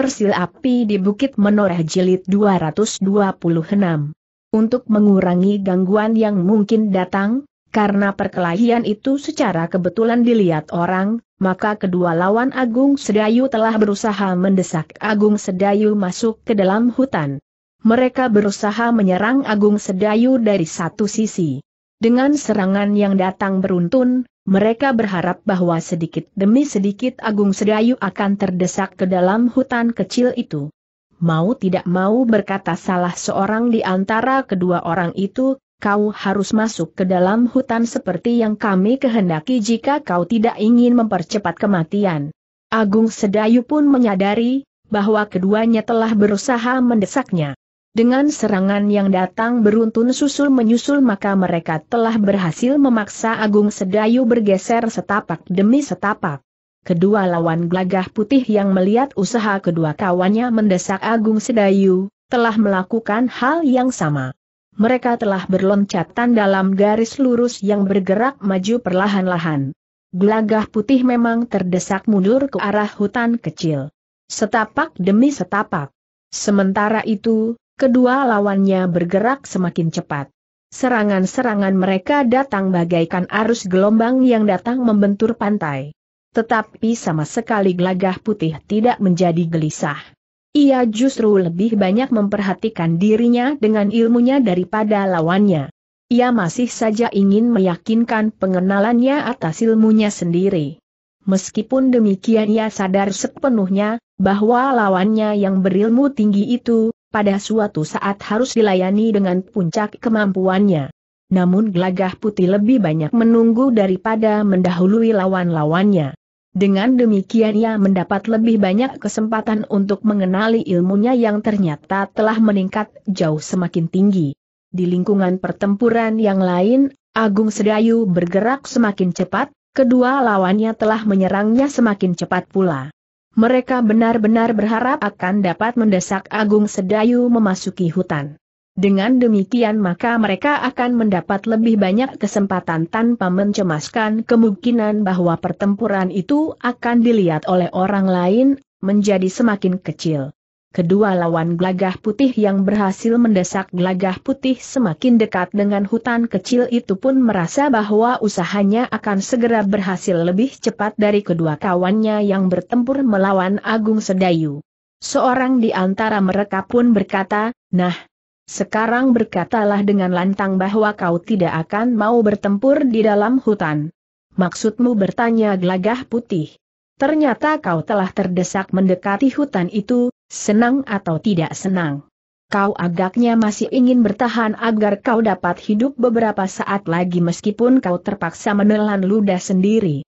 Sil Api di Bukit Menoreh Jilid 226. Untuk mengurangi gangguan yang mungkin datang, karena perkelahian itu secara kebetulan dilihat orang, maka kedua lawan Agung Sedayu telah berusaha mendesak Agung Sedayu masuk ke dalam hutan. Mereka berusaha menyerang Agung Sedayu dari satu sisi. Dengan serangan yang datang beruntun, mereka berharap bahwa sedikit demi sedikit Agung Sedayu akan terdesak ke dalam hutan kecil itu. Mau tidak mau berkata salah seorang di antara kedua orang itu, kau harus masuk ke dalam hutan seperti yang kami kehendaki jika kau tidak ingin mempercepat kematian. Agung Sedayu pun menyadari, bahwa keduanya telah berusaha mendesaknya. Dengan serangan yang datang beruntun susul-menyusul maka mereka telah berhasil memaksa Agung Sedayu bergeser setapak demi setapak. Kedua lawan Glagah putih yang melihat usaha kedua kawannya mendesak Agung Sedayu, telah melakukan hal yang sama. Mereka telah berloncatan dalam garis lurus yang bergerak maju perlahan-lahan. Glagah putih memang terdesak mundur ke arah hutan kecil. Setapak demi setapak. Sementara itu, kedua lawannya bergerak semakin cepat. Serangan-serangan mereka datang bagaikan arus gelombang yang datang membentur pantai. Tetapi sama sekali gelagah putih tidak menjadi gelisah. Ia justru lebih banyak memperhatikan dirinya dengan ilmunya daripada lawannya. Ia masih saja ingin meyakinkan pengenalannya atas ilmunya sendiri. Meskipun demikian ia sadar sepenuhnya, bahwa lawannya yang berilmu tinggi itu, pada suatu saat harus dilayani dengan puncak kemampuannya. Namun gelagah putih lebih banyak menunggu daripada mendahului lawan-lawannya. Dengan demikian ia mendapat lebih banyak kesempatan untuk mengenali ilmunya yang ternyata telah meningkat jauh semakin tinggi. Di lingkungan pertempuran yang lain, Agung Sedayu bergerak semakin cepat, kedua lawannya telah menyerangnya semakin cepat pula mereka benar-benar berharap akan dapat mendesak Agung Sedayu memasuki hutan. Dengan demikian maka mereka akan mendapat lebih banyak kesempatan tanpa mencemaskan kemungkinan bahwa pertempuran itu akan dilihat oleh orang lain, menjadi semakin kecil kedua lawan gelagah putih yang berhasil mendesak gelagah putih semakin dekat dengan hutan kecil itu pun merasa bahwa usahanya akan segera berhasil lebih cepat dari kedua kawannya yang bertempur melawan Agung Sedayu. Seorang di antara mereka pun berkata, nah, sekarang berkatalah dengan lantang bahwa kau tidak akan mau bertempur di dalam hutan. Maksudmu bertanya gelagah putih. Ternyata kau telah terdesak mendekati hutan itu, Senang atau tidak senang. Kau agaknya masih ingin bertahan agar kau dapat hidup beberapa saat lagi meskipun kau terpaksa menelan ludah sendiri.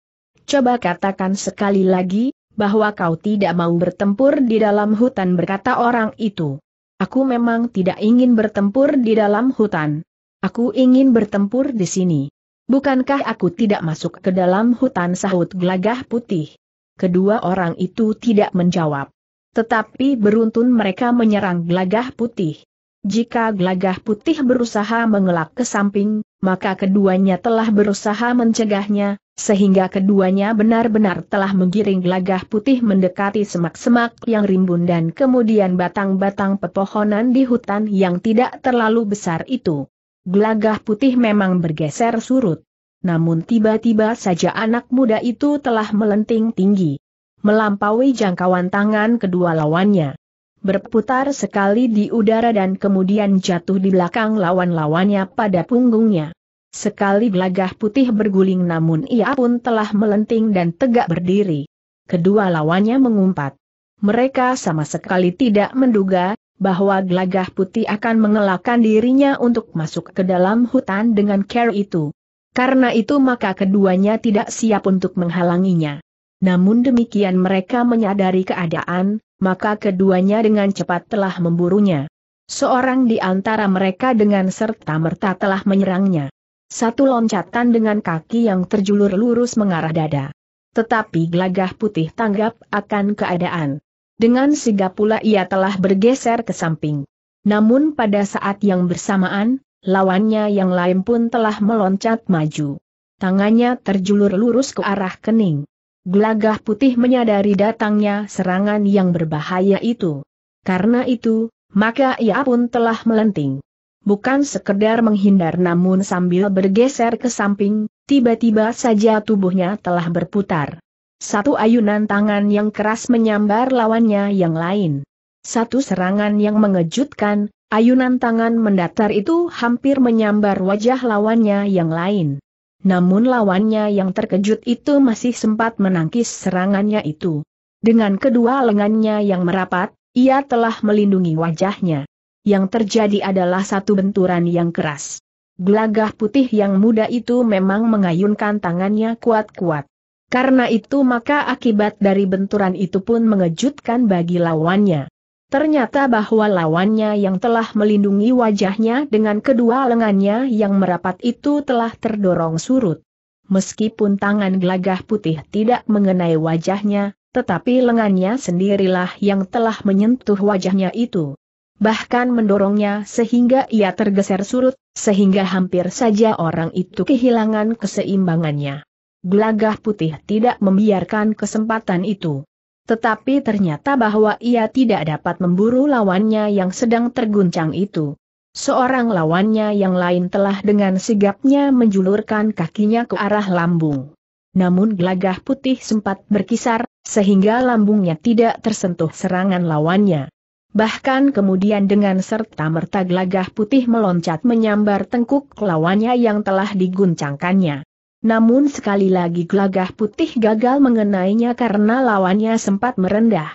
Coba katakan sekali lagi, bahwa kau tidak mau bertempur di dalam hutan berkata orang itu. Aku memang tidak ingin bertempur di dalam hutan. Aku ingin bertempur di sini. Bukankah aku tidak masuk ke dalam hutan sahut gelagah putih? Kedua orang itu tidak menjawab. Tetapi beruntun mereka menyerang gelagah putih. Jika gelagah putih berusaha mengelak ke samping, maka keduanya telah berusaha mencegahnya, sehingga keduanya benar-benar telah menggiring gelagah putih mendekati semak-semak yang rimbun dan kemudian batang-batang pepohonan di hutan yang tidak terlalu besar itu. Gelagah putih memang bergeser surut. Namun tiba-tiba saja anak muda itu telah melenting tinggi melampaui jangkauan tangan kedua lawannya. Berputar sekali di udara dan kemudian jatuh di belakang lawan-lawannya pada punggungnya. Sekali gelagah putih berguling namun ia pun telah melenting dan tegak berdiri. Kedua lawannya mengumpat. Mereka sama sekali tidak menduga bahwa gelagah putih akan mengelakkan dirinya untuk masuk ke dalam hutan dengan care itu. Karena itu maka keduanya tidak siap untuk menghalanginya. Namun demikian mereka menyadari keadaan, maka keduanya dengan cepat telah memburunya. Seorang di antara mereka dengan serta-merta telah menyerangnya. Satu loncatan dengan kaki yang terjulur lurus mengarah dada. Tetapi gelagah putih tanggap akan keadaan. Dengan sigap pula ia telah bergeser ke samping. Namun pada saat yang bersamaan, lawannya yang lain pun telah meloncat maju. Tangannya terjulur lurus ke arah kening. Gelagah putih menyadari datangnya serangan yang berbahaya itu. Karena itu, maka ia pun telah melenting. Bukan sekedar menghindar namun sambil bergeser ke samping, tiba-tiba saja tubuhnya telah berputar. Satu ayunan tangan yang keras menyambar lawannya yang lain. Satu serangan yang mengejutkan, ayunan tangan mendatar itu hampir menyambar wajah lawannya yang lain namun lawannya yang terkejut itu masih sempat menangkis serangannya itu. Dengan kedua lengannya yang merapat, ia telah melindungi wajahnya. Yang terjadi adalah satu benturan yang keras. Gelagah putih yang muda itu memang mengayunkan tangannya kuat-kuat. Karena itu maka akibat dari benturan itu pun mengejutkan bagi lawannya. Ternyata bahwa lawannya yang telah melindungi wajahnya dengan kedua lengannya yang merapat itu telah terdorong surut. Meskipun tangan gelagah putih tidak mengenai wajahnya, tetapi lengannya sendirilah yang telah menyentuh wajahnya itu. Bahkan mendorongnya sehingga ia tergeser surut, sehingga hampir saja orang itu kehilangan keseimbangannya. Gelagah putih tidak membiarkan kesempatan itu. Tetapi ternyata bahwa ia tidak dapat memburu lawannya yang sedang terguncang itu. Seorang lawannya yang lain telah dengan sigapnya menjulurkan kakinya ke arah lambung. Namun gelagah putih sempat berkisar, sehingga lambungnya tidak tersentuh serangan lawannya. Bahkan kemudian dengan serta-merta gelagah putih meloncat menyambar tengkuk lawannya yang telah diguncangkannya. Namun sekali lagi gelagah putih gagal mengenainya karena lawannya sempat merendah.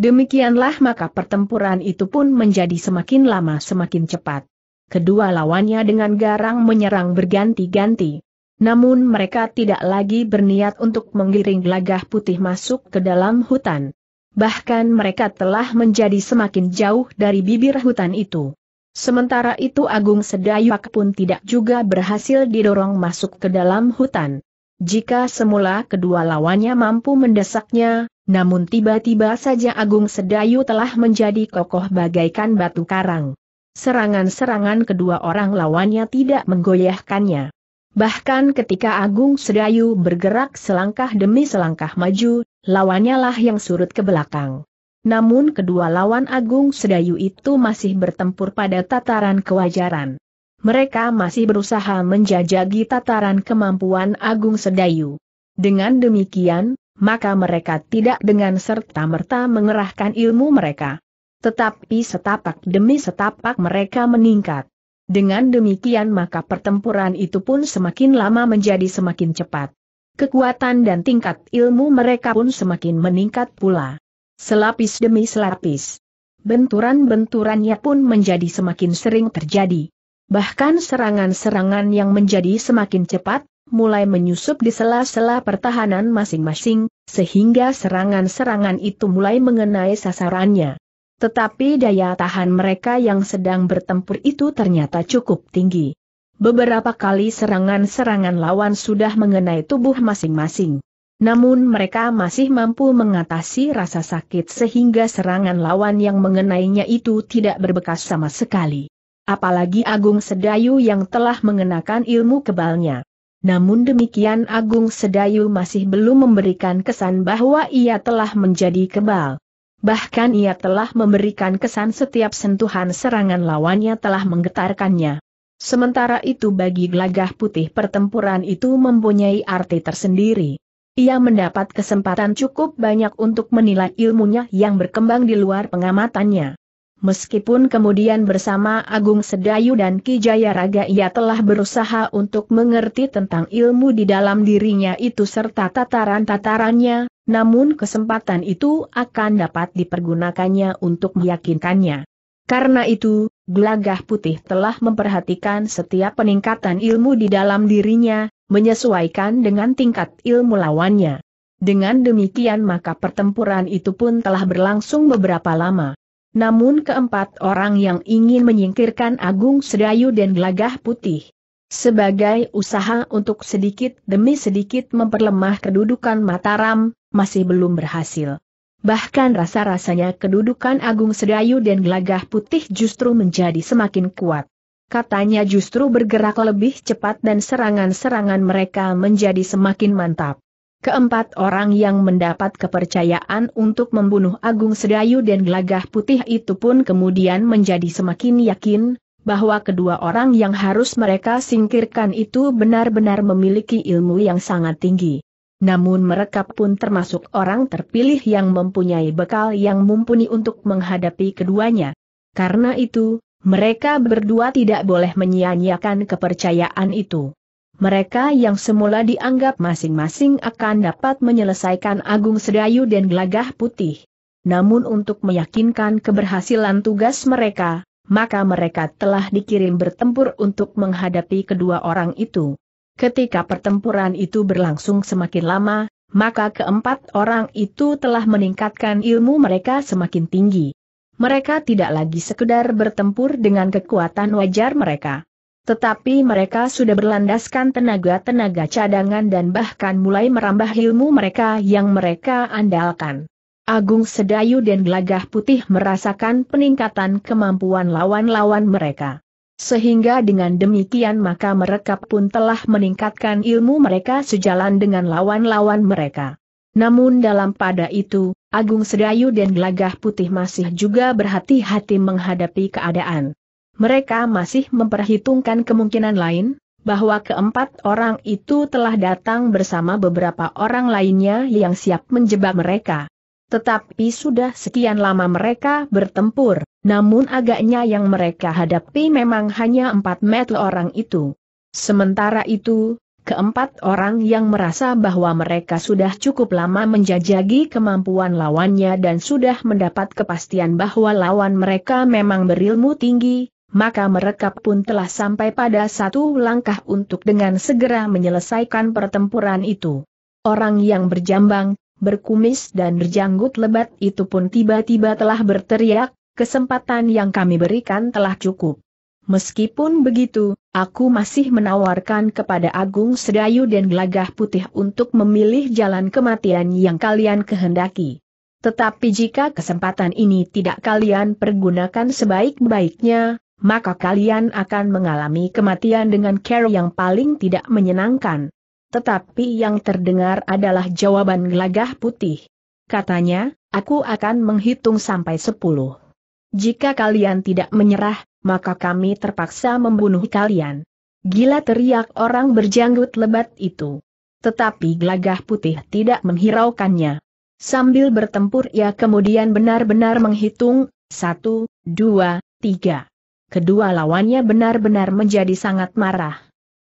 Demikianlah maka pertempuran itu pun menjadi semakin lama semakin cepat. Kedua lawannya dengan garang menyerang berganti-ganti. Namun mereka tidak lagi berniat untuk menggiring gelagah putih masuk ke dalam hutan. Bahkan mereka telah menjadi semakin jauh dari bibir hutan itu. Sementara itu Agung Sedayuak pun tidak juga berhasil didorong masuk ke dalam hutan. Jika semula kedua lawannya mampu mendesaknya, namun tiba-tiba saja Agung Sedayu telah menjadi kokoh bagaikan batu karang. Serangan-serangan kedua orang lawannya tidak menggoyahkannya. Bahkan ketika Agung Sedayu bergerak selangkah demi selangkah maju, lawannya lah yang surut ke belakang namun kedua lawan Agung Sedayu itu masih bertempur pada tataran kewajaran. Mereka masih berusaha menjajagi tataran kemampuan Agung Sedayu. Dengan demikian, maka mereka tidak dengan serta-merta mengerahkan ilmu mereka. Tetapi setapak demi setapak mereka meningkat. Dengan demikian maka pertempuran itu pun semakin lama menjadi semakin cepat. Kekuatan dan tingkat ilmu mereka pun semakin meningkat pula. Selapis demi selapis. Benturan-benturannya pun menjadi semakin sering terjadi. Bahkan serangan-serangan yang menjadi semakin cepat, mulai menyusup di sela-sela pertahanan masing-masing, sehingga serangan-serangan itu mulai mengenai sasarannya. Tetapi daya tahan mereka yang sedang bertempur itu ternyata cukup tinggi. Beberapa kali serangan-serangan lawan sudah mengenai tubuh masing-masing. Namun mereka masih mampu mengatasi rasa sakit sehingga serangan lawan yang mengenainya itu tidak berbekas sama sekali. Apalagi Agung Sedayu yang telah mengenakan ilmu kebalnya. Namun demikian Agung Sedayu masih belum memberikan kesan bahwa ia telah menjadi kebal. Bahkan ia telah memberikan kesan setiap sentuhan serangan lawannya telah menggetarkannya. Sementara itu bagi gelagah putih pertempuran itu mempunyai arti tersendiri. Ia mendapat kesempatan cukup banyak untuk menilai ilmunya yang berkembang di luar pengamatannya. Meskipun kemudian bersama Agung Sedayu dan Ki Jayaraga ia telah berusaha untuk mengerti tentang ilmu di dalam dirinya itu serta tataran-tatarannya, namun kesempatan itu akan dapat dipergunakannya untuk meyakinkannya. Karena itu, Gelagah Putih telah memperhatikan setiap peningkatan ilmu di dalam dirinya, menyesuaikan dengan tingkat ilmu lawannya. Dengan demikian maka pertempuran itu pun telah berlangsung beberapa lama. Namun keempat orang yang ingin menyingkirkan Agung Sedayu dan Gelagah Putih. Sebagai usaha untuk sedikit demi sedikit memperlemah kedudukan Mataram, masih belum berhasil. Bahkan rasa-rasanya kedudukan Agung Sedayu dan Gelagah Putih justru menjadi semakin kuat katanya justru bergerak lebih cepat dan serangan-serangan mereka menjadi semakin mantap. Keempat orang yang mendapat kepercayaan untuk membunuh Agung Sedayu dan Gelagah Putih itu pun kemudian menjadi semakin yakin, bahwa kedua orang yang harus mereka singkirkan itu benar-benar memiliki ilmu yang sangat tinggi. Namun mereka pun termasuk orang terpilih yang mempunyai bekal yang mumpuni untuk menghadapi keduanya. Karena itu, mereka berdua tidak boleh menyia-nyiakan kepercayaan itu. Mereka yang semula dianggap masing-masing akan dapat menyelesaikan Agung Sedayu dan Gelagah Putih. Namun untuk meyakinkan keberhasilan tugas mereka, maka mereka telah dikirim bertempur untuk menghadapi kedua orang itu. Ketika pertempuran itu berlangsung semakin lama, maka keempat orang itu telah meningkatkan ilmu mereka semakin tinggi. Mereka tidak lagi sekedar bertempur dengan kekuatan wajar mereka. Tetapi mereka sudah berlandaskan tenaga-tenaga cadangan dan bahkan mulai merambah ilmu mereka yang mereka andalkan. Agung Sedayu dan Gelagah Putih merasakan peningkatan kemampuan lawan-lawan mereka. Sehingga dengan demikian maka mereka pun telah meningkatkan ilmu mereka sejalan dengan lawan-lawan mereka. Namun dalam pada itu, Agung Sedayu dan Gelagah Putih masih juga berhati-hati menghadapi keadaan. Mereka masih memperhitungkan kemungkinan lain, bahwa keempat orang itu telah datang bersama beberapa orang lainnya yang siap menjebak mereka. Tetapi sudah sekian lama mereka bertempur, namun agaknya yang mereka hadapi memang hanya empat meter orang itu. Sementara itu, Keempat orang yang merasa bahwa mereka sudah cukup lama menjajagi kemampuan lawannya dan sudah mendapat kepastian bahwa lawan mereka memang berilmu tinggi, maka mereka pun telah sampai pada satu langkah untuk dengan segera menyelesaikan pertempuran itu. Orang yang berjambang, berkumis dan berjanggut lebat itu pun tiba-tiba telah berteriak, kesempatan yang kami berikan telah cukup. Meskipun begitu, aku masih menawarkan kepada Agung Sedayu dan Gelagah Putih untuk memilih jalan kematian yang kalian kehendaki. Tetapi jika kesempatan ini tidak kalian pergunakan sebaik-baiknya, maka kalian akan mengalami kematian dengan cara yang paling tidak menyenangkan. Tetapi yang terdengar adalah jawaban gelagah putih. Katanya, aku akan menghitung sampai sepuluh. Jika kalian tidak menyerah, maka kami terpaksa membunuh kalian. Gila teriak orang berjanggut lebat itu. Tetapi gelagah putih tidak menghiraukannya. Sambil bertempur ia kemudian benar-benar menghitung, satu, dua, tiga. Kedua lawannya benar-benar menjadi sangat marah.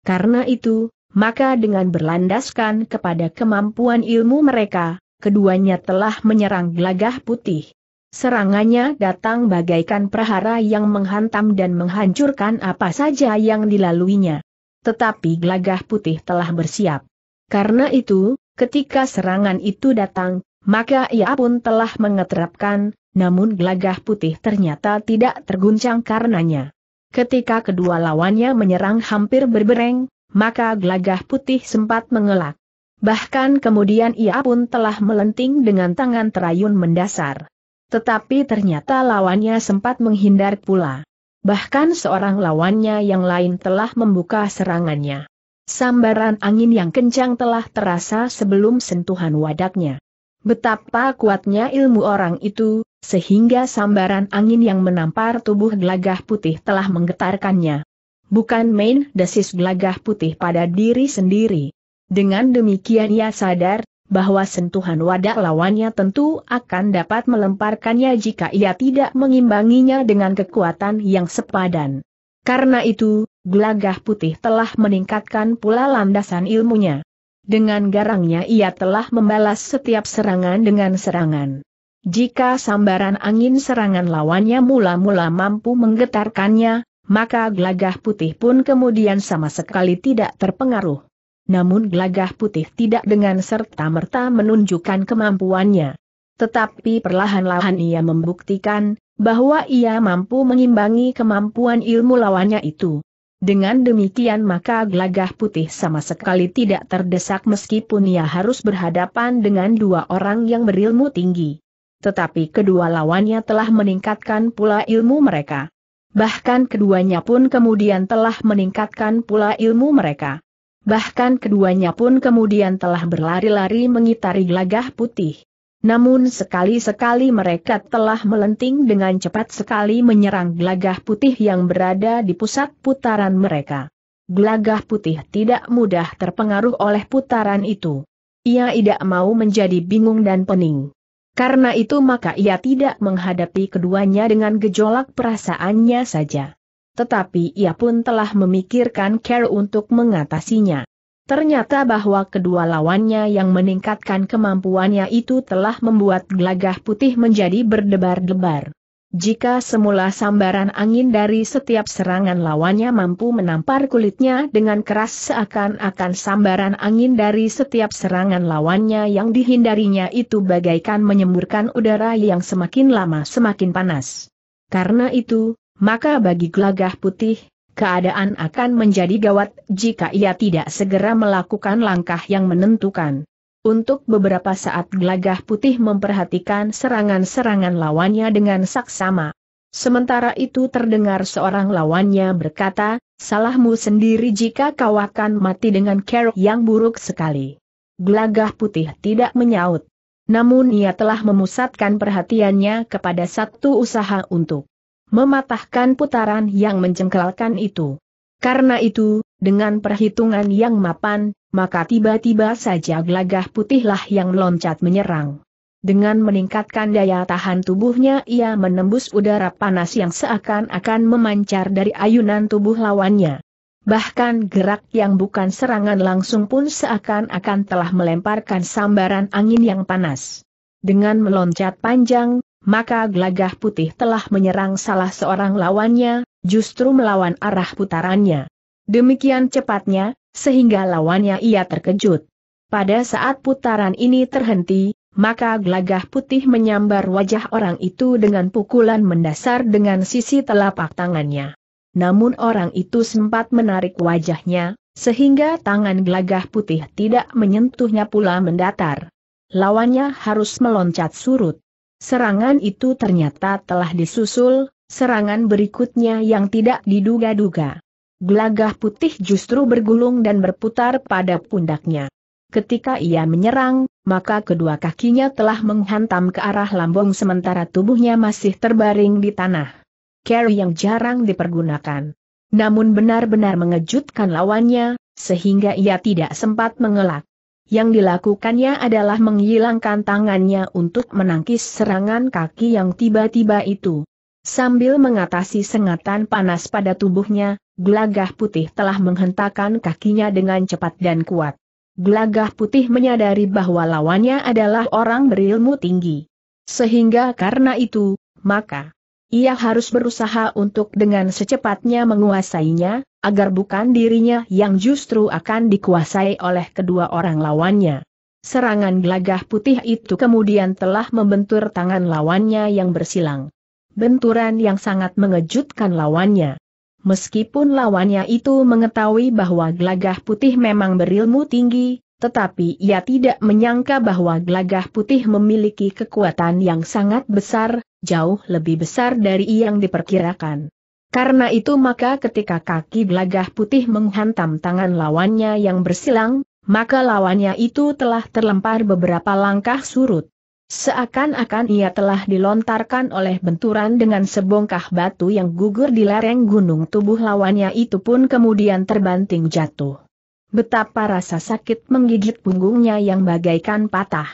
Karena itu, maka dengan berlandaskan kepada kemampuan ilmu mereka, keduanya telah menyerang gelagah putih. Serangannya datang bagaikan prahara yang menghantam dan menghancurkan apa saja yang dilaluinya. Tetapi gelagah putih telah bersiap. Karena itu, ketika serangan itu datang, maka ia pun telah mengeterapkan, namun gelagah putih ternyata tidak terguncang karenanya. Ketika kedua lawannya menyerang hampir berbereng, maka gelagah putih sempat mengelak. Bahkan kemudian ia pun telah melenting dengan tangan terayun mendasar. Tetapi ternyata lawannya sempat menghindar pula. Bahkan seorang lawannya yang lain telah membuka serangannya. Sambaran angin yang kencang telah terasa sebelum sentuhan wadaknya. Betapa kuatnya ilmu orang itu, sehingga sambaran angin yang menampar tubuh gelagah putih telah menggetarkannya. Bukan main desis gelagah putih pada diri sendiri. Dengan demikian ia sadar, bahwa sentuhan wadah lawannya tentu akan dapat melemparkannya jika ia tidak mengimbanginya dengan kekuatan yang sepadan. Karena itu, gelagah putih telah meningkatkan pula landasan ilmunya. Dengan garangnya ia telah membalas setiap serangan dengan serangan. Jika sambaran angin serangan lawannya mula-mula mampu menggetarkannya, maka gelagah putih pun kemudian sama sekali tidak terpengaruh namun Glagah putih tidak dengan serta-merta menunjukkan kemampuannya. Tetapi perlahan-lahan ia membuktikan, bahwa ia mampu mengimbangi kemampuan ilmu lawannya itu. Dengan demikian maka Glagah putih sama sekali tidak terdesak meskipun ia harus berhadapan dengan dua orang yang berilmu tinggi. Tetapi kedua lawannya telah meningkatkan pula ilmu mereka. Bahkan keduanya pun kemudian telah meningkatkan pula ilmu mereka bahkan keduanya pun kemudian telah berlari-lari mengitari gelagah putih. Namun sekali-sekali mereka telah melenting dengan cepat sekali menyerang gelagah putih yang berada di pusat putaran mereka. Gelagah putih tidak mudah terpengaruh oleh putaran itu. Ia tidak mau menjadi bingung dan pening. Karena itu maka ia tidak menghadapi keduanya dengan gejolak perasaannya saja tetapi ia pun telah memikirkan care untuk mengatasinya. Ternyata bahwa kedua lawannya yang meningkatkan kemampuannya itu telah membuat gelagah putih menjadi berdebar-debar. Jika semula sambaran angin dari setiap serangan lawannya mampu menampar kulitnya dengan keras seakan-akan sambaran angin dari setiap serangan lawannya yang dihindarinya itu bagaikan menyemburkan udara yang semakin lama semakin panas. Karena itu, maka bagi gelagah putih, keadaan akan menjadi gawat jika ia tidak segera melakukan langkah yang menentukan. Untuk beberapa saat gelagah putih memperhatikan serangan-serangan lawannya dengan saksama. Sementara itu terdengar seorang lawannya berkata, salahmu sendiri jika kau akan mati dengan kerok yang buruk sekali. Gelagah putih tidak menyaut. Namun ia telah memusatkan perhatiannya kepada satu usaha untuk mematahkan putaran yang menjengkelkan itu. Karena itu, dengan perhitungan yang mapan, maka tiba-tiba saja gelagah putihlah yang loncat menyerang. Dengan meningkatkan daya tahan tubuhnya ia menembus udara panas yang seakan-akan memancar dari ayunan tubuh lawannya. Bahkan gerak yang bukan serangan langsung pun seakan-akan telah melemparkan sambaran angin yang panas. Dengan meloncat panjang, maka glagah putih telah menyerang salah seorang lawannya, justru melawan arah putarannya. Demikian cepatnya, sehingga lawannya ia terkejut. Pada saat putaran ini terhenti, maka glagah putih menyambar wajah orang itu dengan pukulan mendasar dengan sisi telapak tangannya. Namun orang itu sempat menarik wajahnya, sehingga tangan glagah putih tidak menyentuhnya pula mendatar. Lawannya harus meloncat surut. Serangan itu ternyata telah disusul, serangan berikutnya yang tidak diduga-duga. Gelagah putih justru bergulung dan berputar pada pundaknya. Ketika ia menyerang, maka kedua kakinya telah menghantam ke arah lambung sementara tubuhnya masih terbaring di tanah. Carry yang jarang dipergunakan. Namun benar-benar mengejutkan lawannya, sehingga ia tidak sempat mengelak. Yang dilakukannya adalah menghilangkan tangannya untuk menangkis serangan kaki yang tiba-tiba itu. Sambil mengatasi sengatan panas pada tubuhnya, Glagah putih telah menghentakkan kakinya dengan cepat dan kuat. Glagah putih menyadari bahwa lawannya adalah orang berilmu tinggi. Sehingga karena itu, maka ia harus berusaha untuk dengan secepatnya menguasainya, agar bukan dirinya yang justru akan dikuasai oleh kedua orang lawannya. Serangan gelagah putih itu kemudian telah membentur tangan lawannya yang bersilang. Benturan yang sangat mengejutkan lawannya. Meskipun lawannya itu mengetahui bahwa gelagah putih memang berilmu tinggi, tetapi ia tidak menyangka bahwa gelagah putih memiliki kekuatan yang sangat besar, jauh lebih besar dari yang diperkirakan. Karena itu maka ketika kaki gelagah putih menghantam tangan lawannya yang bersilang, maka lawannya itu telah terlempar beberapa langkah surut. Seakan-akan ia telah dilontarkan oleh benturan dengan sebongkah batu yang gugur di lereng gunung tubuh lawannya itu pun kemudian terbanting jatuh. Betapa rasa sakit menggigit punggungnya yang bagaikan patah.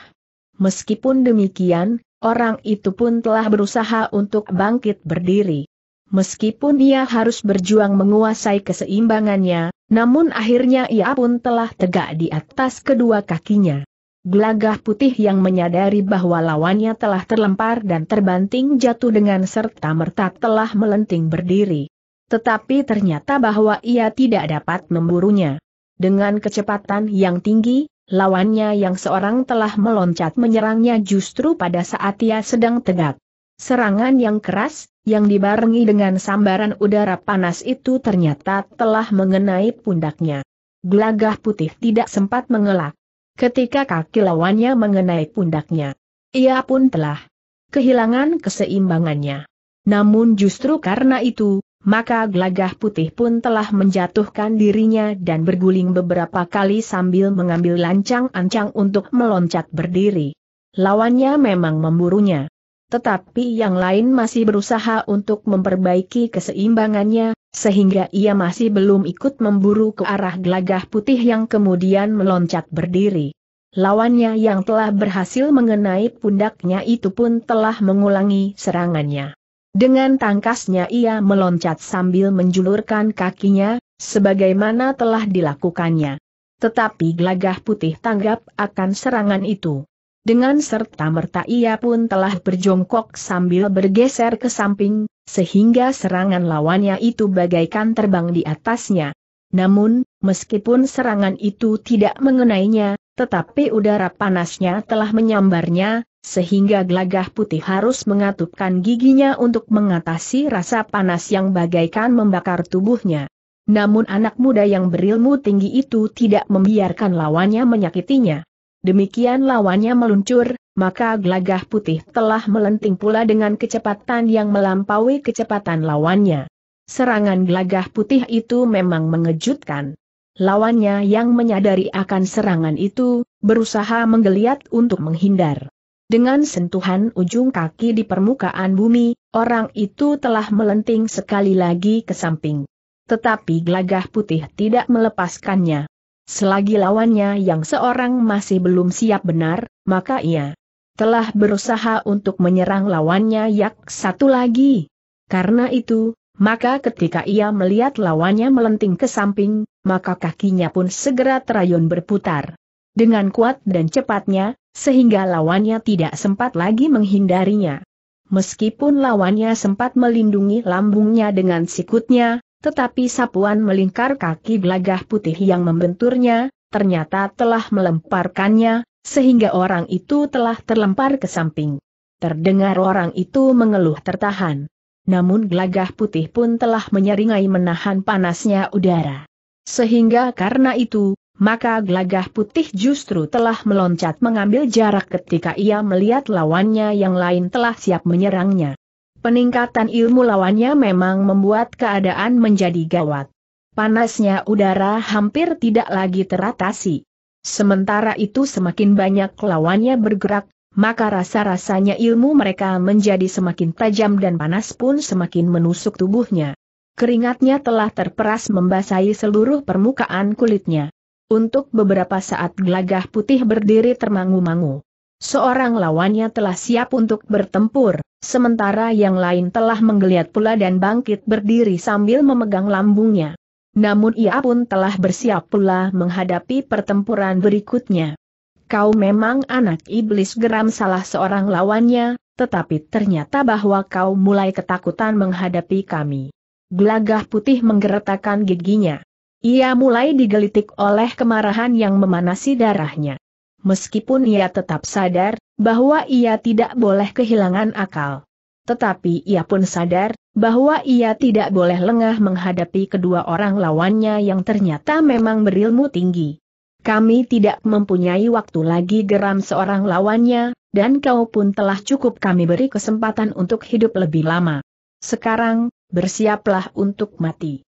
Meskipun demikian, orang itu pun telah berusaha untuk bangkit berdiri. Meskipun ia harus berjuang menguasai keseimbangannya, namun akhirnya ia pun telah tegak di atas kedua kakinya. Gelagah putih yang menyadari bahwa lawannya telah terlempar dan terbanting jatuh dengan serta-merta telah melenting berdiri. Tetapi ternyata bahwa ia tidak dapat memburunya. Dengan kecepatan yang tinggi, lawannya yang seorang telah meloncat menyerangnya justru pada saat ia sedang tegak. Serangan yang keras, yang dibarengi dengan sambaran udara panas itu ternyata telah mengenai pundaknya. Gelagah putih tidak sempat mengelak. Ketika kaki lawannya mengenai pundaknya, ia pun telah kehilangan keseimbangannya. Namun justru karena itu, maka glagah putih pun telah menjatuhkan dirinya dan berguling beberapa kali sambil mengambil lancang-ancang untuk meloncat berdiri. Lawannya memang memburunya. Tetapi yang lain masih berusaha untuk memperbaiki keseimbangannya, sehingga ia masih belum ikut memburu ke arah glagah putih yang kemudian meloncat berdiri. Lawannya yang telah berhasil mengenai pundaknya itu pun telah mengulangi serangannya. Dengan tangkasnya ia meloncat sambil menjulurkan kakinya, sebagaimana telah dilakukannya. Tetapi gelagah putih tanggap akan serangan itu. Dengan serta-merta ia pun telah berjongkok sambil bergeser ke samping, sehingga serangan lawannya itu bagaikan terbang di atasnya. Namun, meskipun serangan itu tidak mengenainya, tetapi udara panasnya telah menyambarnya, sehingga gelagah putih harus mengatupkan giginya untuk mengatasi rasa panas yang bagaikan membakar tubuhnya. Namun anak muda yang berilmu tinggi itu tidak membiarkan lawannya menyakitinya. Demikian lawannya meluncur, maka gelagah putih telah melenting pula dengan kecepatan yang melampaui kecepatan lawannya. Serangan gelagah putih itu memang mengejutkan. Lawannya yang menyadari akan serangan itu, berusaha menggeliat untuk menghindar. Dengan sentuhan ujung kaki di permukaan bumi, orang itu telah melenting sekali lagi ke samping. Tetapi gelagah putih tidak melepaskannya. Selagi lawannya yang seorang masih belum siap benar, maka ia telah berusaha untuk menyerang lawannya yak satu lagi. Karena itu, maka ketika ia melihat lawannya melenting ke samping, maka kakinya pun segera terayun berputar. Dengan kuat dan cepatnya, sehingga lawannya tidak sempat lagi menghindarinya. Meskipun lawannya sempat melindungi lambungnya dengan sikutnya, tetapi sapuan melingkar kaki belagah putih yang membenturnya, ternyata telah melemparkannya, sehingga orang itu telah terlempar ke samping. Terdengar orang itu mengeluh tertahan. Namun gelagah putih pun telah menyeringai menahan panasnya udara. Sehingga karena itu, maka gelagah putih justru telah meloncat mengambil jarak ketika ia melihat lawannya yang lain telah siap menyerangnya. Peningkatan ilmu lawannya memang membuat keadaan menjadi gawat. Panasnya udara hampir tidak lagi teratasi. Sementara itu semakin banyak lawannya bergerak, maka rasa-rasanya ilmu mereka menjadi semakin tajam dan panas pun semakin menusuk tubuhnya. Keringatnya telah terperas membasahi seluruh permukaan kulitnya. Untuk beberapa saat gelagah putih berdiri termangu-mangu. Seorang lawannya telah siap untuk bertempur, sementara yang lain telah menggeliat pula dan bangkit berdiri sambil memegang lambungnya. Namun ia pun telah bersiap pula menghadapi pertempuran berikutnya. Kau memang anak iblis geram salah seorang lawannya, tetapi ternyata bahwa kau mulai ketakutan menghadapi kami. Gelagah putih menggeretakkan giginya. Ia mulai digelitik oleh kemarahan yang memanasi darahnya. Meskipun ia tetap sadar bahwa ia tidak boleh kehilangan akal. Tetapi ia pun sadar bahwa ia tidak boleh lengah menghadapi kedua orang lawannya yang ternyata memang berilmu tinggi. Kami tidak mempunyai waktu lagi geram seorang lawannya, dan kau pun telah cukup kami beri kesempatan untuk hidup lebih lama. Sekarang, bersiaplah untuk mati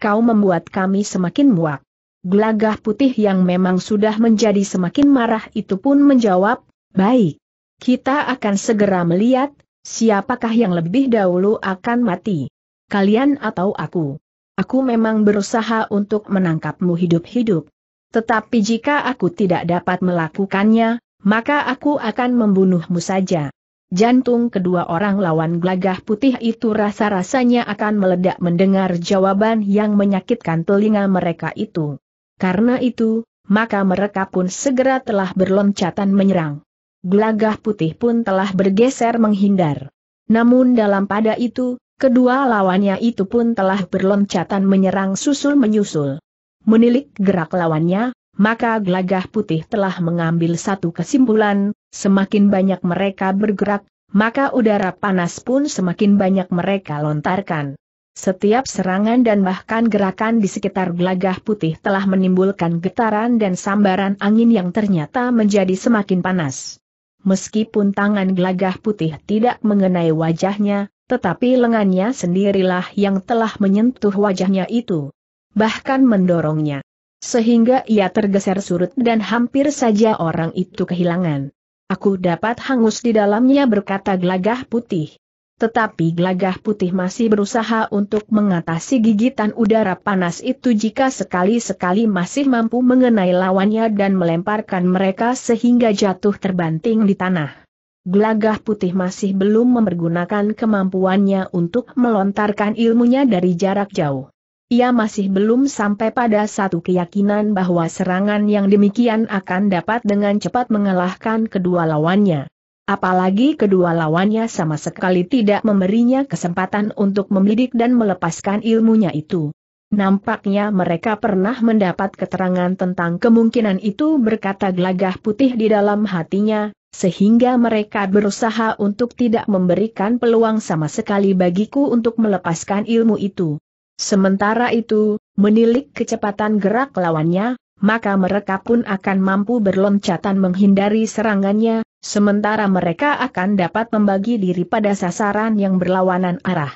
kau membuat kami semakin muak. Gelagah putih yang memang sudah menjadi semakin marah itu pun menjawab, baik. Kita akan segera melihat, siapakah yang lebih dahulu akan mati. Kalian atau aku. Aku memang berusaha untuk menangkapmu hidup-hidup. Tetapi jika aku tidak dapat melakukannya, maka aku akan membunuhmu saja. Jantung kedua orang lawan gelagah putih itu rasa-rasanya akan meledak mendengar jawaban yang menyakitkan telinga mereka itu. Karena itu, maka mereka pun segera telah berloncatan menyerang. Gelagah putih pun telah bergeser menghindar. Namun dalam pada itu, kedua lawannya itu pun telah berloncatan menyerang susul-menyusul. Menilik gerak lawannya, maka gelagah putih telah mengambil satu kesimpulan, semakin banyak mereka bergerak, maka udara panas pun semakin banyak mereka lontarkan. Setiap serangan dan bahkan gerakan di sekitar gelagah putih telah menimbulkan getaran dan sambaran angin yang ternyata menjadi semakin panas. Meskipun tangan gelagah putih tidak mengenai wajahnya, tetapi lengannya sendirilah yang telah menyentuh wajahnya itu. Bahkan mendorongnya. Sehingga ia tergeser surut dan hampir saja orang itu kehilangan. Aku dapat hangus di dalamnya berkata glagah putih. Tetapi glagah putih masih berusaha untuk mengatasi gigitan udara panas itu jika sekali-sekali masih mampu mengenai lawannya dan melemparkan mereka sehingga jatuh terbanting di tanah. Glagah putih masih belum mempergunakan kemampuannya untuk melontarkan ilmunya dari jarak jauh. Ia masih belum sampai pada satu keyakinan bahwa serangan yang demikian akan dapat dengan cepat mengalahkan kedua lawannya. Apalagi kedua lawannya sama sekali tidak memberinya kesempatan untuk membidik dan melepaskan ilmunya itu. Nampaknya mereka pernah mendapat keterangan tentang kemungkinan itu berkata gelagah putih di dalam hatinya, sehingga mereka berusaha untuk tidak memberikan peluang sama sekali bagiku untuk melepaskan ilmu itu. Sementara itu, menilik kecepatan gerak lawannya, maka mereka pun akan mampu berloncatan menghindari serangannya, sementara mereka akan dapat membagi diri pada sasaran yang berlawanan arah.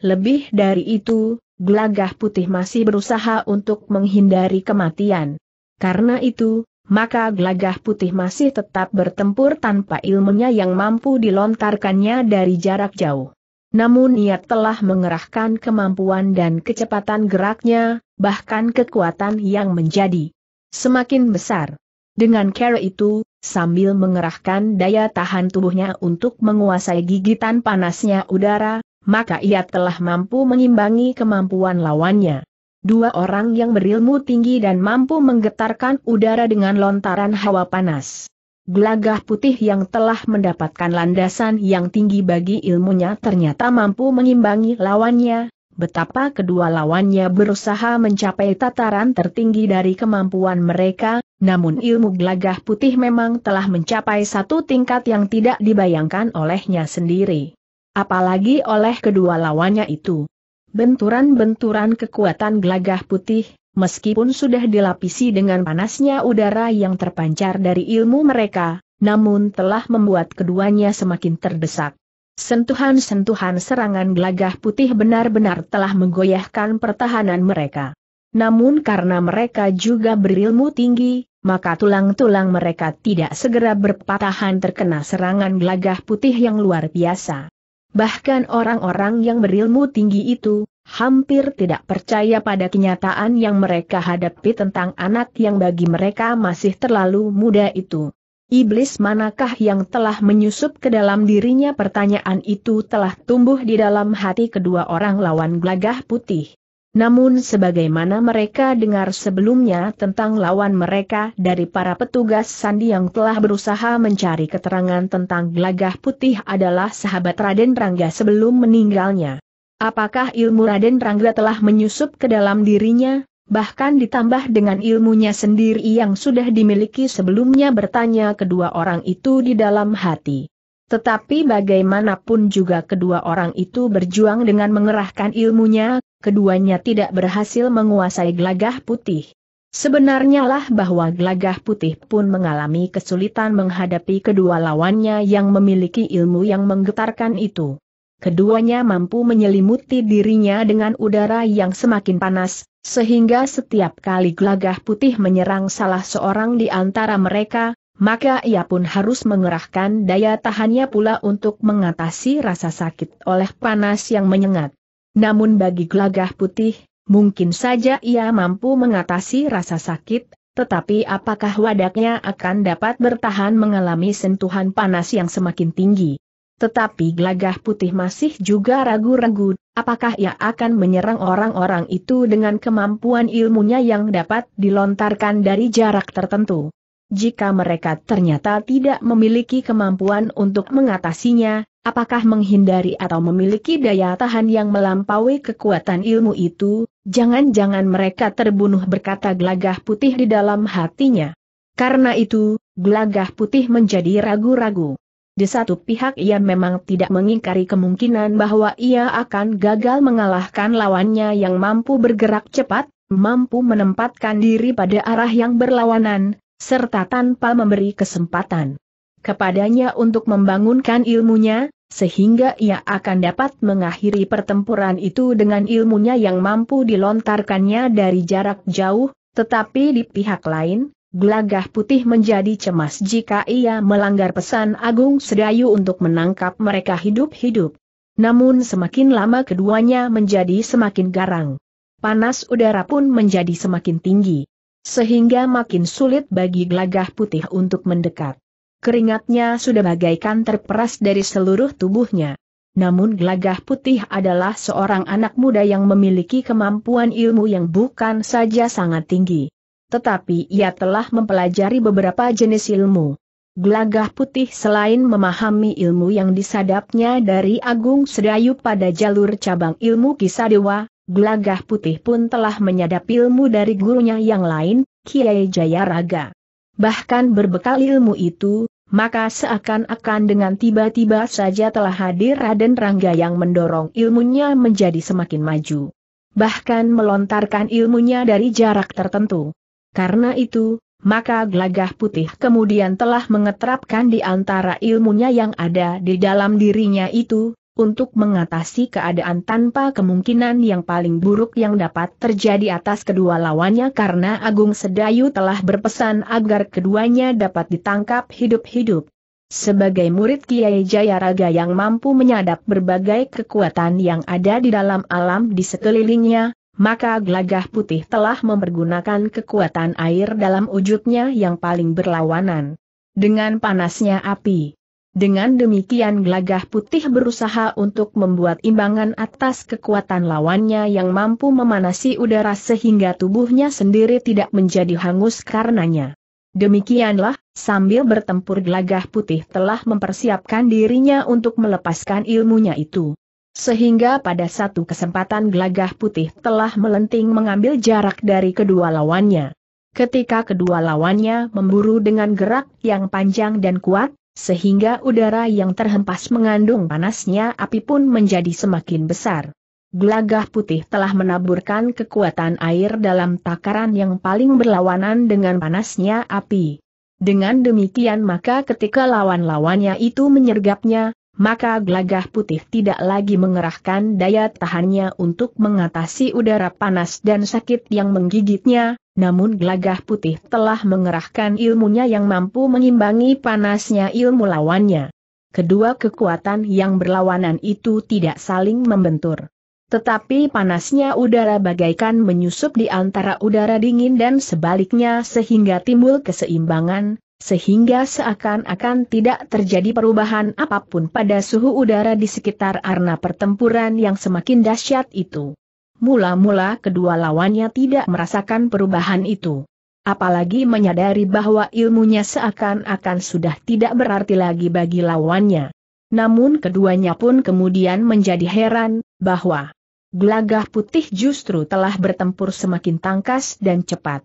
Lebih dari itu, gelagah putih masih berusaha untuk menghindari kematian. Karena itu, maka gelagah putih masih tetap bertempur tanpa ilmunya yang mampu dilontarkannya dari jarak jauh. Namun ia telah mengerahkan kemampuan dan kecepatan geraknya, bahkan kekuatan yang menjadi semakin besar. Dengan cara itu, sambil mengerahkan daya tahan tubuhnya untuk menguasai gigitan panasnya udara, maka ia telah mampu mengimbangi kemampuan lawannya. Dua orang yang berilmu tinggi dan mampu menggetarkan udara dengan lontaran hawa panas. Gelagah putih yang telah mendapatkan landasan yang tinggi bagi ilmunya ternyata mampu mengimbangi lawannya, betapa kedua lawannya berusaha mencapai tataran tertinggi dari kemampuan mereka, namun ilmu gelagah putih memang telah mencapai satu tingkat yang tidak dibayangkan olehnya sendiri. Apalagi oleh kedua lawannya itu. Benturan-benturan kekuatan gelagah putih, Meskipun sudah dilapisi dengan panasnya udara yang terpancar dari ilmu mereka, namun telah membuat keduanya semakin terdesak. Sentuhan-sentuhan serangan gelagah putih benar-benar telah menggoyahkan pertahanan mereka. Namun karena mereka juga berilmu tinggi, maka tulang-tulang mereka tidak segera berpatahan terkena serangan gelagah putih yang luar biasa. Bahkan orang-orang yang berilmu tinggi itu, hampir tidak percaya pada kenyataan yang mereka hadapi tentang anak yang bagi mereka masih terlalu muda itu. Iblis manakah yang telah menyusup ke dalam dirinya pertanyaan itu telah tumbuh di dalam hati kedua orang lawan gelagah putih. Namun sebagaimana mereka dengar sebelumnya tentang lawan mereka dari para petugas sandi yang telah berusaha mencari keterangan tentang gelagah putih adalah sahabat Raden Rangga sebelum meninggalnya. Apakah ilmu Raden Rangga telah menyusup ke dalam dirinya, bahkan ditambah dengan ilmunya sendiri yang sudah dimiliki sebelumnya bertanya kedua orang itu di dalam hati. Tetapi bagaimanapun juga kedua orang itu berjuang dengan mengerahkan ilmunya, keduanya tidak berhasil menguasai gelagah putih. Sebenarnya lah bahwa gelagah putih pun mengalami kesulitan menghadapi kedua lawannya yang memiliki ilmu yang menggetarkan itu. Keduanya mampu menyelimuti dirinya dengan udara yang semakin panas, sehingga setiap kali gelagah putih menyerang salah seorang di antara mereka, maka ia pun harus mengerahkan daya tahannya pula untuk mengatasi rasa sakit oleh panas yang menyengat. Namun bagi gelagah putih, mungkin saja ia mampu mengatasi rasa sakit, tetapi apakah wadaknya akan dapat bertahan mengalami sentuhan panas yang semakin tinggi? Tetapi gelagah putih masih juga ragu-ragu, apakah ia akan menyerang orang-orang itu dengan kemampuan ilmunya yang dapat dilontarkan dari jarak tertentu. Jika mereka ternyata tidak memiliki kemampuan untuk mengatasinya, apakah menghindari atau memiliki daya tahan yang melampaui kekuatan ilmu itu, jangan-jangan mereka terbunuh berkata gelagah putih di dalam hatinya. Karena itu, gelagah putih menjadi ragu-ragu. Di satu pihak ia memang tidak mengingkari kemungkinan bahwa ia akan gagal mengalahkan lawannya yang mampu bergerak cepat, mampu menempatkan diri pada arah yang berlawanan, serta tanpa memberi kesempatan kepadanya untuk membangunkan ilmunya, sehingga ia akan dapat mengakhiri pertempuran itu dengan ilmunya yang mampu dilontarkannya dari jarak jauh, tetapi di pihak lain, Gelagah putih menjadi cemas jika ia melanggar pesan Agung Sedayu untuk menangkap mereka hidup-hidup. Namun semakin lama keduanya menjadi semakin garang. Panas udara pun menjadi semakin tinggi. Sehingga makin sulit bagi gelagah putih untuk mendekat. Keringatnya sudah bagaikan terperas dari seluruh tubuhnya. Namun gelagah putih adalah seorang anak muda yang memiliki kemampuan ilmu yang bukan saja sangat tinggi tetapi ia telah mempelajari beberapa jenis ilmu. Gelagah putih selain memahami ilmu yang disadapnya dari Agung Sedayu pada jalur cabang ilmu kisah dewa, Gelagah putih pun telah menyadap ilmu dari gurunya yang lain, Kiai Jayaraga. Bahkan berbekal ilmu itu, maka seakan-akan dengan tiba-tiba saja telah hadir Raden Rangga yang mendorong ilmunya menjadi semakin maju. Bahkan melontarkan ilmunya dari jarak tertentu. Karena itu, maka gelagah putih kemudian telah mengetrapkan di antara ilmunya yang ada di dalam dirinya itu, untuk mengatasi keadaan tanpa kemungkinan yang paling buruk yang dapat terjadi atas kedua lawannya karena Agung Sedayu telah berpesan agar keduanya dapat ditangkap hidup-hidup. Sebagai murid Kiai Jayaraga yang mampu menyadap berbagai kekuatan yang ada di dalam alam di sekelilingnya, maka Glagah putih telah mempergunakan kekuatan air dalam wujudnya yang paling berlawanan. Dengan panasnya api. Dengan demikian Glagah putih berusaha untuk membuat imbangan atas kekuatan lawannya yang mampu memanasi udara sehingga tubuhnya sendiri tidak menjadi hangus karenanya. Demikianlah, sambil bertempur Glagah putih telah mempersiapkan dirinya untuk melepaskan ilmunya itu. Sehingga pada satu kesempatan Glagah putih telah melenting mengambil jarak dari kedua lawannya. Ketika kedua lawannya memburu dengan gerak yang panjang dan kuat, sehingga udara yang terhempas mengandung panasnya api pun menjadi semakin besar. Glagah putih telah menaburkan kekuatan air dalam takaran yang paling berlawanan dengan panasnya api. Dengan demikian maka ketika lawan-lawannya itu menyergapnya, maka gelagah putih tidak lagi mengerahkan daya tahannya untuk mengatasi udara panas dan sakit yang menggigitnya, namun gelagah putih telah mengerahkan ilmunya yang mampu mengimbangi panasnya ilmu lawannya. Kedua kekuatan yang berlawanan itu tidak saling membentur. Tetapi panasnya udara bagaikan menyusup di antara udara dingin dan sebaliknya sehingga timbul keseimbangan, sehingga seakan-akan tidak terjadi perubahan apapun pada suhu udara di sekitar arena pertempuran yang semakin dahsyat itu. Mula-mula kedua lawannya tidak merasakan perubahan itu. Apalagi menyadari bahwa ilmunya seakan-akan sudah tidak berarti lagi bagi lawannya. Namun keduanya pun kemudian menjadi heran, bahwa gelagah putih justru telah bertempur semakin tangkas dan cepat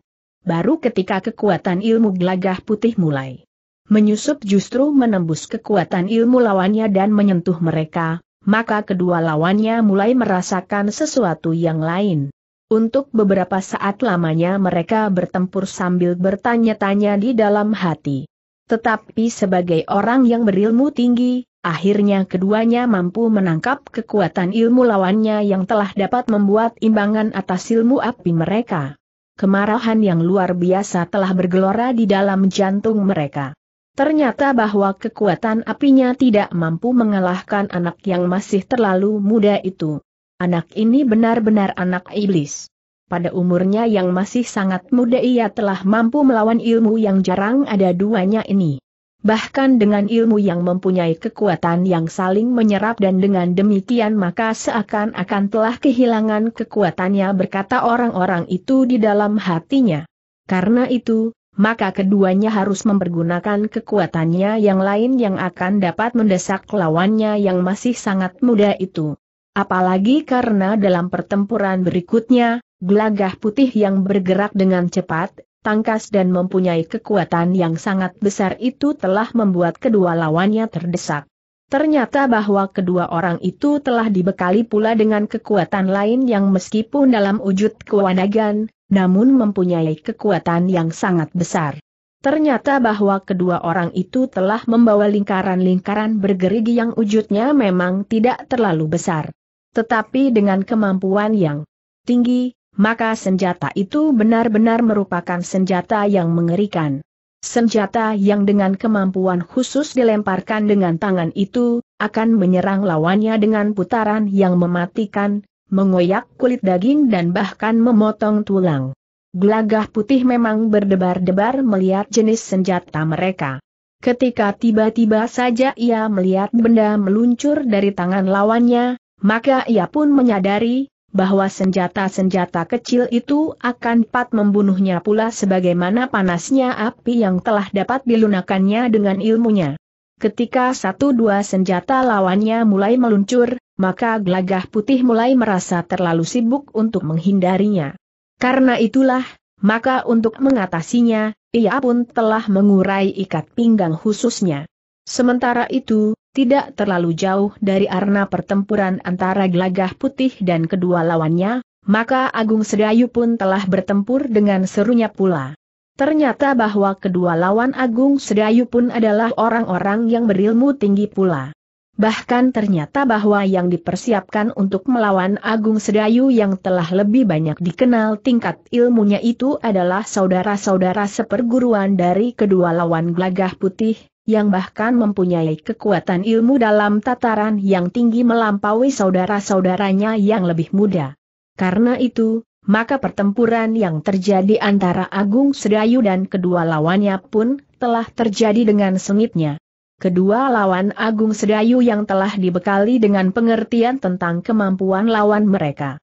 baru ketika kekuatan ilmu gelagah putih mulai menyusup justru menembus kekuatan ilmu lawannya dan menyentuh mereka, maka kedua lawannya mulai merasakan sesuatu yang lain. Untuk beberapa saat lamanya mereka bertempur sambil bertanya-tanya di dalam hati. Tetapi sebagai orang yang berilmu tinggi, akhirnya keduanya mampu menangkap kekuatan ilmu lawannya yang telah dapat membuat imbangan atas ilmu api mereka kemarahan yang luar biasa telah bergelora di dalam jantung mereka. Ternyata bahwa kekuatan apinya tidak mampu mengalahkan anak yang masih terlalu muda itu. Anak ini benar-benar anak iblis. Pada umurnya yang masih sangat muda ia telah mampu melawan ilmu yang jarang ada duanya ini bahkan dengan ilmu yang mempunyai kekuatan yang saling menyerap dan dengan demikian maka seakan-akan telah kehilangan kekuatannya berkata orang-orang itu di dalam hatinya. Karena itu, maka keduanya harus mempergunakan kekuatannya yang lain yang akan dapat mendesak lawannya yang masih sangat muda itu. Apalagi karena dalam pertempuran berikutnya, gelagah putih yang bergerak dengan cepat, tangkas dan mempunyai kekuatan yang sangat besar itu telah membuat kedua lawannya terdesak. Ternyata bahwa kedua orang itu telah dibekali pula dengan kekuatan lain yang meskipun dalam wujud kewanagan, namun mempunyai kekuatan yang sangat besar. Ternyata bahwa kedua orang itu telah membawa lingkaran-lingkaran bergerigi yang wujudnya memang tidak terlalu besar. Tetapi dengan kemampuan yang tinggi, maka senjata itu benar-benar merupakan senjata yang mengerikan. Senjata yang dengan kemampuan khusus dilemparkan dengan tangan itu, akan menyerang lawannya dengan putaran yang mematikan, mengoyak kulit daging dan bahkan memotong tulang. Gelagah putih memang berdebar-debar melihat jenis senjata mereka. Ketika tiba-tiba saja ia melihat benda meluncur dari tangan lawannya, maka ia pun menyadari, bahwa senjata-senjata kecil itu akan pat membunuhnya pula sebagaimana panasnya api yang telah dapat dilunakannya dengan ilmunya. Ketika satu dua senjata lawannya mulai meluncur, maka gelagah putih mulai merasa terlalu sibuk untuk menghindarinya. Karena itulah, maka untuk mengatasinya, ia pun telah mengurai ikat pinggang khususnya. Sementara itu, tidak terlalu jauh dari arena pertempuran antara Glagah putih dan kedua lawannya, maka Agung Sedayu pun telah bertempur dengan serunya pula. Ternyata bahwa kedua lawan Agung Sedayu pun adalah orang-orang yang berilmu tinggi pula. Bahkan ternyata bahwa yang dipersiapkan untuk melawan Agung Sedayu yang telah lebih banyak dikenal tingkat ilmunya itu adalah saudara-saudara seperguruan dari kedua lawan Glagah putih, yang bahkan mempunyai kekuatan ilmu dalam tataran yang tinggi melampaui saudara-saudaranya yang lebih muda. Karena itu, maka pertempuran yang terjadi antara Agung Sedayu dan kedua lawannya pun telah terjadi dengan sengitnya. Kedua lawan Agung Sedayu yang telah dibekali dengan pengertian tentang kemampuan lawan mereka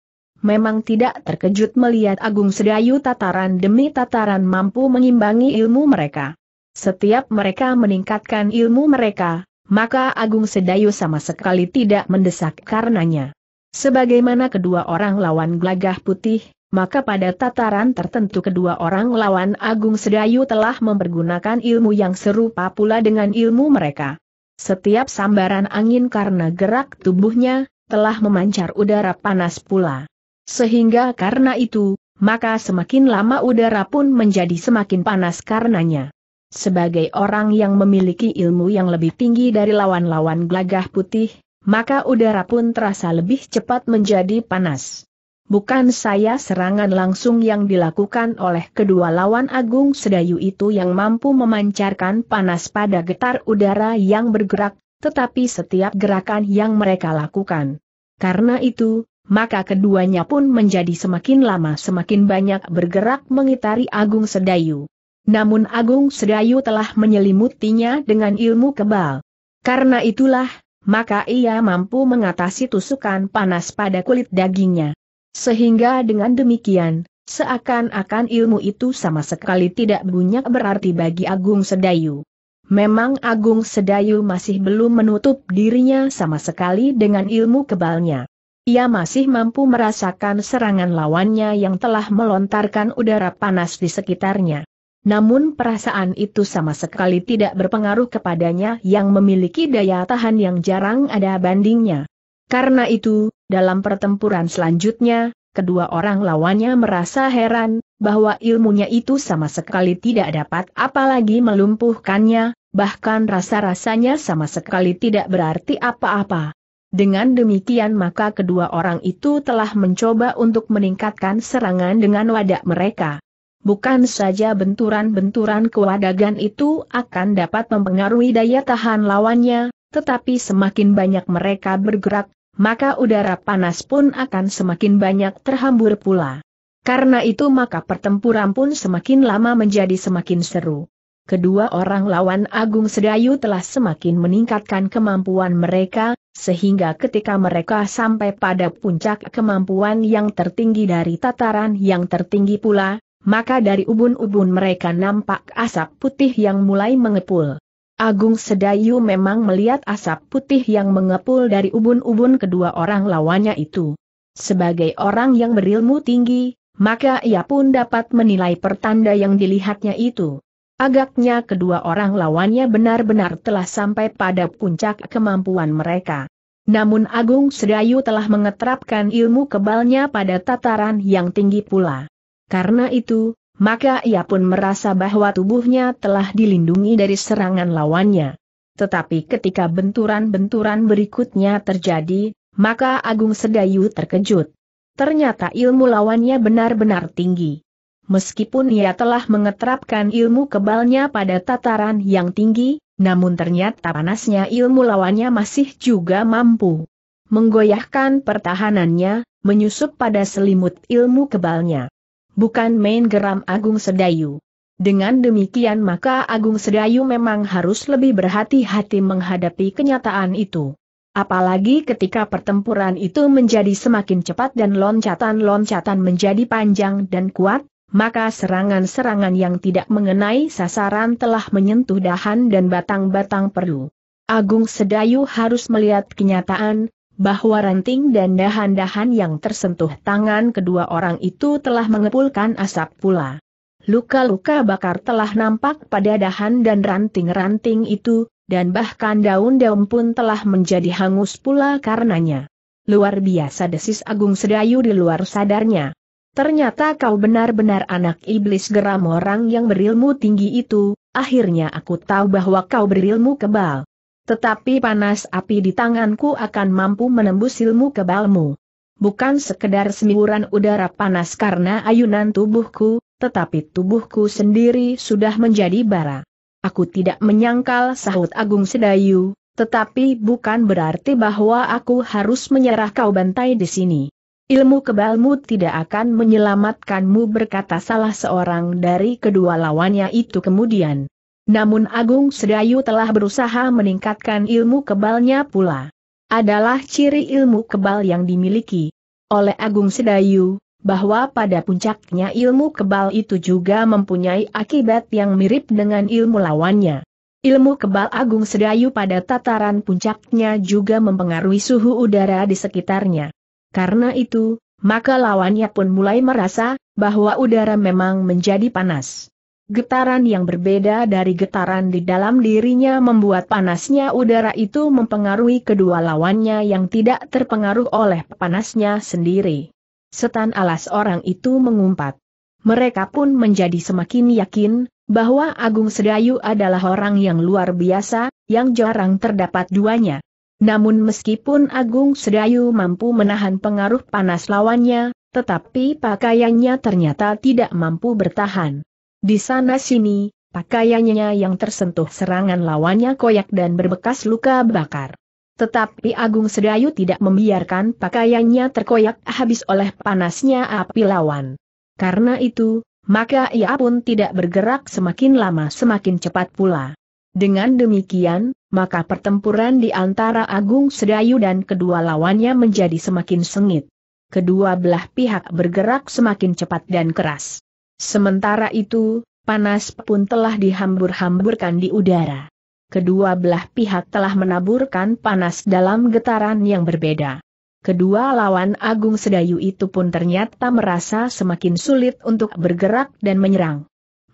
memang tidak terkejut melihat Agung Sedayu tataran demi tataran mampu mengimbangi ilmu mereka. Setiap mereka meningkatkan ilmu mereka, maka Agung Sedayu sama sekali tidak mendesak karenanya. Sebagaimana kedua orang lawan gelagah putih, maka pada tataran tertentu kedua orang lawan Agung Sedayu telah mempergunakan ilmu yang serupa pula dengan ilmu mereka. Setiap sambaran angin karena gerak tubuhnya, telah memancar udara panas pula. Sehingga karena itu, maka semakin lama udara pun menjadi semakin panas karenanya sebagai orang yang memiliki ilmu yang lebih tinggi dari lawan-lawan gelagah putih, maka udara pun terasa lebih cepat menjadi panas. Bukan saya serangan langsung yang dilakukan oleh kedua lawan Agung Sedayu itu yang mampu memancarkan panas pada getar udara yang bergerak, tetapi setiap gerakan yang mereka lakukan. Karena itu, maka keduanya pun menjadi semakin lama semakin banyak bergerak mengitari Agung Sedayu. Namun Agung Sedayu telah menyelimutinya dengan ilmu kebal. Karena itulah, maka ia mampu mengatasi tusukan panas pada kulit dagingnya. Sehingga dengan demikian, seakan-akan ilmu itu sama sekali tidak banyak berarti bagi Agung Sedayu. Memang Agung Sedayu masih belum menutup dirinya sama sekali dengan ilmu kebalnya. Ia masih mampu merasakan serangan lawannya yang telah melontarkan udara panas di sekitarnya. Namun perasaan itu sama sekali tidak berpengaruh kepadanya yang memiliki daya tahan yang jarang ada bandingnya. Karena itu, dalam pertempuran selanjutnya, kedua orang lawannya merasa heran, bahwa ilmunya itu sama sekali tidak dapat apalagi melumpuhkannya, bahkan rasa-rasanya sama sekali tidak berarti apa-apa. Dengan demikian maka kedua orang itu telah mencoba untuk meningkatkan serangan dengan wadah mereka. Bukan saja benturan-benturan kewadagan itu akan dapat mempengaruhi daya tahan lawannya, tetapi semakin banyak mereka bergerak, maka udara panas pun akan semakin banyak terhambur pula. Karena itu maka pertempuran pun semakin lama menjadi semakin seru. Kedua orang lawan Agung Sedayu telah semakin meningkatkan kemampuan mereka, sehingga ketika mereka sampai pada puncak kemampuan yang tertinggi dari tataran yang tertinggi pula, maka dari ubun-ubun mereka nampak asap putih yang mulai mengepul. Agung Sedayu memang melihat asap putih yang mengepul dari ubun-ubun kedua orang lawannya itu. Sebagai orang yang berilmu tinggi, maka ia pun dapat menilai pertanda yang dilihatnya itu. Agaknya kedua orang lawannya benar-benar telah sampai pada puncak kemampuan mereka. Namun Agung Sedayu telah mengetrapkan ilmu kebalnya pada tataran yang tinggi pula. Karena itu, maka ia pun merasa bahwa tubuhnya telah dilindungi dari serangan lawannya. Tetapi ketika benturan-benturan berikutnya terjadi, maka Agung Sedayu terkejut. Ternyata ilmu lawannya benar-benar tinggi. Meskipun ia telah mengeterapkan ilmu kebalnya pada tataran yang tinggi, namun ternyata panasnya ilmu lawannya masih juga mampu menggoyahkan pertahanannya, menyusup pada selimut ilmu kebalnya bukan main geram Agung Sedayu. Dengan demikian maka Agung Sedayu memang harus lebih berhati-hati menghadapi kenyataan itu. Apalagi ketika pertempuran itu menjadi semakin cepat dan loncatan-loncatan menjadi panjang dan kuat, maka serangan-serangan yang tidak mengenai sasaran telah menyentuh dahan dan batang-batang perlu. Agung Sedayu harus melihat kenyataan, bahwa ranting dan dahan-dahan yang tersentuh tangan kedua orang itu telah mengepulkan asap pula. Luka-luka bakar telah nampak pada dahan dan ranting-ranting itu, dan bahkan daun-daun pun telah menjadi hangus pula karenanya. Luar biasa desis Agung Sedayu di luar sadarnya. Ternyata kau benar-benar anak iblis geram orang yang berilmu tinggi itu, akhirnya aku tahu bahwa kau berilmu kebal. Tetapi panas api di tanganku akan mampu menembus ilmu kebalmu. Bukan sekedar semburan udara panas karena ayunan tubuhku, tetapi tubuhku sendiri sudah menjadi bara. Aku tidak menyangkal sahut Agung Sedayu, tetapi bukan berarti bahwa aku harus menyerah kau bantai di sini. Ilmu kebalmu tidak akan menyelamatkanmu berkata salah seorang dari kedua lawannya itu kemudian. Namun Agung Sedayu telah berusaha meningkatkan ilmu kebalnya pula. Adalah ciri ilmu kebal yang dimiliki oleh Agung Sedayu, bahwa pada puncaknya ilmu kebal itu juga mempunyai akibat yang mirip dengan ilmu lawannya. Ilmu kebal Agung Sedayu pada tataran puncaknya juga mempengaruhi suhu udara di sekitarnya. Karena itu, maka lawannya pun mulai merasa bahwa udara memang menjadi panas. Getaran yang berbeda dari getaran di dalam dirinya membuat panasnya udara itu mempengaruhi kedua lawannya yang tidak terpengaruh oleh panasnya sendiri. Setan alas orang itu mengumpat. Mereka pun menjadi semakin yakin bahwa Agung Sedayu adalah orang yang luar biasa, yang jarang terdapat duanya. Namun meskipun Agung Sedayu mampu menahan pengaruh panas lawannya, tetapi pakaiannya ternyata tidak mampu bertahan. Di sana-sini, pakaiannya yang tersentuh serangan lawannya koyak dan berbekas luka bakar. Tetapi Agung Sedayu tidak membiarkan pakaiannya terkoyak habis oleh panasnya api lawan. Karena itu, maka ia pun tidak bergerak semakin lama semakin cepat pula. Dengan demikian, maka pertempuran di antara Agung Sedayu dan kedua lawannya menjadi semakin sengit. Kedua belah pihak bergerak semakin cepat dan keras. Sementara itu, panas pun telah dihambur-hamburkan di udara. Kedua belah pihak telah menaburkan panas dalam getaran yang berbeda. Kedua lawan Agung Sedayu itu pun ternyata merasa semakin sulit untuk bergerak dan menyerang.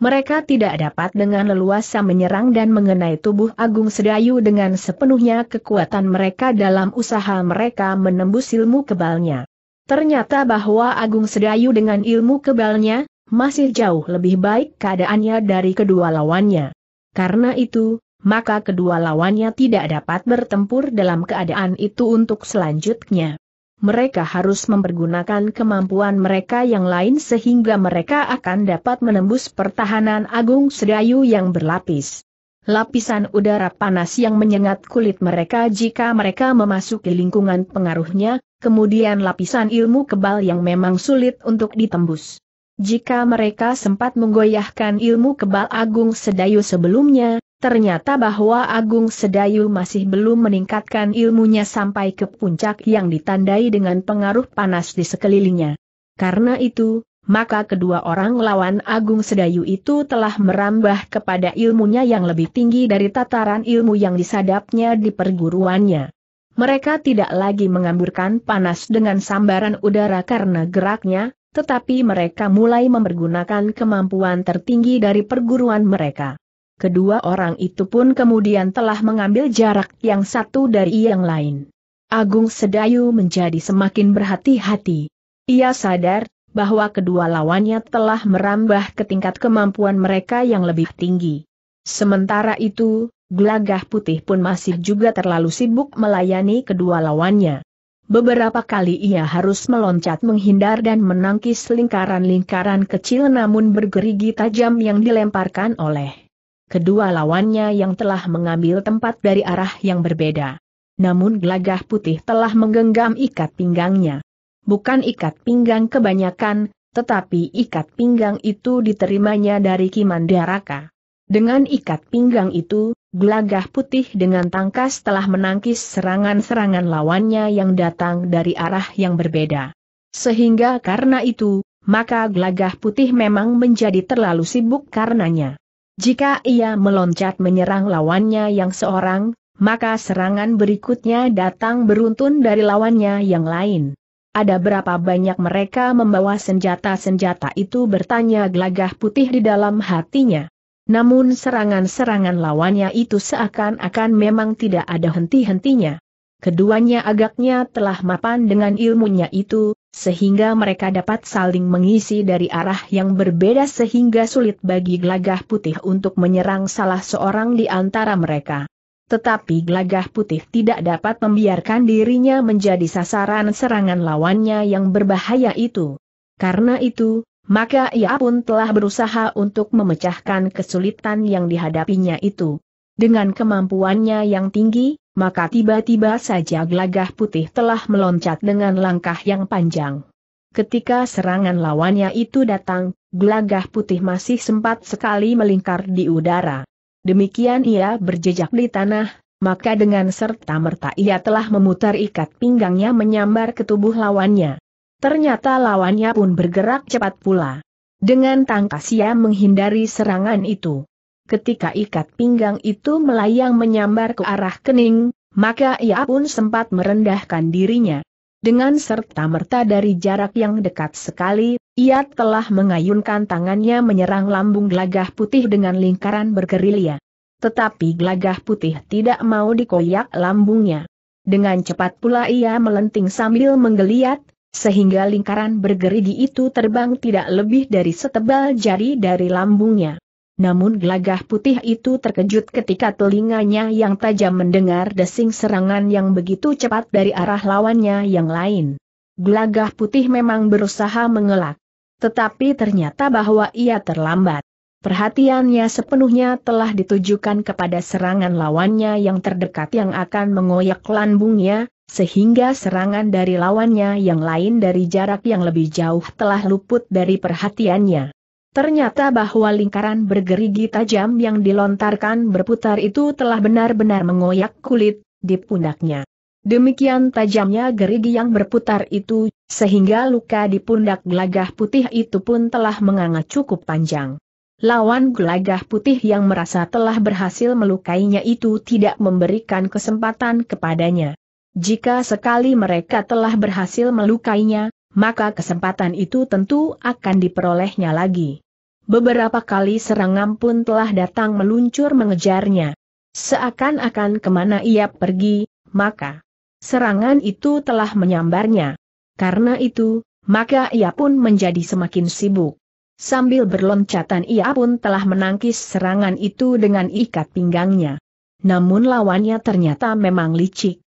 Mereka tidak dapat dengan leluasa menyerang dan mengenai tubuh Agung Sedayu dengan sepenuhnya kekuatan mereka dalam usaha mereka menembus ilmu kebalnya. Ternyata bahwa Agung Sedayu dengan ilmu kebalnya, masih jauh lebih baik keadaannya dari kedua lawannya. Karena itu, maka kedua lawannya tidak dapat bertempur dalam keadaan itu untuk selanjutnya. Mereka harus mempergunakan kemampuan mereka yang lain sehingga mereka akan dapat menembus pertahanan Agung Sedayu yang berlapis. Lapisan udara panas yang menyengat kulit mereka jika mereka memasuki lingkungan pengaruhnya, kemudian lapisan ilmu kebal yang memang sulit untuk ditembus. Jika mereka sempat menggoyahkan ilmu kebal Agung Sedayu sebelumnya, ternyata bahwa Agung Sedayu masih belum meningkatkan ilmunya sampai ke puncak yang ditandai dengan pengaruh panas di sekelilingnya. Karena itu, maka kedua orang lawan Agung Sedayu itu telah merambah kepada ilmunya yang lebih tinggi dari tataran ilmu yang disadapnya di perguruannya. Mereka tidak lagi mengamburkan panas dengan sambaran udara karena geraknya, tetapi mereka mulai mempergunakan kemampuan tertinggi dari perguruan mereka. Kedua orang itu pun kemudian telah mengambil jarak yang satu dari yang lain. Agung Sedayu menjadi semakin berhati-hati. Ia sadar bahwa kedua lawannya telah merambah ke tingkat kemampuan mereka yang lebih tinggi. Sementara itu, Glagah Putih pun masih juga terlalu sibuk melayani kedua lawannya. Beberapa kali ia harus meloncat menghindar dan menangkis lingkaran-lingkaran kecil namun bergerigi tajam yang dilemparkan oleh kedua lawannya yang telah mengambil tempat dari arah yang berbeda. Namun gelagah putih telah menggenggam ikat pinggangnya. Bukan ikat pinggang kebanyakan, tetapi ikat pinggang itu diterimanya dari Kimandaraka. Dengan ikat pinggang itu, gelagah putih dengan tangkas telah menangkis serangan-serangan lawannya yang datang dari arah yang berbeda. Sehingga karena itu, maka gelagah putih memang menjadi terlalu sibuk karenanya. Jika ia meloncat menyerang lawannya yang seorang, maka serangan berikutnya datang beruntun dari lawannya yang lain. Ada berapa banyak mereka membawa senjata-senjata itu bertanya gelagah putih di dalam hatinya. Namun serangan-serangan lawannya itu seakan-akan memang tidak ada henti-hentinya. Keduanya agaknya telah mapan dengan ilmunya itu, sehingga mereka dapat saling mengisi dari arah yang berbeda sehingga sulit bagi glagah putih untuk menyerang salah seorang di antara mereka. Tetapi glagah putih tidak dapat membiarkan dirinya menjadi sasaran serangan lawannya yang berbahaya itu. Karena itu, maka ia pun telah berusaha untuk memecahkan kesulitan yang dihadapinya itu. Dengan kemampuannya yang tinggi, maka tiba-tiba saja gelagah putih telah meloncat dengan langkah yang panjang. Ketika serangan lawannya itu datang, gelagah putih masih sempat sekali melingkar di udara. Demikian ia berjejak di tanah, maka dengan serta merta ia telah memutar ikat pinggangnya menyambar ke tubuh lawannya. Ternyata lawannya pun bergerak cepat pula. Dengan tangkas ia menghindari serangan itu. Ketika ikat pinggang itu melayang menyambar ke arah kening, maka ia pun sempat merendahkan dirinya. Dengan serta-merta dari jarak yang dekat sekali, ia telah mengayunkan tangannya menyerang lambung gelagah putih dengan lingkaran bergerilya. Tetapi gelagah putih tidak mau dikoyak lambungnya. Dengan cepat pula ia melenting sambil menggeliat, sehingga lingkaran bergerigi itu terbang tidak lebih dari setebal jari dari lambungnya. Namun gelagah putih itu terkejut ketika telinganya yang tajam mendengar desing serangan yang begitu cepat dari arah lawannya yang lain. Gelagah putih memang berusaha mengelak. Tetapi ternyata bahwa ia terlambat. Perhatiannya sepenuhnya telah ditujukan kepada serangan lawannya yang terdekat yang akan mengoyak lambungnya, sehingga serangan dari lawannya yang lain dari jarak yang lebih jauh telah luput dari perhatiannya. Ternyata bahwa lingkaran bergerigi tajam yang dilontarkan berputar itu telah benar-benar mengoyak kulit di pundaknya. Demikian tajamnya gerigi yang berputar itu, sehingga luka di pundak gelagah putih itu pun telah menganga cukup panjang. Lawan gelagah putih yang merasa telah berhasil melukainya itu tidak memberikan kesempatan kepadanya. Jika sekali mereka telah berhasil melukainya, maka kesempatan itu tentu akan diperolehnya lagi. Beberapa kali serangan pun telah datang meluncur mengejarnya. Seakan-akan kemana ia pergi, maka serangan itu telah menyambarnya. Karena itu, maka ia pun menjadi semakin sibuk. Sambil berloncatan ia pun telah menangkis serangan itu dengan ikat pinggangnya. Namun lawannya ternyata memang licik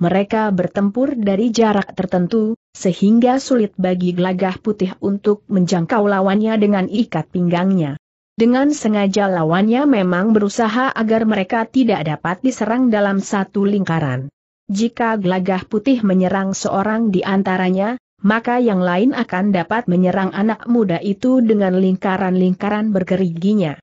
mereka bertempur dari jarak tertentu, sehingga sulit bagi gelagah putih untuk menjangkau lawannya dengan ikat pinggangnya. Dengan sengaja lawannya memang berusaha agar mereka tidak dapat diserang dalam satu lingkaran. Jika gelagah putih menyerang seorang di antaranya, maka yang lain akan dapat menyerang anak muda itu dengan lingkaran-lingkaran bergeriginya.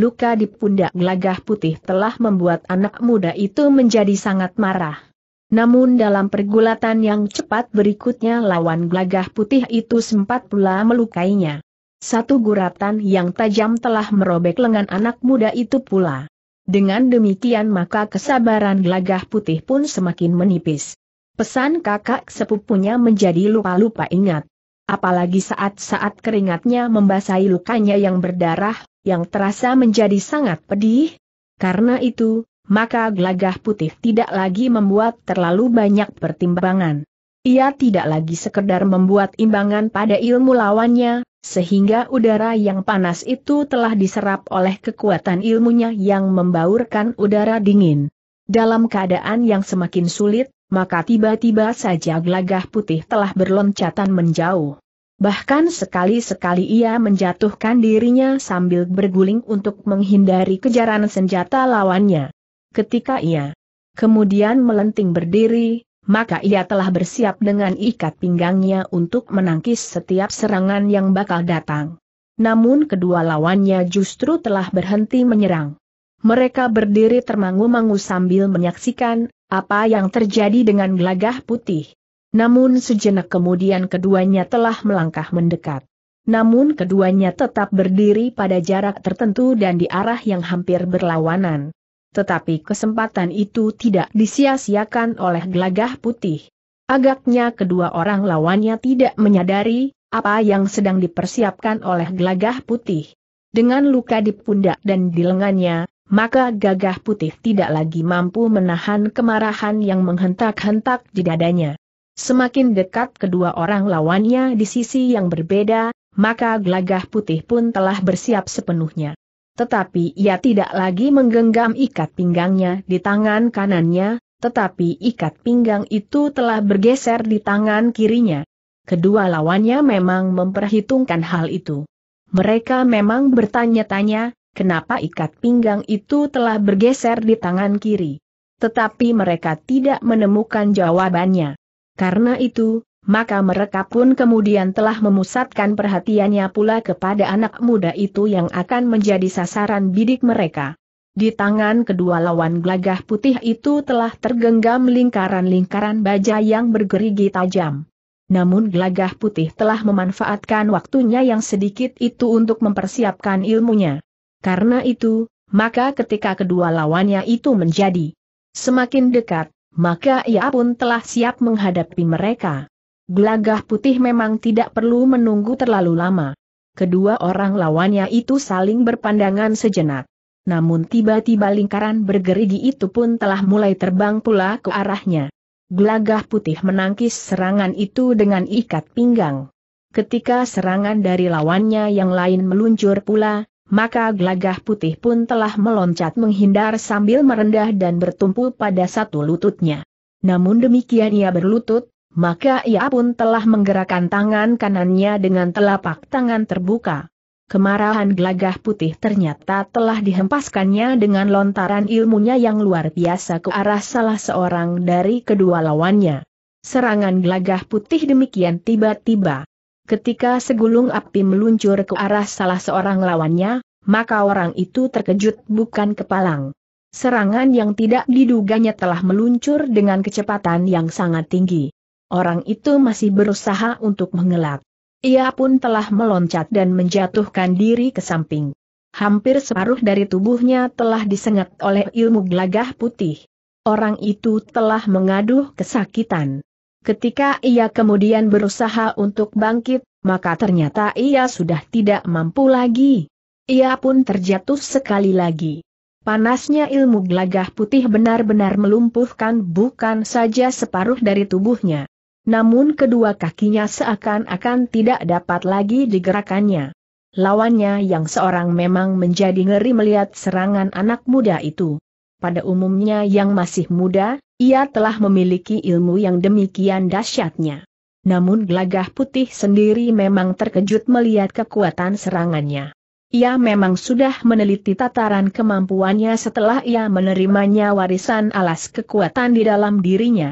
Luka di pundak gelagah putih telah membuat anak muda itu menjadi sangat marah. Namun dalam pergulatan yang cepat berikutnya lawan gelagah putih itu sempat pula melukainya. Satu guratan yang tajam telah merobek lengan anak muda itu pula. Dengan demikian maka kesabaran gelagah putih pun semakin menipis. Pesan kakak sepupunya menjadi lupa-lupa ingat. Apalagi saat-saat keringatnya membasahi lukanya yang berdarah, yang terasa menjadi sangat pedih. Karena itu, maka glagah putih tidak lagi membuat terlalu banyak pertimbangan. Ia tidak lagi sekedar membuat imbangan pada ilmu lawannya, sehingga udara yang panas itu telah diserap oleh kekuatan ilmunya yang membaurkan udara dingin. Dalam keadaan yang semakin sulit, maka tiba-tiba saja glagah putih telah berloncatan menjauh. Bahkan sekali-sekali ia menjatuhkan dirinya sambil berguling untuk menghindari kejaran senjata lawannya ketika ia kemudian melenting berdiri, maka ia telah bersiap dengan ikat pinggangnya untuk menangkis setiap serangan yang bakal datang. Namun kedua lawannya justru telah berhenti menyerang. Mereka berdiri termangu-mangu sambil menyaksikan apa yang terjadi dengan gelagah putih. Namun sejenak kemudian keduanya telah melangkah mendekat. Namun keduanya tetap berdiri pada jarak tertentu dan di arah yang hampir berlawanan tetapi kesempatan itu tidak disia-siakan oleh gelagah putih. Agaknya kedua orang lawannya tidak menyadari apa yang sedang dipersiapkan oleh gelagah putih. Dengan luka di pundak dan di lengannya, maka gagah putih tidak lagi mampu menahan kemarahan yang menghentak-hentak di dadanya. Semakin dekat kedua orang lawannya di sisi yang berbeda, maka gelagah putih pun telah bersiap sepenuhnya tetapi ia tidak lagi menggenggam ikat pinggangnya di tangan kanannya, tetapi ikat pinggang itu telah bergeser di tangan kirinya. Kedua lawannya memang memperhitungkan hal itu. Mereka memang bertanya-tanya, kenapa ikat pinggang itu telah bergeser di tangan kiri. Tetapi mereka tidak menemukan jawabannya. Karena itu, maka mereka pun kemudian telah memusatkan perhatiannya pula kepada anak muda itu yang akan menjadi sasaran bidik mereka. Di tangan kedua lawan gelagah putih itu telah tergenggam lingkaran-lingkaran baja yang bergerigi tajam. Namun gelagah putih telah memanfaatkan waktunya yang sedikit itu untuk mempersiapkan ilmunya. Karena itu, maka ketika kedua lawannya itu menjadi semakin dekat, maka ia pun telah siap menghadapi mereka. Gelagah putih memang tidak perlu menunggu terlalu lama. Kedua orang lawannya itu saling berpandangan sejenak. Namun tiba-tiba lingkaran bergerigi itu pun telah mulai terbang pula ke arahnya. Gelagah putih menangkis serangan itu dengan ikat pinggang. Ketika serangan dari lawannya yang lain meluncur pula, maka gelagah putih pun telah meloncat menghindar sambil merendah dan bertumpu pada satu lututnya. Namun demikian ia berlutut, maka ia pun telah menggerakkan tangan kanannya dengan telapak tangan terbuka. Kemarahan gelagah putih ternyata telah dihempaskannya dengan lontaran ilmunya yang luar biasa ke arah salah seorang dari kedua lawannya. Serangan gelagah putih demikian tiba-tiba. Ketika segulung api meluncur ke arah salah seorang lawannya, maka orang itu terkejut bukan kepalang. Serangan yang tidak diduganya telah meluncur dengan kecepatan yang sangat tinggi orang itu masih berusaha untuk mengelak. Ia pun telah meloncat dan menjatuhkan diri ke samping. Hampir separuh dari tubuhnya telah disengat oleh ilmu gelagah putih. Orang itu telah mengaduh kesakitan. Ketika ia kemudian berusaha untuk bangkit, maka ternyata ia sudah tidak mampu lagi. Ia pun terjatuh sekali lagi. Panasnya ilmu gelagah putih benar-benar melumpuhkan bukan saja separuh dari tubuhnya. Namun kedua kakinya seakan-akan tidak dapat lagi digerakannya. Lawannya yang seorang memang menjadi ngeri melihat serangan anak muda itu. Pada umumnya yang masih muda, ia telah memiliki ilmu yang demikian dahsyatnya. Namun gelagah putih sendiri memang terkejut melihat kekuatan serangannya. Ia memang sudah meneliti tataran kemampuannya setelah ia menerimanya warisan alas kekuatan di dalam dirinya.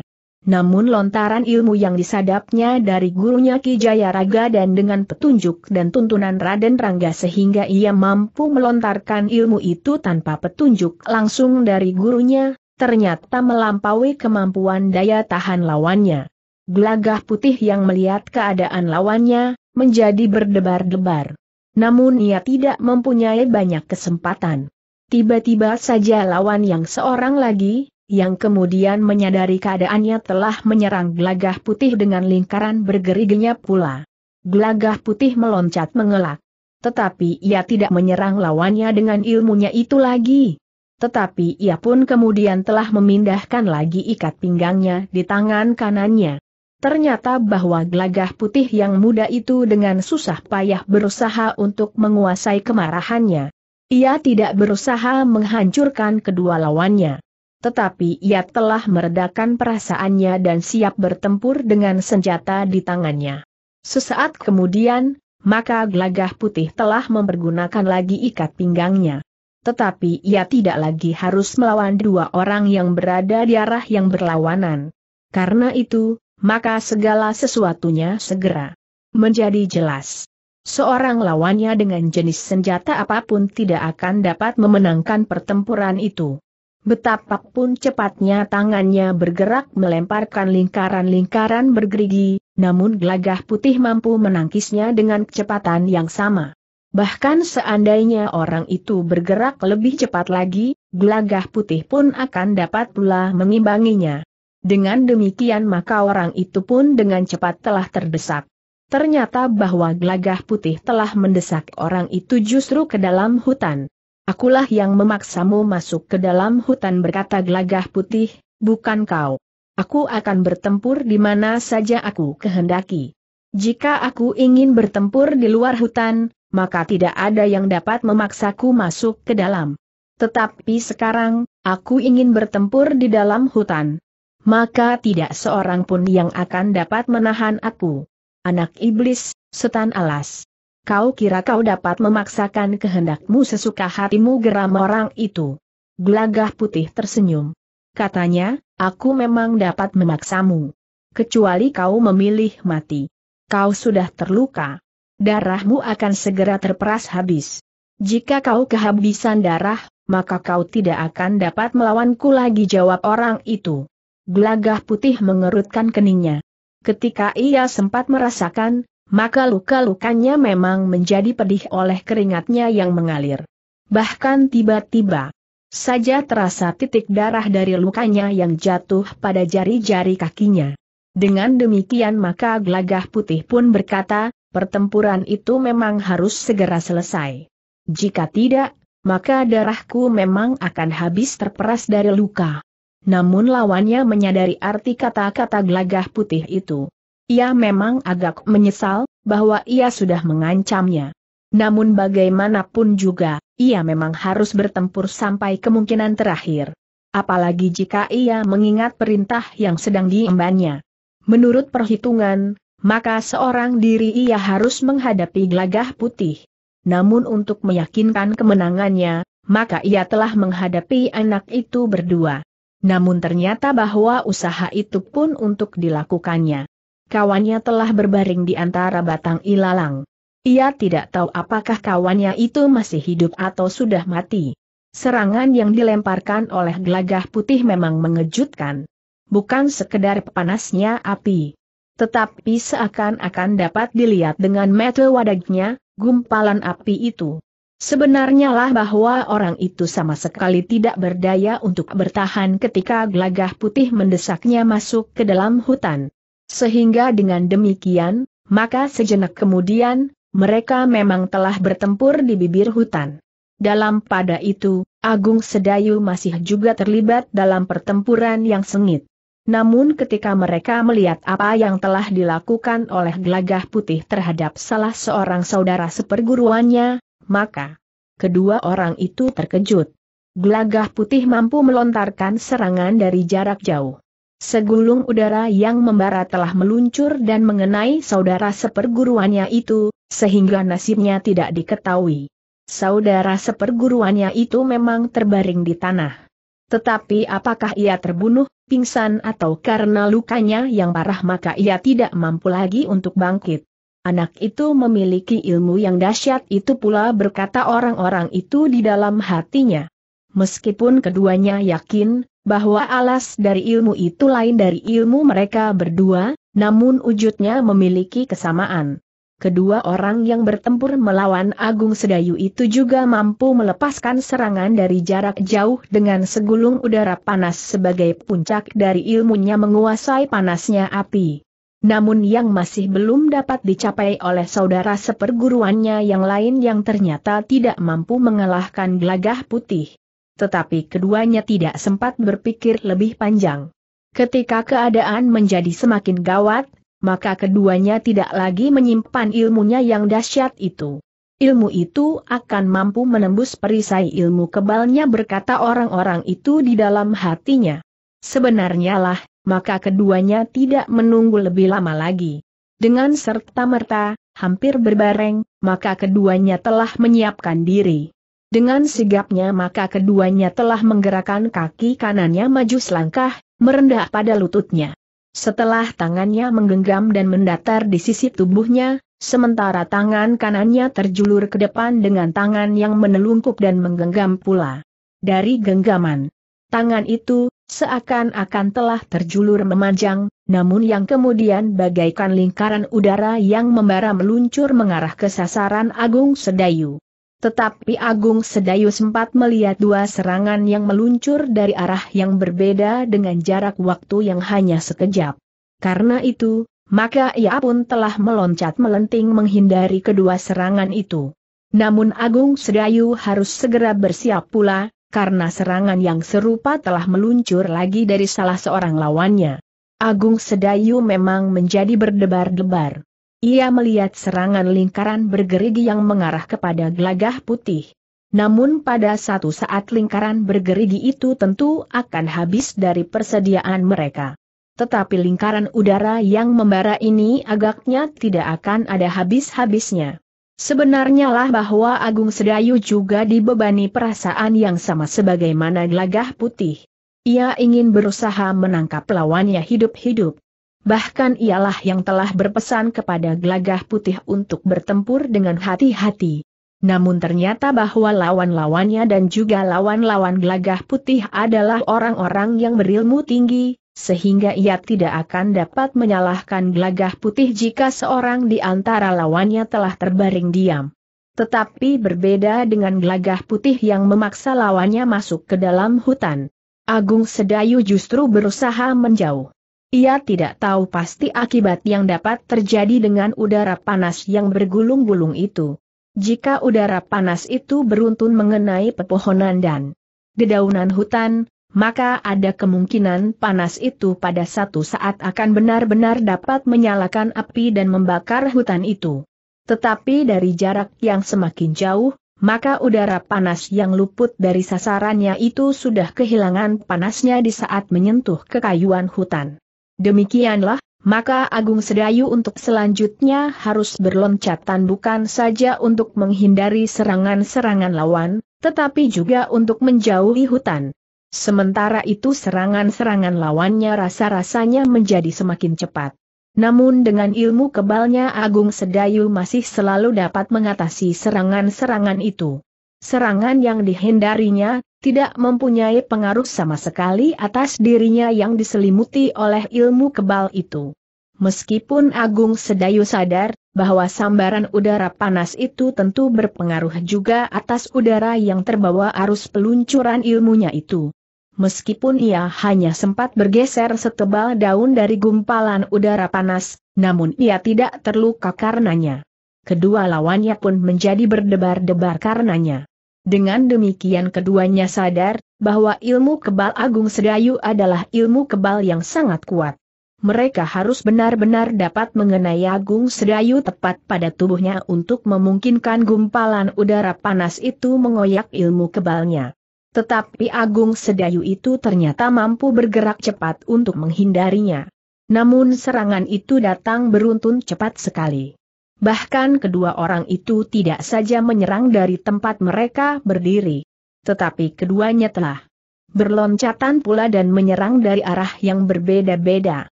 Namun lontaran ilmu yang disadapnya dari gurunya Ki Jayaraga dan dengan petunjuk dan tuntunan Raden Rangga sehingga ia mampu melontarkan ilmu itu tanpa petunjuk langsung dari gurunya, ternyata melampaui kemampuan daya tahan lawannya. Gelagah putih yang melihat keadaan lawannya, menjadi berdebar-debar. Namun ia tidak mempunyai banyak kesempatan. Tiba-tiba saja lawan yang seorang lagi, yang kemudian menyadari keadaannya telah menyerang gelagah putih dengan lingkaran bergeriganya pula. Gelagah putih meloncat mengelak. Tetapi ia tidak menyerang lawannya dengan ilmunya itu lagi. Tetapi ia pun kemudian telah memindahkan lagi ikat pinggangnya di tangan kanannya. Ternyata bahwa gelagah putih yang muda itu dengan susah payah berusaha untuk menguasai kemarahannya. Ia tidak berusaha menghancurkan kedua lawannya tetapi ia telah meredakan perasaannya dan siap bertempur dengan senjata di tangannya. Sesaat kemudian, maka gelagah putih telah mempergunakan lagi ikat pinggangnya. Tetapi ia tidak lagi harus melawan dua orang yang berada di arah yang berlawanan. Karena itu, maka segala sesuatunya segera menjadi jelas. Seorang lawannya dengan jenis senjata apapun tidak akan dapat memenangkan pertempuran itu. Betapapun cepatnya tangannya bergerak melemparkan lingkaran-lingkaran bergerigi, namun gelagah putih mampu menangkisnya dengan kecepatan yang sama. Bahkan seandainya orang itu bergerak lebih cepat lagi, gelagah putih pun akan dapat pula mengimbanginya. Dengan demikian maka orang itu pun dengan cepat telah terdesak. Ternyata bahwa gelagah putih telah mendesak orang itu justru ke dalam hutan. Akulah yang memaksamu masuk ke dalam hutan berkata gelagah putih, bukan kau. Aku akan bertempur di mana saja aku kehendaki. Jika aku ingin bertempur di luar hutan, maka tidak ada yang dapat memaksaku masuk ke dalam. Tetapi sekarang, aku ingin bertempur di dalam hutan. Maka tidak seorang pun yang akan dapat menahan aku. Anak iblis, setan alas. Kau kira kau dapat memaksakan kehendakmu sesuka hatimu geram orang itu. Gelagah putih tersenyum. Katanya, aku memang dapat memaksamu. Kecuali kau memilih mati. Kau sudah terluka. Darahmu akan segera terperas habis. Jika kau kehabisan darah, maka kau tidak akan dapat melawanku lagi jawab orang itu. Gelagah putih mengerutkan keningnya. Ketika ia sempat merasakan, maka luka-lukanya memang menjadi pedih oleh keringatnya yang mengalir. Bahkan tiba-tiba saja terasa titik darah dari lukanya yang jatuh pada jari-jari kakinya. Dengan demikian maka gelagah putih pun berkata, pertempuran itu memang harus segera selesai. Jika tidak, maka darahku memang akan habis terperas dari luka. Namun lawannya menyadari arti kata-kata gelagah putih itu. Ia memang agak menyesal bahwa ia sudah mengancamnya. Namun bagaimanapun juga, ia memang harus bertempur sampai kemungkinan terakhir. Apalagi jika ia mengingat perintah yang sedang diembannya. Menurut perhitungan, maka seorang diri ia harus menghadapi gelagah putih. Namun untuk meyakinkan kemenangannya, maka ia telah menghadapi anak itu berdua. Namun ternyata bahwa usaha itu pun untuk dilakukannya kawannya telah berbaring di antara batang ilalang. Ia tidak tahu apakah kawannya itu masih hidup atau sudah mati. Serangan yang dilemparkan oleh gelagah putih memang mengejutkan. Bukan sekedar panasnya api. Tetapi seakan-akan dapat dilihat dengan mata wadagnya, gumpalan api itu. Sebenarnya lah bahwa orang itu sama sekali tidak berdaya untuk bertahan ketika gelagah putih mendesaknya masuk ke dalam hutan. Sehingga dengan demikian, maka sejenak kemudian, mereka memang telah bertempur di bibir hutan. Dalam pada itu, Agung Sedayu masih juga terlibat dalam pertempuran yang sengit. Namun ketika mereka melihat apa yang telah dilakukan oleh Glagah Putih terhadap salah seorang saudara seperguruannya, maka kedua orang itu terkejut. Glagah Putih mampu melontarkan serangan dari jarak jauh. Segulung udara yang membara telah meluncur dan mengenai saudara seperguruannya itu, sehingga nasibnya tidak diketahui. Saudara seperguruannya itu memang terbaring di tanah. Tetapi apakah ia terbunuh, pingsan atau karena lukanya yang parah maka ia tidak mampu lagi untuk bangkit. Anak itu memiliki ilmu yang dahsyat itu pula berkata orang-orang itu di dalam hatinya. Meskipun keduanya yakin bahwa alas dari ilmu itu lain dari ilmu mereka berdua, namun wujudnya memiliki kesamaan. Kedua orang yang bertempur melawan Agung Sedayu itu juga mampu melepaskan serangan dari jarak jauh dengan segulung udara panas sebagai puncak dari ilmunya menguasai panasnya api. Namun yang masih belum dapat dicapai oleh saudara seperguruannya yang lain yang ternyata tidak mampu mengalahkan gelagah putih tetapi keduanya tidak sempat berpikir lebih panjang. Ketika keadaan menjadi semakin gawat, maka keduanya tidak lagi menyimpan ilmunya yang dahsyat itu. Ilmu itu akan mampu menembus perisai ilmu kebalnya berkata orang-orang itu di dalam hatinya. Sebenarnya lah, maka keduanya tidak menunggu lebih lama lagi. Dengan serta-merta, hampir berbareng, maka keduanya telah menyiapkan diri. Dengan sigapnya maka keduanya telah menggerakkan kaki kanannya maju selangkah, merendah pada lututnya. Setelah tangannya menggenggam dan mendatar di sisi tubuhnya, sementara tangan kanannya terjulur ke depan dengan tangan yang menelungkup dan menggenggam pula. Dari genggaman tangan itu, seakan-akan telah terjulur memanjang, namun yang kemudian bagaikan lingkaran udara yang membara meluncur mengarah ke sasaran Agung Sedayu. Tetapi Agung Sedayu sempat melihat dua serangan yang meluncur dari arah yang berbeda dengan jarak waktu yang hanya sekejap. Karena itu, maka ia pun telah meloncat melenting menghindari kedua serangan itu. Namun Agung Sedayu harus segera bersiap pula, karena serangan yang serupa telah meluncur lagi dari salah seorang lawannya. Agung Sedayu memang menjadi berdebar-debar. Ia melihat serangan lingkaran bergerigi yang mengarah kepada gelagah putih. Namun pada satu saat lingkaran bergerigi itu tentu akan habis dari persediaan mereka. Tetapi lingkaran udara yang membara ini agaknya tidak akan ada habis-habisnya. Sebenarnya lah bahwa Agung Sedayu juga dibebani perasaan yang sama sebagaimana gelagah putih. Ia ingin berusaha menangkap lawannya hidup-hidup bahkan ialah yang telah berpesan kepada Glagah putih untuk bertempur dengan hati-hati. Namun ternyata bahwa lawan-lawannya dan juga lawan-lawan Glagah putih adalah orang-orang yang berilmu tinggi, sehingga ia tidak akan dapat menyalahkan Glagah putih jika seorang di antara lawannya telah terbaring diam. Tetapi berbeda dengan Glagah putih yang memaksa lawannya masuk ke dalam hutan. Agung Sedayu justru berusaha menjauh. Ia tidak tahu pasti akibat yang dapat terjadi dengan udara panas yang bergulung-gulung itu. Jika udara panas itu beruntun mengenai pepohonan dan dedaunan hutan, maka ada kemungkinan panas itu pada satu saat akan benar-benar dapat menyalakan api dan membakar hutan itu. Tetapi dari jarak yang semakin jauh, maka udara panas yang luput dari sasarannya itu sudah kehilangan panasnya di saat menyentuh kekayuan hutan. Demikianlah, maka Agung Sedayu untuk selanjutnya harus berloncatan bukan saja untuk menghindari serangan-serangan lawan, tetapi juga untuk menjauhi hutan. Sementara itu serangan-serangan lawannya rasa-rasanya menjadi semakin cepat. Namun dengan ilmu kebalnya Agung Sedayu masih selalu dapat mengatasi serangan-serangan itu. Serangan yang dihindarinya, tidak mempunyai pengaruh sama sekali atas dirinya yang diselimuti oleh ilmu kebal itu. Meskipun Agung Sedayu sadar bahwa sambaran udara panas itu tentu berpengaruh juga atas udara yang terbawa arus peluncuran ilmunya itu. Meskipun ia hanya sempat bergeser setebal daun dari gumpalan udara panas, namun ia tidak terluka karenanya. Kedua lawannya pun menjadi berdebar-debar karenanya. Dengan demikian keduanya sadar, bahwa ilmu kebal Agung Sedayu adalah ilmu kebal yang sangat kuat. Mereka harus benar-benar dapat mengenai Agung Sedayu tepat pada tubuhnya untuk memungkinkan gumpalan udara panas itu mengoyak ilmu kebalnya. Tetapi Agung Sedayu itu ternyata mampu bergerak cepat untuk menghindarinya. Namun serangan itu datang beruntun cepat sekali. Bahkan kedua orang itu tidak saja menyerang dari tempat mereka berdiri. Tetapi keduanya telah berloncatan pula dan menyerang dari arah yang berbeda-beda.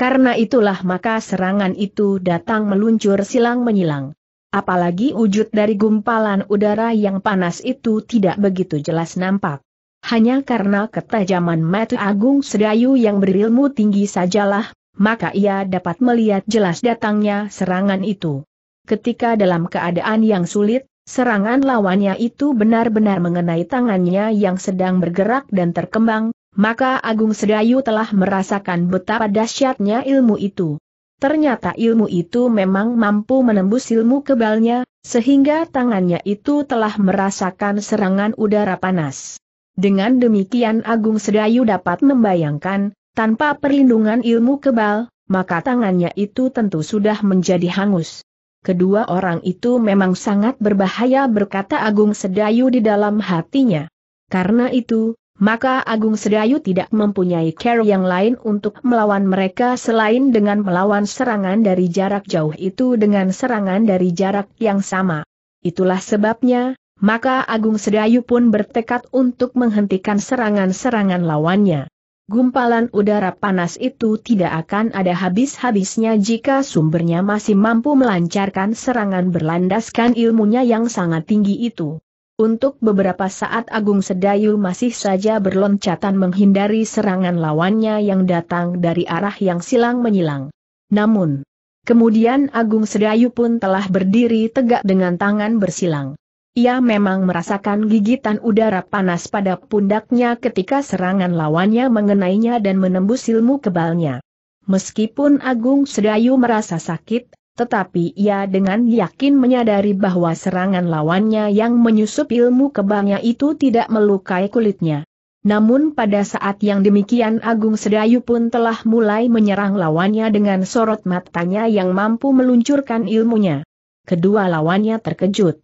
Karena itulah maka serangan itu datang meluncur silang-menyilang. Apalagi wujud dari gumpalan udara yang panas itu tidak begitu jelas nampak. Hanya karena ketajaman mata Agung Sedayu yang berilmu tinggi sajalah maka ia dapat melihat jelas datangnya serangan itu. Ketika dalam keadaan yang sulit, serangan lawannya itu benar-benar mengenai tangannya yang sedang bergerak dan terkembang, maka Agung Sedayu telah merasakan betapa dahsyatnya ilmu itu. Ternyata ilmu itu memang mampu menembus ilmu kebalnya, sehingga tangannya itu telah merasakan serangan udara panas. Dengan demikian Agung Sedayu dapat membayangkan, tanpa perlindungan ilmu kebal, maka tangannya itu tentu sudah menjadi hangus kedua orang itu memang sangat berbahaya berkata Agung Sedayu di dalam hatinya. Karena itu, maka Agung Sedayu tidak mempunyai care yang lain untuk melawan mereka selain dengan melawan serangan dari jarak jauh itu dengan serangan dari jarak yang sama. Itulah sebabnya, maka Agung Sedayu pun bertekad untuk menghentikan serangan-serangan lawannya. Gumpalan udara panas itu tidak akan ada habis-habisnya jika sumbernya masih mampu melancarkan serangan berlandaskan ilmunya yang sangat tinggi itu. Untuk beberapa saat Agung Sedayu masih saja berloncatan menghindari serangan lawannya yang datang dari arah yang silang menyilang. Namun, kemudian Agung Sedayu pun telah berdiri tegak dengan tangan bersilang. Ia memang merasakan gigitan udara panas pada pundaknya ketika serangan lawannya mengenainya dan menembus ilmu kebalnya. Meskipun Agung Sedayu merasa sakit, tetapi ia dengan yakin menyadari bahwa serangan lawannya yang menyusup ilmu kebalnya itu tidak melukai kulitnya. Namun pada saat yang demikian Agung Sedayu pun telah mulai menyerang lawannya dengan sorot matanya yang mampu meluncurkan ilmunya. Kedua lawannya terkejut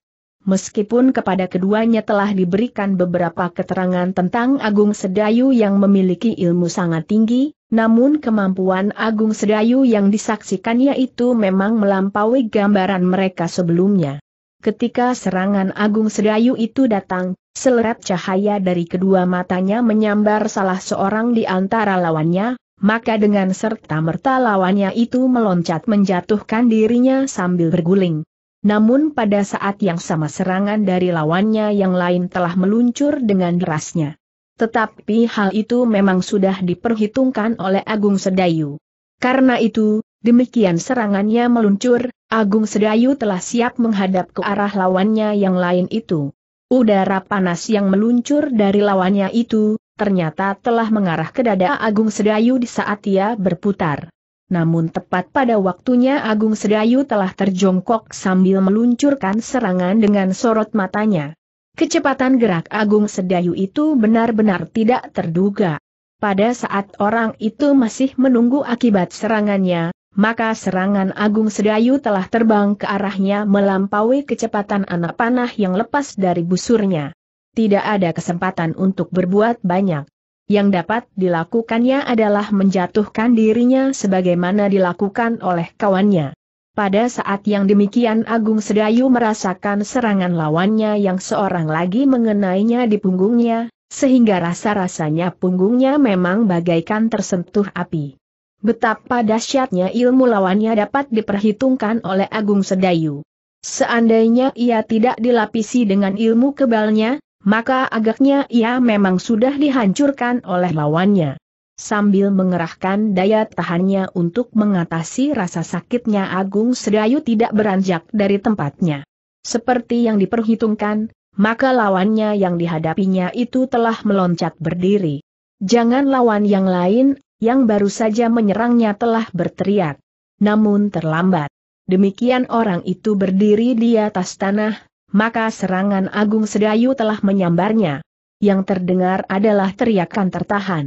meskipun kepada keduanya telah diberikan beberapa keterangan tentang Agung Sedayu yang memiliki ilmu sangat tinggi, namun kemampuan Agung Sedayu yang disaksikannya itu memang melampaui gambaran mereka sebelumnya. Ketika serangan Agung Sedayu itu datang, seleret cahaya dari kedua matanya menyambar salah seorang di antara lawannya, maka dengan serta merta lawannya itu meloncat menjatuhkan dirinya sambil berguling. Namun pada saat yang sama serangan dari lawannya yang lain telah meluncur dengan derasnya. Tetapi hal itu memang sudah diperhitungkan oleh Agung Sedayu. Karena itu, demikian serangannya meluncur, Agung Sedayu telah siap menghadap ke arah lawannya yang lain itu. Udara panas yang meluncur dari lawannya itu, ternyata telah mengarah ke dada Agung Sedayu di saat ia berputar. Namun tepat pada waktunya Agung Sedayu telah terjongkok sambil meluncurkan serangan dengan sorot matanya. Kecepatan gerak Agung Sedayu itu benar-benar tidak terduga. Pada saat orang itu masih menunggu akibat serangannya, maka serangan Agung Sedayu telah terbang ke arahnya melampaui kecepatan anak panah yang lepas dari busurnya. Tidak ada kesempatan untuk berbuat banyak. Yang dapat dilakukannya adalah menjatuhkan dirinya sebagaimana dilakukan oleh kawannya. Pada saat yang demikian Agung Sedayu merasakan serangan lawannya yang seorang lagi mengenainya di punggungnya, sehingga rasa-rasanya punggungnya memang bagaikan tersentuh api. Betapa dahsyatnya ilmu lawannya dapat diperhitungkan oleh Agung Sedayu. Seandainya ia tidak dilapisi dengan ilmu kebalnya, maka agaknya ia memang sudah dihancurkan oleh lawannya. Sambil mengerahkan daya tahannya untuk mengatasi rasa sakitnya Agung Sedayu tidak beranjak dari tempatnya. Seperti yang diperhitungkan, maka lawannya yang dihadapinya itu telah meloncat berdiri. Jangan lawan yang lain, yang baru saja menyerangnya telah berteriak. Namun terlambat. Demikian orang itu berdiri di atas tanah, maka serangan Agung Sedayu telah menyambarnya. Yang terdengar adalah teriakan tertahan.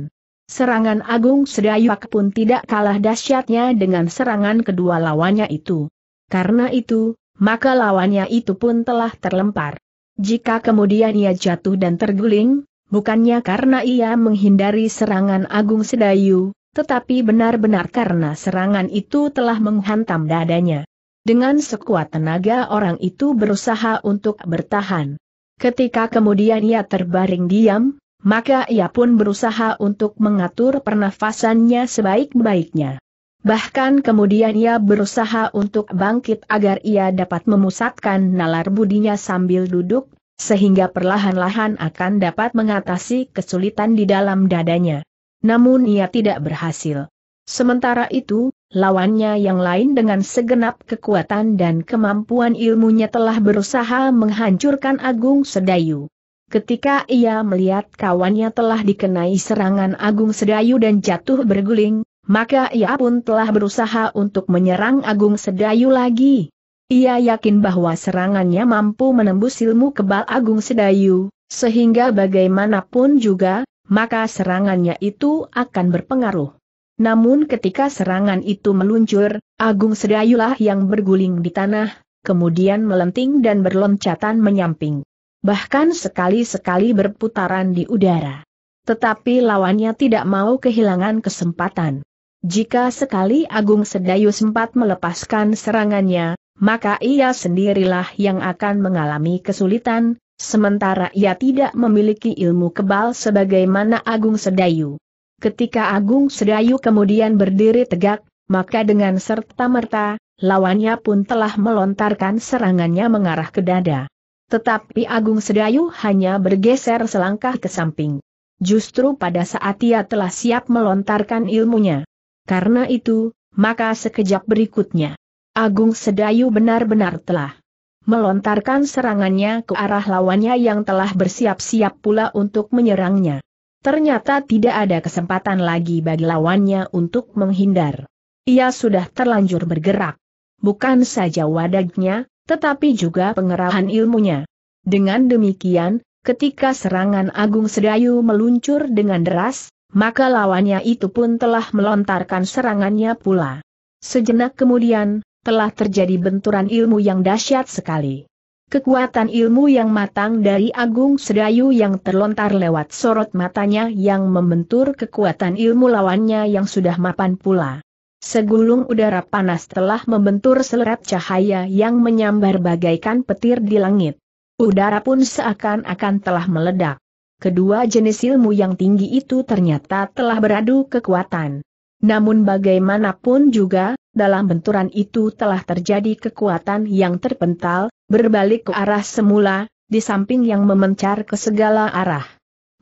Serangan Agung Sedayu pun tidak kalah dahsyatnya dengan serangan kedua lawannya itu. Karena itu, maka lawannya itu pun telah terlempar. Jika kemudian ia jatuh dan terguling, bukannya karena ia menghindari serangan Agung Sedayu, tetapi benar-benar karena serangan itu telah menghantam dadanya. Dengan sekuat tenaga orang itu berusaha untuk bertahan. Ketika kemudian ia terbaring diam, maka ia pun berusaha untuk mengatur pernafasannya sebaik-baiknya. Bahkan kemudian ia berusaha untuk bangkit agar ia dapat memusatkan nalar budinya sambil duduk, sehingga perlahan-lahan akan dapat mengatasi kesulitan di dalam dadanya. Namun ia tidak berhasil. Sementara itu, lawannya yang lain dengan segenap kekuatan dan kemampuan ilmunya telah berusaha menghancurkan Agung Sedayu. Ketika ia melihat kawannya telah dikenai serangan Agung Sedayu dan jatuh berguling, maka ia pun telah berusaha untuk menyerang Agung Sedayu lagi. Ia yakin bahwa serangannya mampu menembus ilmu kebal Agung Sedayu, sehingga bagaimanapun juga, maka serangannya itu akan berpengaruh. Namun ketika serangan itu meluncur, Agung Sedayulah yang berguling di tanah, kemudian melenting dan berloncatan menyamping. Bahkan sekali-sekali berputaran di udara. Tetapi lawannya tidak mau kehilangan kesempatan. Jika sekali Agung Sedayu sempat melepaskan serangannya, maka ia sendirilah yang akan mengalami kesulitan, sementara ia tidak memiliki ilmu kebal sebagaimana Agung Sedayu. Ketika Agung Sedayu kemudian berdiri tegak, maka dengan serta-merta, lawannya pun telah melontarkan serangannya mengarah ke dada. Tetapi Agung Sedayu hanya bergeser selangkah ke samping. Justru pada saat ia telah siap melontarkan ilmunya. Karena itu, maka sekejap berikutnya, Agung Sedayu benar-benar telah melontarkan serangannya ke arah lawannya yang telah bersiap-siap pula untuk menyerangnya. Ternyata tidak ada kesempatan lagi bagi lawannya untuk menghindar. Ia sudah terlanjur bergerak. Bukan saja wadagnya, tetapi juga pengerahan ilmunya. Dengan demikian, ketika serangan Agung Sedayu meluncur dengan deras, maka lawannya itu pun telah melontarkan serangannya pula. Sejenak kemudian, telah terjadi benturan ilmu yang dahsyat sekali. Kekuatan ilmu yang matang dari Agung Sedayu yang terlontar lewat sorot matanya yang membentur kekuatan ilmu lawannya yang sudah mapan pula. Segulung udara panas telah membentur selerap cahaya yang menyambar bagaikan petir di langit. Udara pun seakan-akan telah meledak. Kedua jenis ilmu yang tinggi itu ternyata telah beradu kekuatan. Namun bagaimanapun juga, dalam benturan itu telah terjadi kekuatan yang terpental, berbalik ke arah semula, di samping yang memencar ke segala arah.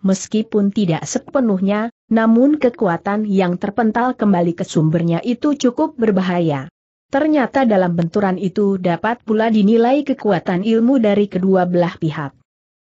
Meskipun tidak sepenuhnya, namun kekuatan yang terpental kembali ke sumbernya itu cukup berbahaya. Ternyata dalam benturan itu dapat pula dinilai kekuatan ilmu dari kedua belah pihak.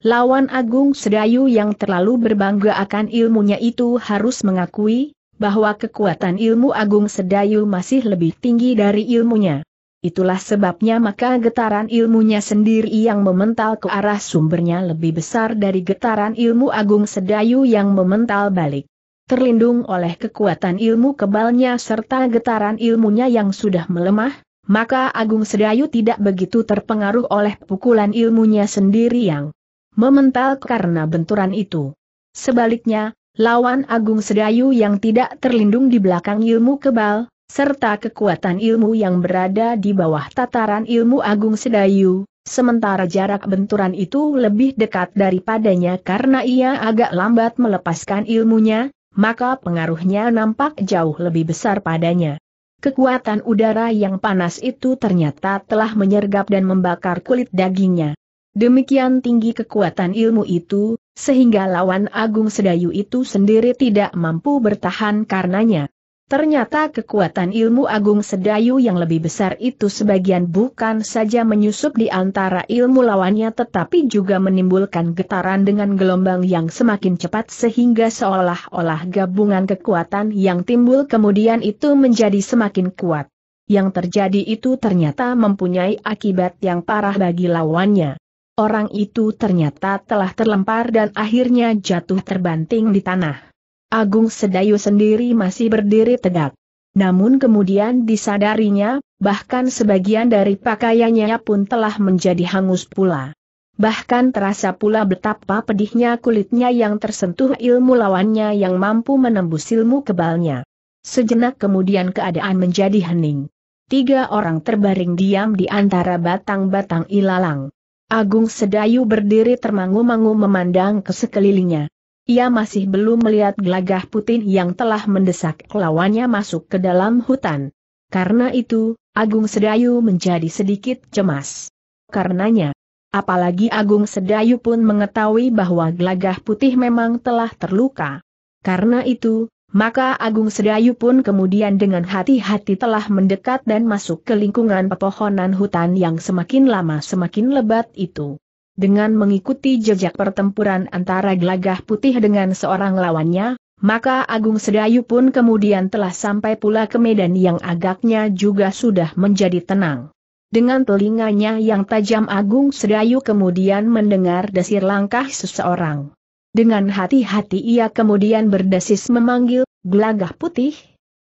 Lawan Agung Sedayu yang terlalu berbangga akan ilmunya itu harus mengakui, bahwa kekuatan ilmu agung sedayu masih lebih tinggi dari ilmunya. Itulah sebabnya maka getaran ilmunya sendiri yang memental ke arah sumbernya lebih besar dari getaran ilmu agung sedayu yang memental balik. Terlindung oleh kekuatan ilmu kebalnya serta getaran ilmunya yang sudah melemah, maka Agung Sedayu tidak begitu terpengaruh oleh pukulan ilmunya sendiri yang memental karena benturan itu. Sebaliknya, lawan Agung Sedayu yang tidak terlindung di belakang ilmu kebal, serta kekuatan ilmu yang berada di bawah tataran ilmu Agung Sedayu, sementara jarak benturan itu lebih dekat daripadanya karena ia agak lambat melepaskan ilmunya, maka pengaruhnya nampak jauh lebih besar padanya. Kekuatan udara yang panas itu ternyata telah menyergap dan membakar kulit dagingnya. Demikian tinggi kekuatan ilmu itu, sehingga lawan Agung Sedayu itu sendiri tidak mampu bertahan karenanya. Ternyata kekuatan ilmu Agung Sedayu yang lebih besar itu sebagian bukan saja menyusup di antara ilmu lawannya tetapi juga menimbulkan getaran dengan gelombang yang semakin cepat sehingga seolah-olah gabungan kekuatan yang timbul kemudian itu menjadi semakin kuat. Yang terjadi itu ternyata mempunyai akibat yang parah bagi lawannya orang itu ternyata telah terlempar dan akhirnya jatuh terbanting di tanah. Agung Sedayu sendiri masih berdiri tegak. Namun kemudian disadarinya, bahkan sebagian dari pakaiannya pun telah menjadi hangus pula. Bahkan terasa pula betapa pedihnya kulitnya yang tersentuh ilmu lawannya yang mampu menembus ilmu kebalnya. Sejenak kemudian keadaan menjadi hening. Tiga orang terbaring diam di antara batang-batang ilalang. Agung Sedayu berdiri termangu-mangu memandang ke sekelilingnya. Ia masih belum melihat gelagah Putih yang telah mendesak lawannya masuk ke dalam hutan. Karena itu, Agung Sedayu menjadi sedikit cemas. Karenanya, apalagi Agung Sedayu pun mengetahui bahwa gelagah putih memang telah terluka. Karena itu, maka Agung Sedayu pun kemudian dengan hati-hati telah mendekat dan masuk ke lingkungan pepohonan hutan yang semakin lama semakin lebat itu. Dengan mengikuti jejak pertempuran antara gelagah putih dengan seorang lawannya, maka Agung Sedayu pun kemudian telah sampai pula ke medan yang agaknya juga sudah menjadi tenang. Dengan telinganya yang tajam Agung Sedayu kemudian mendengar desir langkah seseorang. Dengan hati-hati ia kemudian berdesis memanggil, gelagah putih.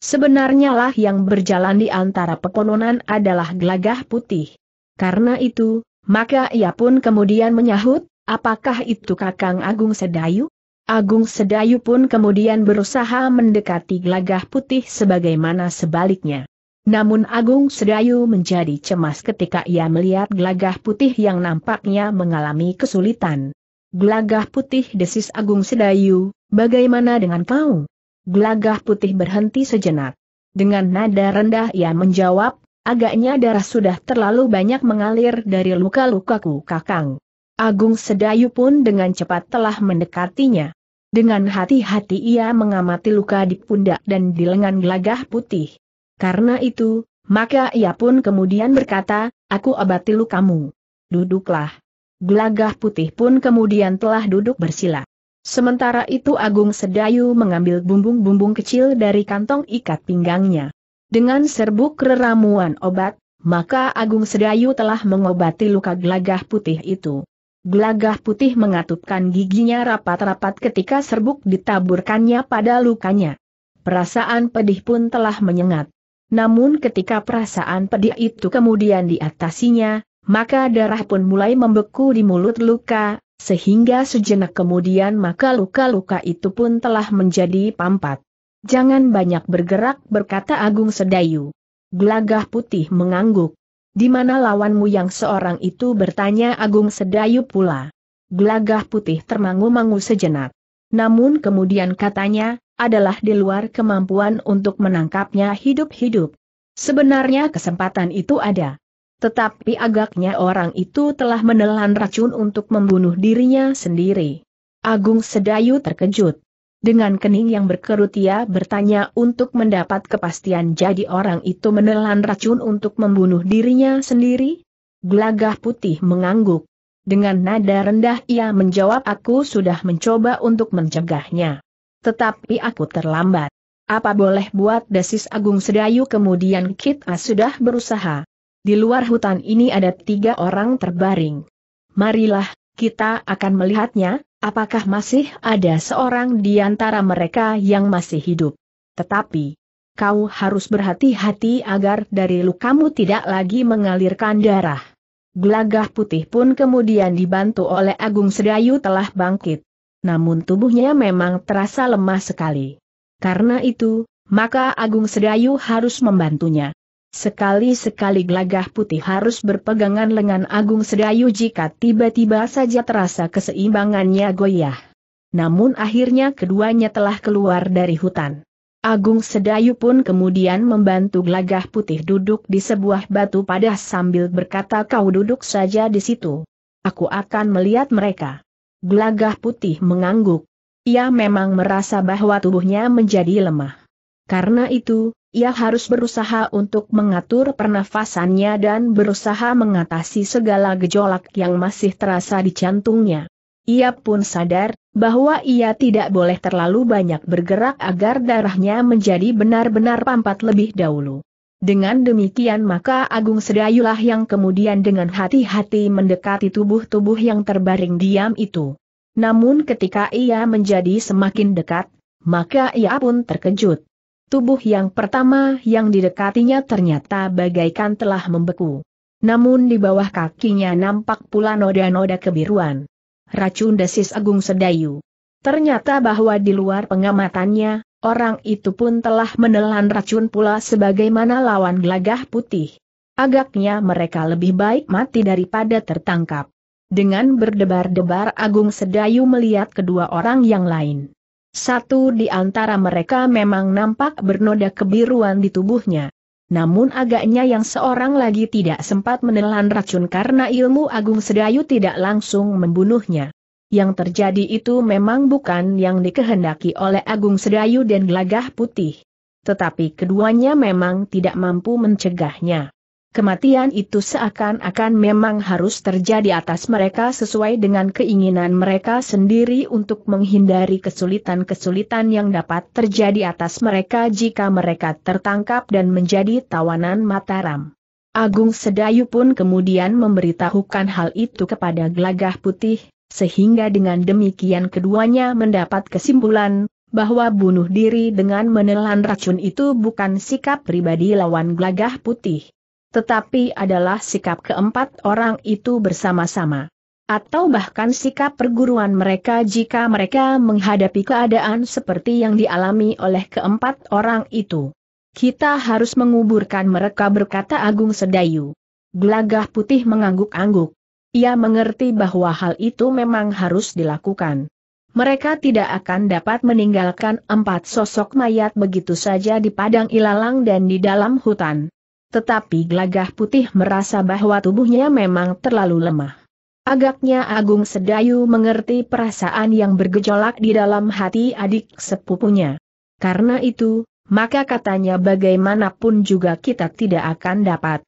Sebenarnya lah yang berjalan di antara pepohonan adalah gelagah putih. Karena itu, maka ia pun kemudian menyahut, apakah itu Kakang Agung Sedayu? Agung Sedayu pun kemudian berusaha mendekati gelagah putih sebagaimana sebaliknya. Namun Agung Sedayu menjadi cemas ketika ia melihat gelagah putih yang nampaknya mengalami kesulitan. Gelagah putih desis Agung Sedayu, bagaimana dengan kau? Gelagah putih berhenti sejenak. Dengan nada rendah ia menjawab, agaknya darah sudah terlalu banyak mengalir dari luka-lukaku kakang. Agung Sedayu pun dengan cepat telah mendekatinya. Dengan hati-hati ia mengamati luka di pundak dan di lengan gelagah putih. Karena itu, maka ia pun kemudian berkata, aku obati lukamu. Duduklah. Gelagah putih pun kemudian telah duduk bersila. Sementara itu Agung Sedayu mengambil bumbung-bumbung kecil dari kantong ikat pinggangnya. Dengan serbuk reramuan obat, maka Agung Sedayu telah mengobati luka gelagah putih itu. Gelagah putih mengatupkan giginya rapat-rapat ketika serbuk ditaburkannya pada lukanya. Perasaan pedih pun telah menyengat. Namun ketika perasaan pedih itu kemudian diatasinya, maka darah pun mulai membeku di mulut luka, sehingga sejenak kemudian maka luka-luka itu pun telah menjadi pampat. Jangan banyak bergerak berkata Agung Sedayu. Gelagah putih mengangguk. Di mana lawanmu yang seorang itu bertanya Agung Sedayu pula. Gelagah putih termangu-mangu sejenak. Namun kemudian katanya, adalah di luar kemampuan untuk menangkapnya hidup-hidup. Sebenarnya kesempatan itu ada. Tetapi agaknya orang itu telah menelan racun untuk membunuh dirinya sendiri. Agung Sedayu terkejut. Dengan kening yang berkerut ia bertanya untuk mendapat kepastian jadi orang itu menelan racun untuk membunuh dirinya sendiri? Gelagah putih mengangguk. Dengan nada rendah ia menjawab aku sudah mencoba untuk mencegahnya. Tetapi aku terlambat. Apa boleh buat desis Agung Sedayu kemudian kita sudah berusaha. Di luar hutan ini ada tiga orang terbaring. Marilah, kita akan melihatnya, apakah masih ada seorang di antara mereka yang masih hidup. Tetapi, kau harus berhati-hati agar dari lukamu tidak lagi mengalirkan darah. Gelagah putih pun kemudian dibantu oleh Agung Sedayu telah bangkit. Namun tubuhnya memang terasa lemah sekali. Karena itu, maka Agung Sedayu harus membantunya. Sekali-sekali gelagah putih harus berpegangan lengan Agung Sedayu jika tiba-tiba saja terasa keseimbangannya goyah. Namun akhirnya keduanya telah keluar dari hutan. Agung Sedayu pun kemudian membantu gelagah putih duduk di sebuah batu padah sambil berkata kau duduk saja di situ. Aku akan melihat mereka. Gelagah putih mengangguk. Ia memang merasa bahwa tubuhnya menjadi lemah. Karena itu, ia harus berusaha untuk mengatur pernafasannya dan berusaha mengatasi segala gejolak yang masih terasa di jantungnya. Ia pun sadar bahwa ia tidak boleh terlalu banyak bergerak agar darahnya menjadi benar-benar pampat lebih dahulu. Dengan demikian maka Agung Sedayulah yang kemudian dengan hati-hati mendekati tubuh-tubuh yang terbaring diam itu. Namun ketika ia menjadi semakin dekat, maka ia pun terkejut. Tubuh yang pertama yang didekatinya ternyata bagaikan telah membeku. Namun di bawah kakinya nampak pula noda-noda kebiruan. Racun desis Agung Sedayu. Ternyata bahwa di luar pengamatannya, orang itu pun telah menelan racun pula sebagaimana lawan gelagah putih. Agaknya mereka lebih baik mati daripada tertangkap. Dengan berdebar-debar Agung Sedayu melihat kedua orang yang lain. Satu di antara mereka memang nampak bernoda kebiruan di tubuhnya. Namun agaknya yang seorang lagi tidak sempat menelan racun karena ilmu agung sedayu tidak langsung membunuhnya. Yang terjadi itu memang bukan yang dikehendaki oleh Agung Sedayu dan Gelagah Putih. Tetapi keduanya memang tidak mampu mencegahnya. Kematian itu seakan-akan memang harus terjadi atas mereka sesuai dengan keinginan mereka sendiri untuk menghindari kesulitan-kesulitan yang dapat terjadi atas mereka jika mereka tertangkap dan menjadi tawanan Mataram. Agung Sedayu pun kemudian memberitahukan hal itu kepada Glagah Putih, sehingga dengan demikian keduanya mendapat kesimpulan bahwa bunuh diri dengan menelan racun itu bukan sikap pribadi lawan Glagah Putih tetapi adalah sikap keempat orang itu bersama-sama. Atau bahkan sikap perguruan mereka jika mereka menghadapi keadaan seperti yang dialami oleh keempat orang itu. Kita harus menguburkan mereka berkata Agung Sedayu. Gelagah putih mengangguk-angguk. Ia mengerti bahwa hal itu memang harus dilakukan. Mereka tidak akan dapat meninggalkan empat sosok mayat begitu saja di padang ilalang dan di dalam hutan. Tetapi gelagah putih merasa bahwa tubuhnya memang terlalu lemah. Agaknya Agung Sedayu mengerti perasaan yang bergejolak di dalam hati adik sepupunya. Karena itu, maka katanya bagaimanapun juga kita tidak akan dapat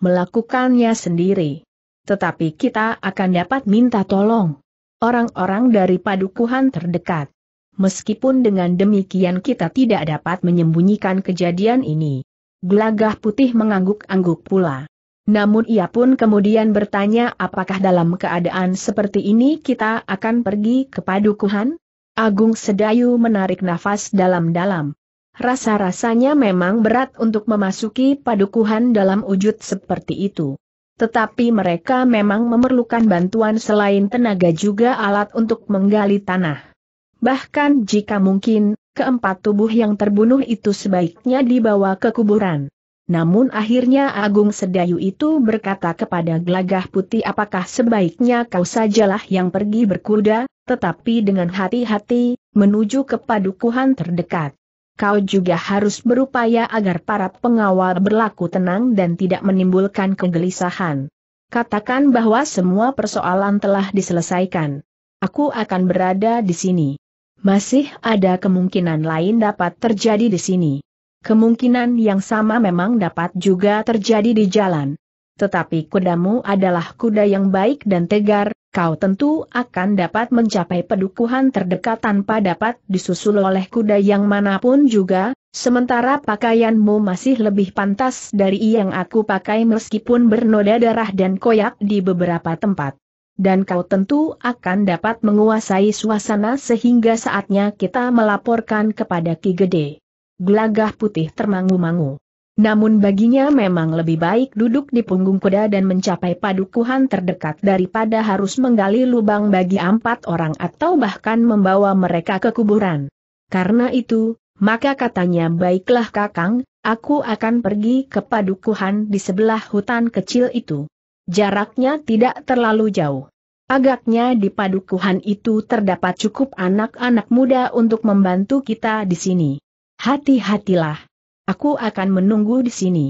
melakukannya sendiri. Tetapi kita akan dapat minta tolong orang-orang dari padukuhan terdekat. Meskipun dengan demikian kita tidak dapat menyembunyikan kejadian ini. Gelagah putih mengangguk-angguk pula. Namun ia pun kemudian bertanya apakah dalam keadaan seperti ini kita akan pergi ke padukuhan? Agung Sedayu menarik nafas dalam-dalam. Rasa-rasanya memang berat untuk memasuki padukuhan dalam wujud seperti itu. Tetapi mereka memang memerlukan bantuan selain tenaga juga alat untuk menggali tanah. Bahkan jika mungkin, keempat tubuh yang terbunuh itu sebaiknya dibawa ke kuburan. Namun akhirnya Agung Sedayu itu berkata kepada Glagah Putih apakah sebaiknya kau sajalah yang pergi berkuda, tetapi dengan hati-hati, menuju ke padukuhan terdekat. Kau juga harus berupaya agar para pengawal berlaku tenang dan tidak menimbulkan kegelisahan. Katakan bahwa semua persoalan telah diselesaikan. Aku akan berada di sini. Masih ada kemungkinan lain dapat terjadi di sini. Kemungkinan yang sama memang dapat juga terjadi di jalan. Tetapi kudamu adalah kuda yang baik dan tegar, kau tentu akan dapat mencapai pedukuhan terdekat tanpa dapat disusul oleh kuda yang manapun juga, sementara pakaianmu masih lebih pantas dari yang aku pakai meskipun bernoda darah dan koyak di beberapa tempat dan kau tentu akan dapat menguasai suasana sehingga saatnya kita melaporkan kepada Ki Gede. Gelagah putih termangu-mangu. Namun baginya memang lebih baik duduk di punggung kuda dan mencapai padukuhan terdekat daripada harus menggali lubang bagi empat orang atau bahkan membawa mereka ke kuburan. Karena itu, maka katanya baiklah kakang, aku akan pergi ke padukuhan di sebelah hutan kecil itu. Jaraknya tidak terlalu jauh. Agaknya di padukuhan itu terdapat cukup anak-anak muda untuk membantu kita di sini. Hati-hatilah. Aku akan menunggu di sini.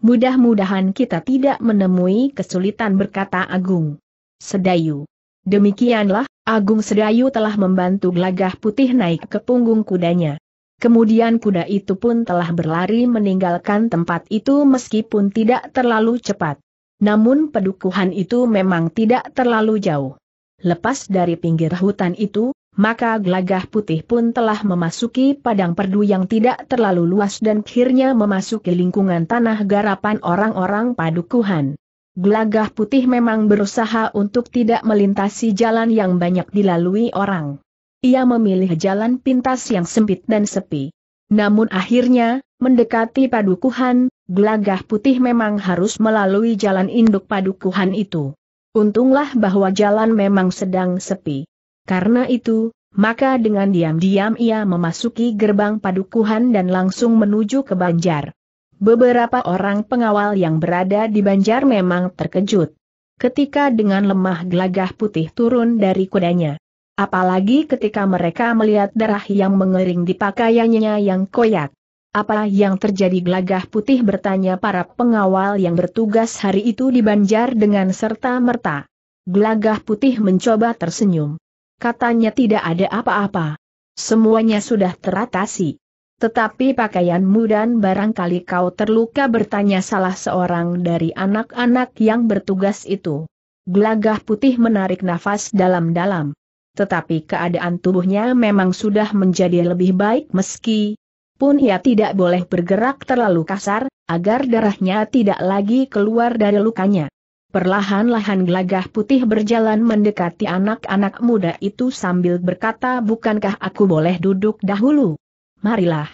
Mudah-mudahan kita tidak menemui kesulitan berkata Agung. Sedayu. Demikianlah, Agung Sedayu telah membantu gelagah putih naik ke punggung kudanya. Kemudian kuda itu pun telah berlari meninggalkan tempat itu meskipun tidak terlalu cepat. Namun pedukuhan itu memang tidak terlalu jauh. Lepas dari pinggir hutan itu, maka glagah putih pun telah memasuki padang perdu yang tidak terlalu luas dan akhirnya memasuki lingkungan tanah garapan orang-orang padukuhan. Glagah putih memang berusaha untuk tidak melintasi jalan yang banyak dilalui orang. Ia memilih jalan pintas yang sempit dan sepi. Namun akhirnya, mendekati padukuhan, Gelagah putih memang harus melalui jalan induk padukuhan itu. Untunglah bahwa jalan memang sedang sepi. Karena itu, maka dengan diam-diam ia memasuki gerbang padukuhan dan langsung menuju ke Banjar. Beberapa orang pengawal yang berada di Banjar memang terkejut. Ketika dengan lemah gelagah putih turun dari kudanya. Apalagi ketika mereka melihat darah yang mengering di pakaiannya yang koyak. Apa yang terjadi gelagah putih bertanya para pengawal yang bertugas hari itu di Banjar dengan serta-merta. Gelagah putih mencoba tersenyum. Katanya tidak ada apa-apa. Semuanya sudah teratasi. Tetapi pakaianmu dan barangkali kau terluka bertanya salah seorang dari anak-anak yang bertugas itu. Gelagah putih menarik nafas dalam-dalam. Tetapi keadaan tubuhnya memang sudah menjadi lebih baik meski pun ia tidak boleh bergerak terlalu kasar, agar darahnya tidak lagi keluar dari lukanya. Perlahan-lahan gelagah putih berjalan mendekati anak-anak muda itu sambil berkata bukankah aku boleh duduk dahulu? Marilah.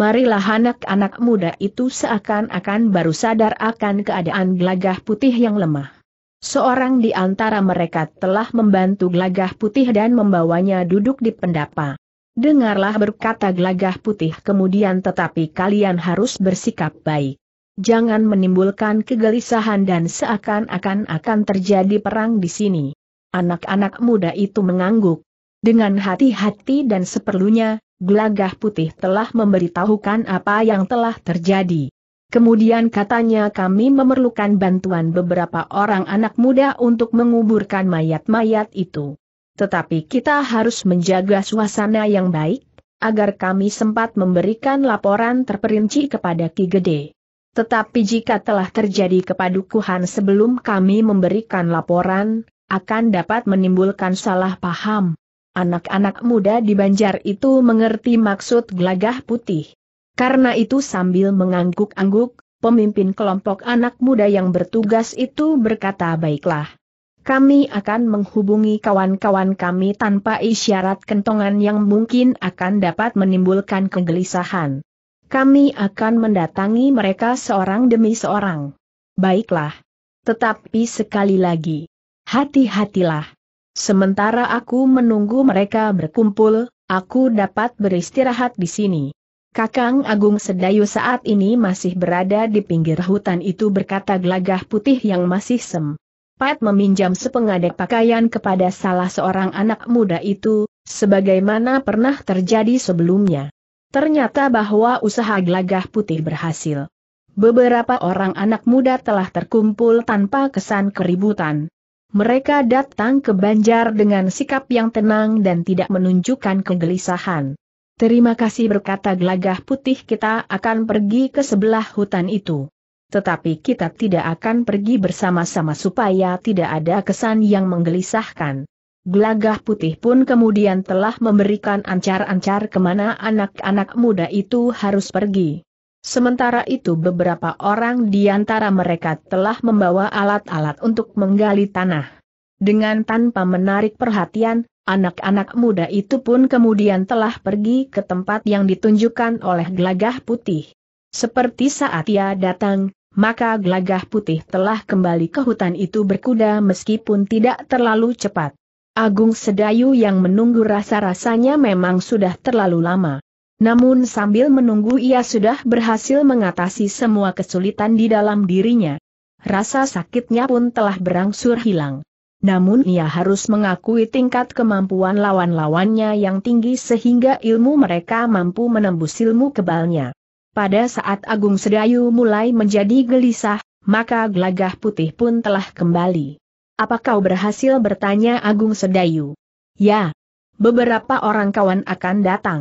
Marilah anak-anak muda itu seakan-akan baru sadar akan keadaan gelagah putih yang lemah. Seorang di antara mereka telah membantu gelagah putih dan membawanya duduk di pendapa. Dengarlah berkata gelagah putih kemudian tetapi kalian harus bersikap baik. Jangan menimbulkan kegelisahan dan seakan-akan akan terjadi perang di sini. Anak-anak muda itu mengangguk. Dengan hati-hati dan seperlunya, gelagah putih telah memberitahukan apa yang telah terjadi. Kemudian katanya kami memerlukan bantuan beberapa orang anak muda untuk menguburkan mayat-mayat itu tetapi kita harus menjaga suasana yang baik, agar kami sempat memberikan laporan terperinci kepada Ki Gede. Tetapi jika telah terjadi kepadukuhan sebelum kami memberikan laporan, akan dapat menimbulkan salah paham. Anak-anak muda di Banjar itu mengerti maksud gelagah putih. Karena itu sambil mengangguk-angguk, pemimpin kelompok anak muda yang bertugas itu berkata baiklah. Kami akan menghubungi kawan-kawan kami tanpa isyarat kentongan yang mungkin akan dapat menimbulkan kegelisahan. Kami akan mendatangi mereka seorang demi seorang. Baiklah. Tetapi sekali lagi, hati-hatilah. Sementara aku menunggu mereka berkumpul, aku dapat beristirahat di sini. Kakang Agung Sedayu saat ini masih berada di pinggir hutan itu berkata gelagah putih yang masih sem. Pat meminjam sepengadek pakaian kepada salah seorang anak muda itu, sebagaimana pernah terjadi sebelumnya. Ternyata bahwa usaha gelagah putih berhasil. Beberapa orang anak muda telah terkumpul tanpa kesan keributan. Mereka datang ke Banjar dengan sikap yang tenang dan tidak menunjukkan kegelisahan. Terima kasih berkata gelagah putih kita akan pergi ke sebelah hutan itu tetapi kita tidak akan pergi bersama-sama supaya tidak ada kesan yang menggelisahkan. Gelagah putih pun kemudian telah memberikan ancar-ancar kemana anak-anak muda itu harus pergi. Sementara itu beberapa orang di antara mereka telah membawa alat-alat untuk menggali tanah. Dengan tanpa menarik perhatian, anak-anak muda itu pun kemudian telah pergi ke tempat yang ditunjukkan oleh gelagah putih. Seperti saat ia datang, maka gelagah putih telah kembali ke hutan itu berkuda meskipun tidak terlalu cepat. Agung Sedayu yang menunggu rasa-rasanya memang sudah terlalu lama. Namun sambil menunggu ia sudah berhasil mengatasi semua kesulitan di dalam dirinya. Rasa sakitnya pun telah berangsur hilang. Namun ia harus mengakui tingkat kemampuan lawan-lawannya yang tinggi sehingga ilmu mereka mampu menembus ilmu kebalnya. Pada saat Agung Sedayu mulai menjadi gelisah, maka Glagah putih pun telah kembali. Apa kau berhasil bertanya Agung Sedayu? Ya. Beberapa orang kawan akan datang.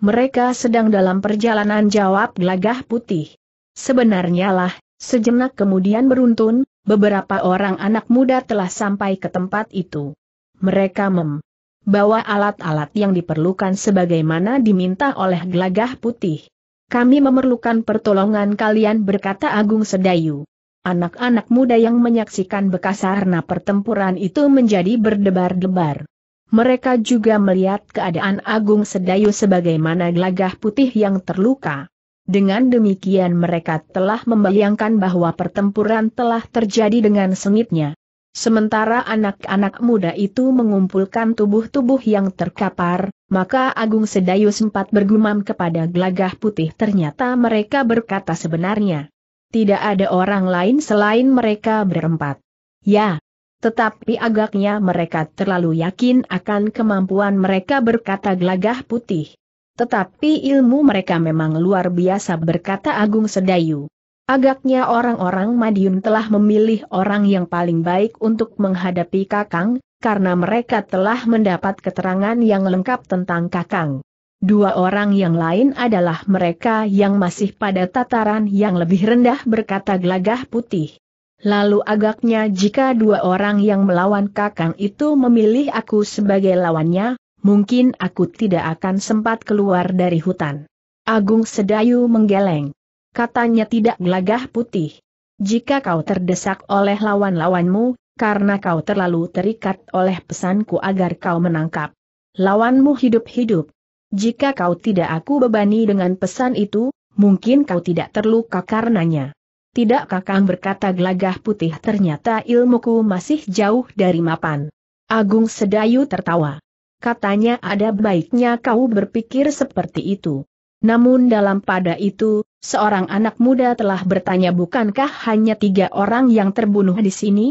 Mereka sedang dalam perjalanan jawab Glagah putih. Sebenarnya lah, sejenak kemudian beruntun, beberapa orang anak muda telah sampai ke tempat itu. Mereka membawa alat-alat yang diperlukan sebagaimana diminta oleh Glagah putih kami memerlukan pertolongan kalian berkata Agung Sedayu. Anak-anak muda yang menyaksikan bekas arna pertempuran itu menjadi berdebar-debar. Mereka juga melihat keadaan Agung Sedayu sebagaimana gelagah putih yang terluka. Dengan demikian mereka telah membayangkan bahwa pertempuran telah terjadi dengan sengitnya. Sementara anak-anak muda itu mengumpulkan tubuh-tubuh yang terkapar, maka Agung Sedayu sempat bergumam kepada Glagah putih ternyata mereka berkata sebenarnya. Tidak ada orang lain selain mereka berempat. Ya, tetapi agaknya mereka terlalu yakin akan kemampuan mereka berkata Glagah putih. Tetapi ilmu mereka memang luar biasa berkata Agung Sedayu. Agaknya orang-orang Madiun telah memilih orang yang paling baik untuk menghadapi Kakang, karena mereka telah mendapat keterangan yang lengkap tentang Kakang. Dua orang yang lain adalah mereka yang masih pada tataran yang lebih rendah berkata gelagah putih. Lalu agaknya jika dua orang yang melawan Kakang itu memilih aku sebagai lawannya, mungkin aku tidak akan sempat keluar dari hutan. Agung Sedayu menggeleng katanya tidak gelagah putih. Jika kau terdesak oleh lawan-lawanmu, karena kau terlalu terikat oleh pesanku agar kau menangkap lawanmu hidup-hidup. Jika kau tidak aku bebani dengan pesan itu, mungkin kau tidak terluka karenanya. Tidak kakang berkata gelagah putih ternyata ilmuku masih jauh dari mapan. Agung Sedayu tertawa. Katanya ada baiknya kau berpikir seperti itu. Namun dalam pada itu, seorang anak muda telah bertanya bukankah hanya tiga orang yang terbunuh di sini?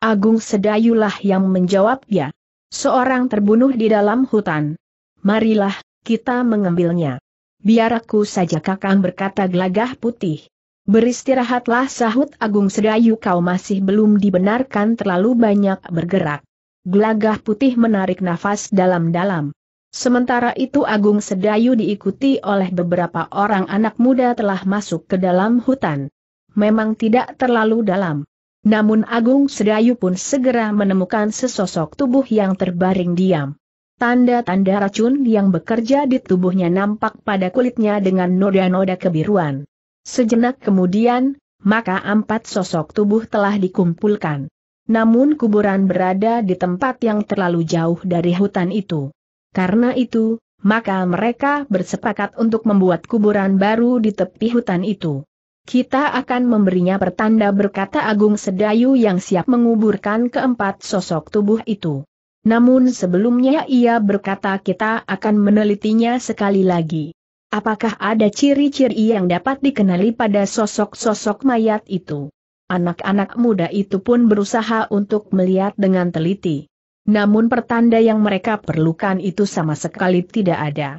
Agung Sedayulah yang menjawab ya. Seorang terbunuh di dalam hutan. Marilah, kita mengambilnya. Biar aku saja kakang berkata gelagah putih. Beristirahatlah sahut Agung Sedayu kau masih belum dibenarkan terlalu banyak bergerak. Gelagah putih menarik nafas dalam-dalam. Sementara itu Agung Sedayu diikuti oleh beberapa orang anak muda telah masuk ke dalam hutan. Memang tidak terlalu dalam. Namun Agung Sedayu pun segera menemukan sesosok tubuh yang terbaring diam. Tanda-tanda racun yang bekerja di tubuhnya nampak pada kulitnya dengan noda-noda kebiruan. Sejenak kemudian, maka empat sosok tubuh telah dikumpulkan. Namun kuburan berada di tempat yang terlalu jauh dari hutan itu. Karena itu, maka mereka bersepakat untuk membuat kuburan baru di tepi hutan itu. Kita akan memberinya pertanda berkata Agung Sedayu yang siap menguburkan keempat sosok tubuh itu. Namun sebelumnya ia berkata kita akan menelitinya sekali lagi. Apakah ada ciri-ciri yang dapat dikenali pada sosok-sosok mayat itu? Anak-anak muda itu pun berusaha untuk melihat dengan teliti. Namun pertanda yang mereka perlukan itu sama sekali tidak ada.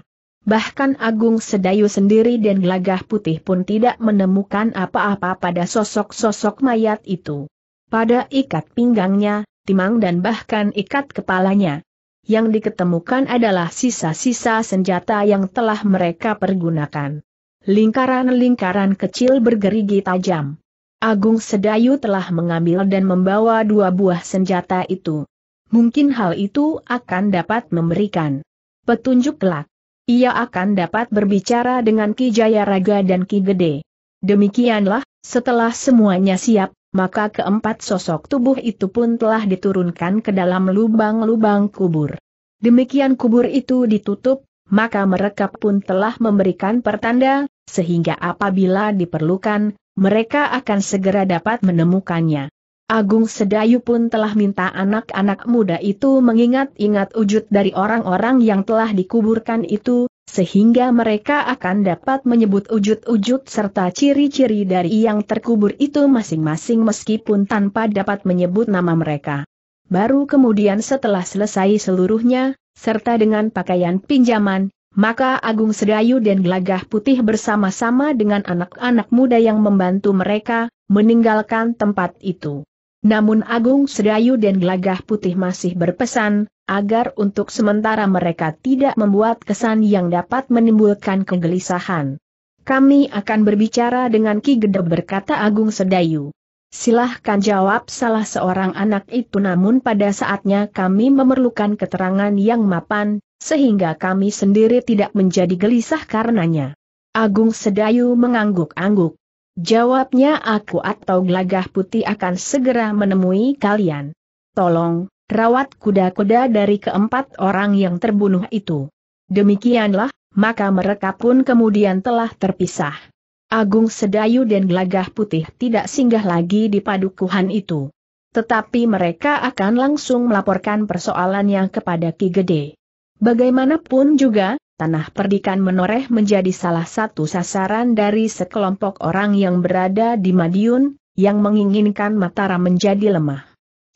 Bahkan Agung Sedayu sendiri dan Gelagah Putih pun tidak menemukan apa-apa pada sosok-sosok mayat itu. Pada ikat pinggangnya, timang dan bahkan ikat kepalanya. Yang diketemukan adalah sisa-sisa senjata yang telah mereka pergunakan. Lingkaran-lingkaran kecil bergerigi tajam. Agung Sedayu telah mengambil dan membawa dua buah senjata itu mungkin hal itu akan dapat memberikan petunjuk kelak. Ia akan dapat berbicara dengan Ki Jaya Raga dan Ki Gede. Demikianlah, setelah semuanya siap, maka keempat sosok tubuh itu pun telah diturunkan ke dalam lubang-lubang kubur. Demikian kubur itu ditutup, maka mereka pun telah memberikan pertanda, sehingga apabila diperlukan, mereka akan segera dapat menemukannya. Agung Sedayu pun telah minta anak-anak muda itu mengingat-ingat wujud dari orang-orang yang telah dikuburkan itu, sehingga mereka akan dapat menyebut wujud-wujud serta ciri-ciri dari yang terkubur itu masing-masing meskipun tanpa dapat menyebut nama mereka. Baru kemudian setelah selesai seluruhnya, serta dengan pakaian pinjaman, maka Agung Sedayu dan Gelagah Putih bersama-sama dengan anak-anak muda yang membantu mereka, meninggalkan tempat itu. Namun Agung Sedayu dan Gelagah Putih masih berpesan, agar untuk sementara mereka tidak membuat kesan yang dapat menimbulkan kegelisahan. Kami akan berbicara dengan Ki Gede berkata Agung Sedayu. Silahkan jawab salah seorang anak itu namun pada saatnya kami memerlukan keterangan yang mapan, sehingga kami sendiri tidak menjadi gelisah karenanya. Agung Sedayu mengangguk-angguk. Jawabnya aku atau gelagah putih akan segera menemui kalian. Tolong, rawat kuda-kuda dari keempat orang yang terbunuh itu. Demikianlah, maka mereka pun kemudian telah terpisah. Agung Sedayu dan Gelagah Putih tidak singgah lagi di padukuhan itu. Tetapi mereka akan langsung melaporkan persoalannya kepada Ki Gede. Bagaimanapun juga, tanah perdikan menoreh menjadi salah satu sasaran dari sekelompok orang yang berada di Madiun, yang menginginkan Mataram menjadi lemah.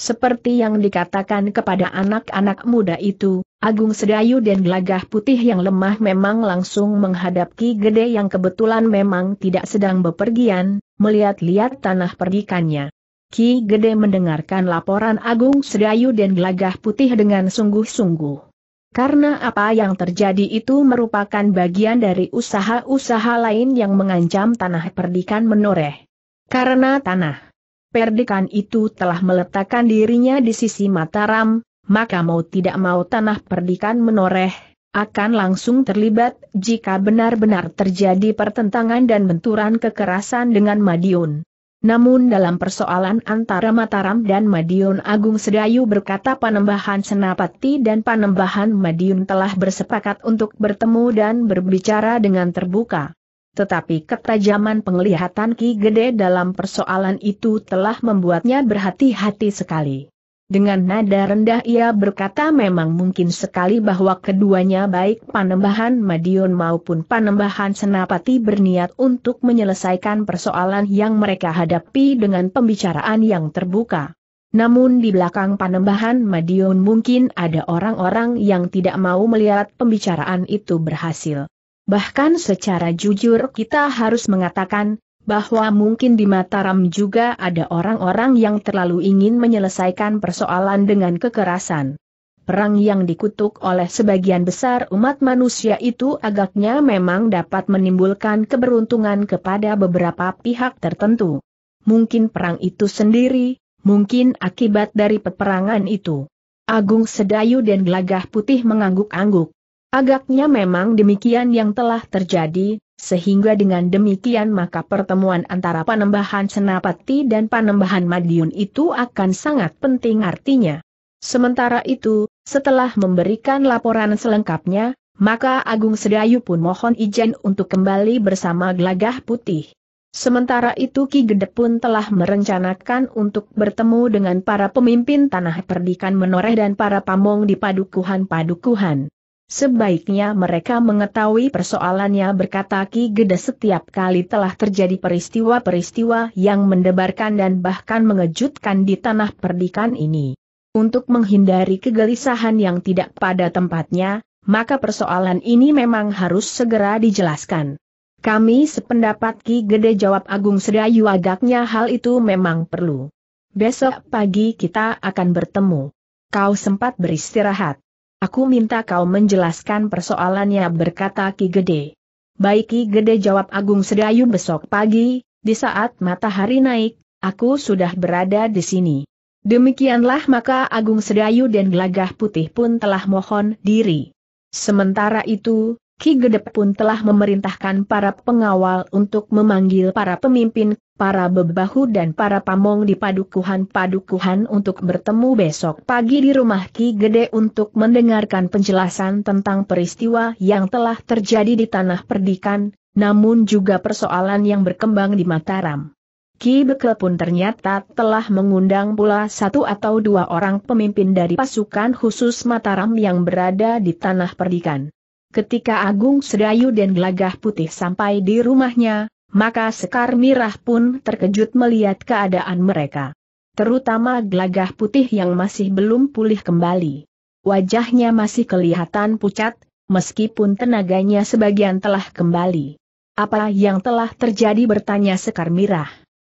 Seperti yang dikatakan kepada anak-anak muda itu, Agung Sedayu dan Gelagah Putih yang lemah memang langsung menghadap Ki Gede yang kebetulan memang tidak sedang bepergian, melihat-lihat tanah perdikannya. Ki Gede mendengarkan laporan Agung Sedayu dan Gelagah Putih dengan sungguh-sungguh. Karena apa yang terjadi itu merupakan bagian dari usaha-usaha lain yang mengancam tanah perdikan menoreh. Karena tanah perdikan itu telah meletakkan dirinya di sisi Mataram, maka mau tidak mau tanah perdikan menoreh, akan langsung terlibat jika benar-benar terjadi pertentangan dan benturan kekerasan dengan Madiun. Namun dalam persoalan antara Mataram dan Madiun Agung Sedayu berkata Panembahan Senapati dan Panembahan Madiun telah bersepakat untuk bertemu dan berbicara dengan terbuka. Tetapi ketajaman penglihatan Ki Gede dalam persoalan itu telah membuatnya berhati-hati sekali. Dengan nada rendah ia berkata memang mungkin sekali bahwa keduanya baik panembahan Madiun maupun panembahan Senapati berniat untuk menyelesaikan persoalan yang mereka hadapi dengan pembicaraan yang terbuka. Namun di belakang panembahan Madiun mungkin ada orang-orang yang tidak mau melihat pembicaraan itu berhasil. Bahkan secara jujur kita harus mengatakan, bahwa mungkin di Mataram juga ada orang-orang yang terlalu ingin menyelesaikan persoalan dengan kekerasan. Perang yang dikutuk oleh sebagian besar umat manusia itu agaknya memang dapat menimbulkan keberuntungan kepada beberapa pihak tertentu. Mungkin perang itu sendiri, mungkin akibat dari peperangan itu. Agung Sedayu dan Gelagah Putih mengangguk-angguk. Agaknya memang demikian yang telah terjadi, sehingga dengan demikian maka pertemuan antara Panembahan Senapati dan Panembahan Madiun itu akan sangat penting artinya. Sementara itu, setelah memberikan laporan selengkapnya, maka Agung Sedayu pun mohon izin untuk kembali bersama Gelagah Putih. Sementara itu Ki Gede pun telah merencanakan untuk bertemu dengan para pemimpin tanah perdikan menoreh dan para pamong di padukuhan-padukuhan. Sebaiknya mereka mengetahui persoalannya berkata Ki Gede setiap kali telah terjadi peristiwa-peristiwa yang mendebarkan dan bahkan mengejutkan di tanah perdikan ini. Untuk menghindari kegelisahan yang tidak pada tempatnya, maka persoalan ini memang harus segera dijelaskan. Kami sependapat Ki Gede jawab Agung Sedayu agaknya hal itu memang perlu. Besok pagi kita akan bertemu. Kau sempat beristirahat. Aku minta kau menjelaskan persoalannya berkata Ki Gede. Baik Ki Gede jawab Agung Sedayu besok pagi, di saat matahari naik, aku sudah berada di sini. Demikianlah maka Agung Sedayu dan Gelagah Putih pun telah mohon diri. Sementara itu, Ki Gede pun telah memerintahkan para pengawal untuk memanggil para pemimpin para bebahu dan para pamong di padukuhan-padukuhan untuk bertemu besok pagi di rumah Ki Gede untuk mendengarkan penjelasan tentang peristiwa yang telah terjadi di tanah perdikan, namun juga persoalan yang berkembang di Mataram. Ki Bekel pun ternyata telah mengundang pula satu atau dua orang pemimpin dari pasukan khusus Mataram yang berada di tanah perdikan. Ketika Agung Sedayu dan Gelagah Putih sampai di rumahnya, maka Sekar Mirah pun terkejut melihat keadaan mereka. Terutama gelagah putih yang masih belum pulih kembali. Wajahnya masih kelihatan pucat, meskipun tenaganya sebagian telah kembali. Apa yang telah terjadi bertanya Sekar Mirah.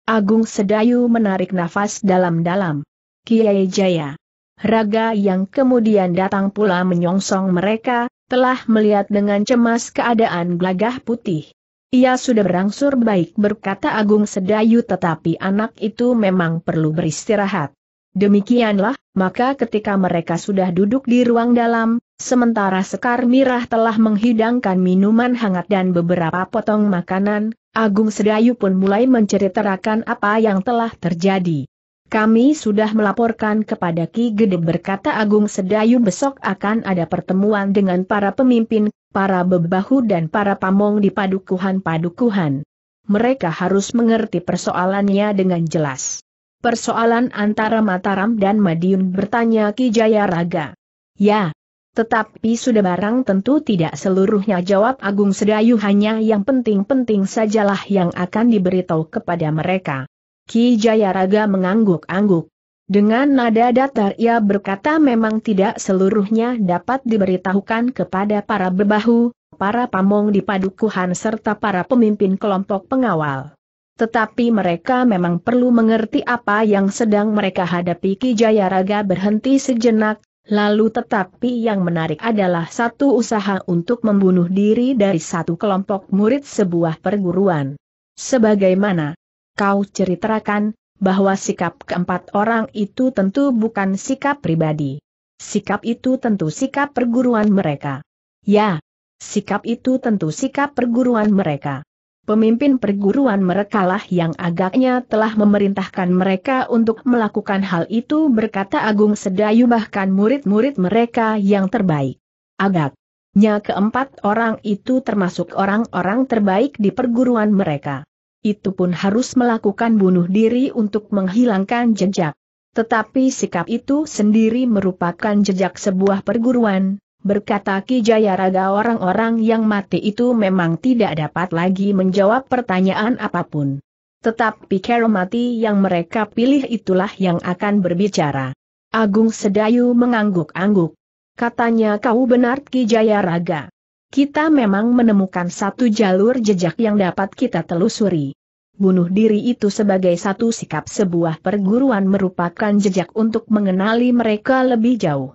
Agung Sedayu menarik nafas dalam-dalam. Kiai Jaya. Raga yang kemudian datang pula menyongsong mereka, telah melihat dengan cemas keadaan gelagah putih. Ia sudah berangsur baik berkata Agung Sedayu tetapi anak itu memang perlu beristirahat. Demikianlah, maka ketika mereka sudah duduk di ruang dalam, sementara Sekar Mirah telah menghidangkan minuman hangat dan beberapa potong makanan, Agung Sedayu pun mulai menceritakan apa yang telah terjadi. Kami sudah melaporkan kepada Ki Gede berkata Agung Sedayu besok akan ada pertemuan dengan para pemimpin, para bebahu dan para pamong di padukuhan-padukuhan. Mereka harus mengerti persoalannya dengan jelas. Persoalan antara Mataram dan Madiun bertanya Ki Jayaraga. Ya, tetapi sudah barang tentu tidak seluruhnya jawab Agung Sedayu hanya yang penting-penting sajalah yang akan diberitahu kepada mereka. Ki Jayaraga mengangguk-angguk. Dengan nada datar ia berkata memang tidak seluruhnya dapat diberitahukan kepada para bebahu, para pamong di padukuhan serta para pemimpin kelompok pengawal. Tetapi mereka memang perlu mengerti apa yang sedang mereka hadapi Ki Jayaraga berhenti sejenak, lalu tetapi yang menarik adalah satu usaha untuk membunuh diri dari satu kelompok murid sebuah perguruan. Sebagaimana kau ceritakan, bahwa sikap keempat orang itu tentu bukan sikap pribadi. Sikap itu tentu sikap perguruan mereka. Ya, sikap itu tentu sikap perguruan mereka. Pemimpin perguruan merekalah yang agaknya telah memerintahkan mereka untuk melakukan hal itu berkata Agung Sedayu bahkan murid-murid mereka yang terbaik. Agaknya keempat orang itu termasuk orang-orang terbaik di perguruan mereka itu pun harus melakukan bunuh diri untuk menghilangkan jejak. Tetapi sikap itu sendiri merupakan jejak sebuah perguruan, berkata Ki Jayaraga orang-orang yang mati itu memang tidak dapat lagi menjawab pertanyaan apapun. Tetapi mati yang mereka pilih itulah yang akan berbicara. Agung Sedayu mengangguk-angguk. Katanya kau benar Ki Jayaraga kita memang menemukan satu jalur jejak yang dapat kita telusuri. Bunuh diri itu sebagai satu sikap sebuah perguruan merupakan jejak untuk mengenali mereka lebih jauh.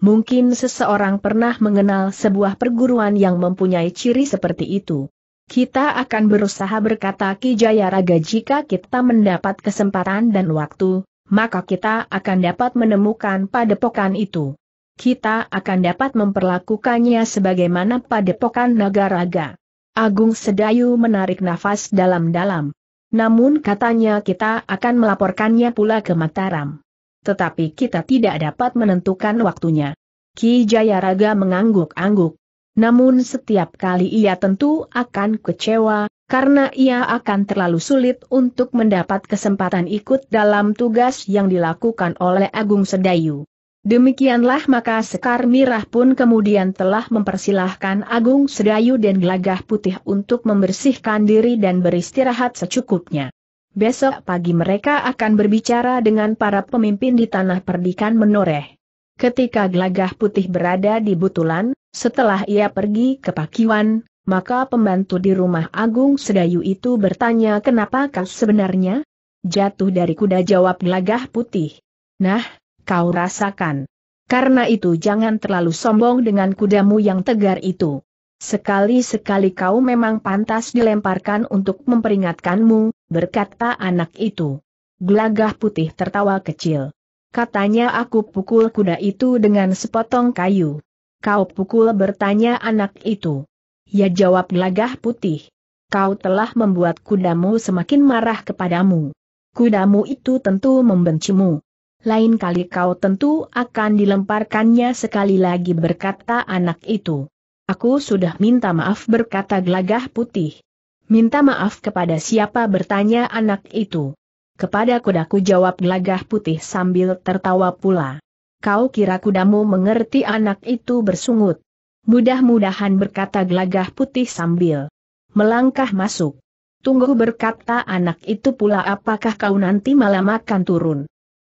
Mungkin seseorang pernah mengenal sebuah perguruan yang mempunyai ciri seperti itu. Kita akan berusaha berkata Ki Jaya Raga jika kita mendapat kesempatan dan waktu, maka kita akan dapat menemukan padepokan itu kita akan dapat memperlakukannya sebagaimana padepokan Nagaraga. Agung Sedayu menarik nafas dalam-dalam. Namun katanya kita akan melaporkannya pula ke Mataram. Tetapi kita tidak dapat menentukan waktunya. Ki Jayaraga mengangguk-angguk. Namun setiap kali ia tentu akan kecewa, karena ia akan terlalu sulit untuk mendapat kesempatan ikut dalam tugas yang dilakukan oleh Agung Sedayu. Demikianlah maka Sekar Mirah pun kemudian telah mempersilahkan Agung Sedayu dan Gelagah Putih untuk membersihkan diri dan beristirahat secukupnya. Besok pagi mereka akan berbicara dengan para pemimpin di Tanah Perdikan Menoreh. Ketika Gelagah Putih berada di Butulan, setelah ia pergi ke Pakiwan, maka pembantu di rumah Agung Sedayu itu bertanya kenapa kau sebenarnya? Jatuh dari kuda jawab Gelagah Putih. Nah, kau rasakan. Karena itu jangan terlalu sombong dengan kudamu yang tegar itu. Sekali-sekali kau memang pantas dilemparkan untuk memperingatkanmu, berkata anak itu. Gelagah putih tertawa kecil. Katanya aku pukul kuda itu dengan sepotong kayu. Kau pukul bertanya anak itu. Ya jawab gelagah putih. Kau telah membuat kudamu semakin marah kepadamu. Kudamu itu tentu membencimu lain kali kau tentu akan dilemparkannya sekali lagi berkata anak itu. Aku sudah minta maaf berkata gelagah putih. Minta maaf kepada siapa bertanya anak itu. Kepada kudaku jawab gelagah putih sambil tertawa pula. Kau kira kudamu mengerti anak itu bersungut. Mudah-mudahan berkata gelagah putih sambil melangkah masuk. Tunggu berkata anak itu pula apakah kau nanti malam akan turun.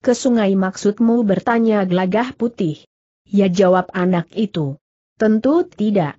Ke sungai maksudmu bertanya gelagah putih. Ya jawab anak itu. Tentu tidak.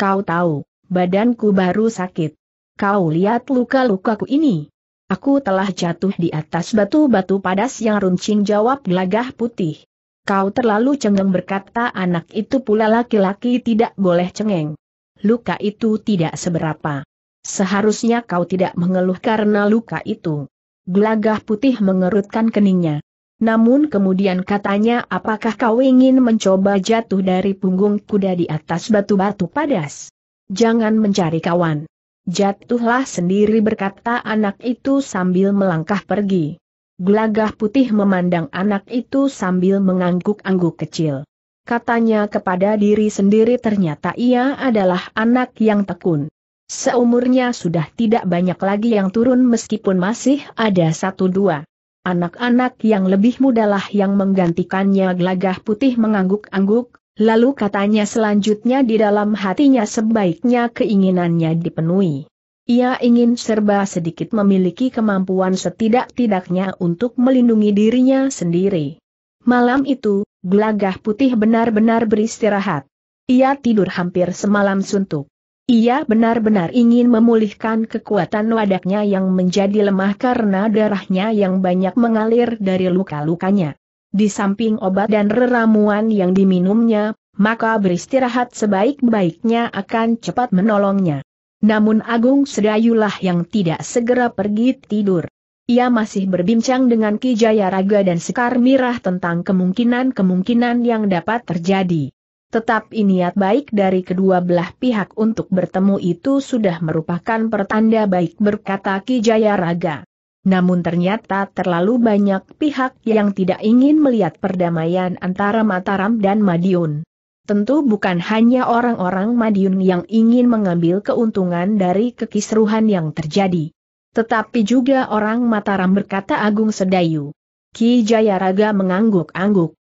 Kau tahu, badanku baru sakit. Kau lihat luka-lukaku ini. Aku telah jatuh di atas batu-batu padas yang runcing jawab gelagah putih. Kau terlalu cengeng berkata anak itu pula laki-laki tidak boleh cengeng. Luka itu tidak seberapa. Seharusnya kau tidak mengeluh karena luka itu. Gelagah putih mengerutkan keningnya. Namun kemudian katanya apakah kau ingin mencoba jatuh dari punggung kuda di atas batu-batu padas? Jangan mencari kawan. Jatuhlah sendiri berkata anak itu sambil melangkah pergi. Gelagah putih memandang anak itu sambil mengangguk-angguk kecil. Katanya kepada diri sendiri ternyata ia adalah anak yang tekun. Seumurnya sudah tidak banyak lagi yang turun meskipun masih ada satu dua. Anak-anak yang lebih mudalah yang menggantikannya gelagah putih mengangguk-angguk, lalu katanya selanjutnya di dalam hatinya sebaiknya keinginannya dipenuhi. Ia ingin serba sedikit memiliki kemampuan setidak-tidaknya untuk melindungi dirinya sendiri. Malam itu, gelagah putih benar-benar beristirahat. Ia tidur hampir semalam suntuk. Ia benar-benar ingin memulihkan kekuatan wadahnya yang menjadi lemah karena darahnya yang banyak mengalir dari luka-lukanya. Di samping obat dan reramuan yang diminumnya, maka beristirahat sebaik-baiknya akan cepat menolongnya. Namun Agung Sedayulah yang tidak segera pergi tidur. Ia masih berbincang dengan Ki Jayaraga dan Sekar Mirah tentang kemungkinan-kemungkinan yang dapat terjadi. Tetapi niat baik dari kedua belah pihak untuk bertemu itu sudah merupakan pertanda baik berkata Ki Jayaraga. Namun ternyata terlalu banyak pihak yang tidak ingin melihat perdamaian antara Mataram dan Madiun. Tentu bukan hanya orang-orang Madiun yang ingin mengambil keuntungan dari kekisruhan yang terjadi. Tetapi juga orang Mataram berkata Agung Sedayu. Ki Jayaraga mengangguk-angguk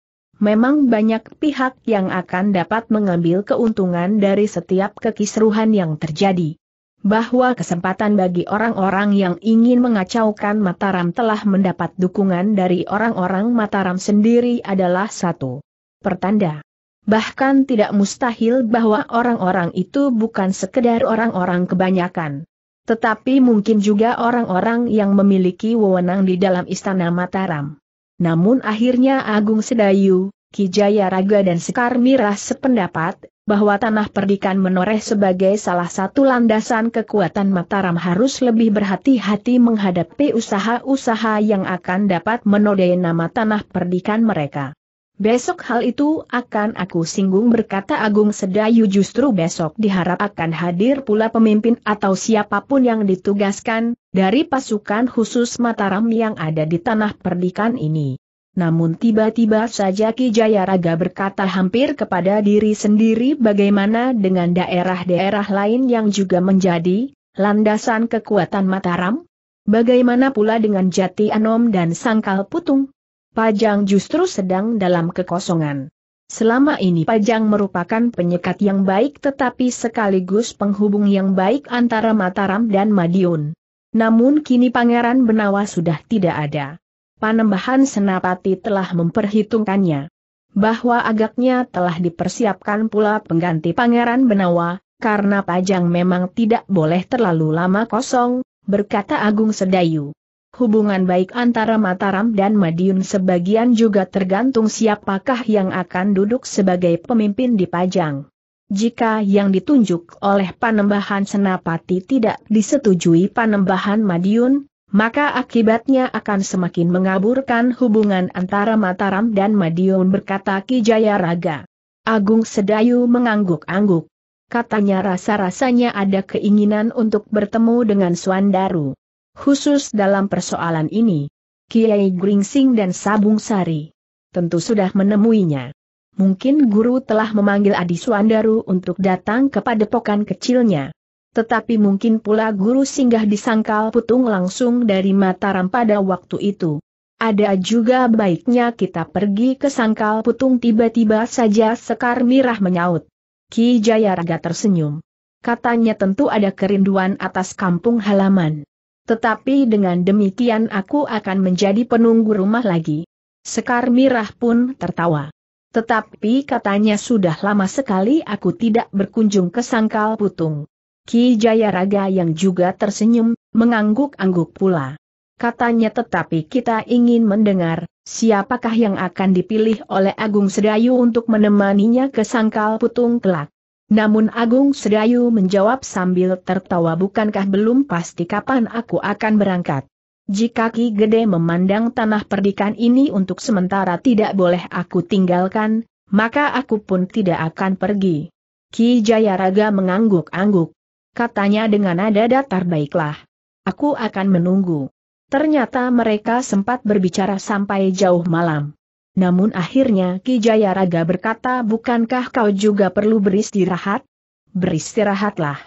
memang banyak pihak yang akan dapat mengambil keuntungan dari setiap kekisruhan yang terjadi. Bahwa kesempatan bagi orang-orang yang ingin mengacaukan Mataram telah mendapat dukungan dari orang-orang Mataram sendiri adalah satu pertanda. Bahkan tidak mustahil bahwa orang-orang itu bukan sekedar orang-orang kebanyakan. Tetapi mungkin juga orang-orang yang memiliki wewenang di dalam istana Mataram. Namun akhirnya Agung Sedayu, Kijaya Raga dan Sekar Mirah sependapat, bahwa tanah perdikan menoreh sebagai salah satu landasan kekuatan Mataram harus lebih berhati-hati menghadapi usaha-usaha yang akan dapat menodai nama tanah perdikan mereka. Besok hal itu akan aku singgung berkata Agung Sedayu justru besok diharap akan hadir pula pemimpin atau siapapun yang ditugaskan, dari pasukan khusus Mataram yang ada di tanah perdikan ini. Namun tiba-tiba saja Ki Jayaraga berkata hampir kepada diri sendiri bagaimana dengan daerah-daerah lain yang juga menjadi landasan kekuatan Mataram? Bagaimana pula dengan Jati Anom dan Sangkal Putung? Pajang justru sedang dalam kekosongan. Selama ini Pajang merupakan penyekat yang baik tetapi sekaligus penghubung yang baik antara Mataram dan Madiun. Namun kini Pangeran Benawa sudah tidak ada. Panembahan Senapati telah memperhitungkannya. Bahwa agaknya telah dipersiapkan pula pengganti Pangeran Benawa, karena Pajang memang tidak boleh terlalu lama kosong, berkata Agung Sedayu hubungan baik antara Mataram dan Madiun sebagian juga tergantung siapakah yang akan duduk sebagai pemimpin di Pajang. Jika yang ditunjuk oleh Panembahan Senapati tidak disetujui Panembahan Madiun, maka akibatnya akan semakin mengaburkan hubungan antara Mataram dan Madiun berkata Ki Raga. Agung Sedayu mengangguk-angguk. Katanya rasa-rasanya ada keinginan untuk bertemu dengan Suandaru khusus dalam persoalan ini. Kiai Gringsing dan Sabung Sari. Tentu sudah menemuinya. Mungkin guru telah memanggil Adi Suandaru untuk datang kepada padepokan kecilnya. Tetapi mungkin pula guru singgah di sangkal putung langsung dari Mataram pada waktu itu. Ada juga baiknya kita pergi ke sangkal putung tiba-tiba saja Sekar Mirah menyaut. Ki Jayaraga tersenyum. Katanya tentu ada kerinduan atas kampung halaman. Tetapi dengan demikian aku akan menjadi penunggu rumah lagi. Sekar Mirah pun tertawa. Tetapi katanya sudah lama sekali aku tidak berkunjung ke Sangkal Putung. Ki Jayaraga yang juga tersenyum, mengangguk-angguk pula. Katanya tetapi kita ingin mendengar, siapakah yang akan dipilih oleh Agung Sedayu untuk menemaninya ke Sangkal Putung kelak. Namun Agung Sedayu menjawab sambil tertawa bukankah belum pasti kapan aku akan berangkat. Jika Ki Gede memandang tanah perdikan ini untuk sementara tidak boleh aku tinggalkan, maka aku pun tidak akan pergi. Ki Jayaraga mengangguk-angguk. Katanya dengan nada datar baiklah. Aku akan menunggu. Ternyata mereka sempat berbicara sampai jauh malam. Namun akhirnya Ki Jayaraga berkata bukankah kau juga perlu beristirahat? Beristirahatlah.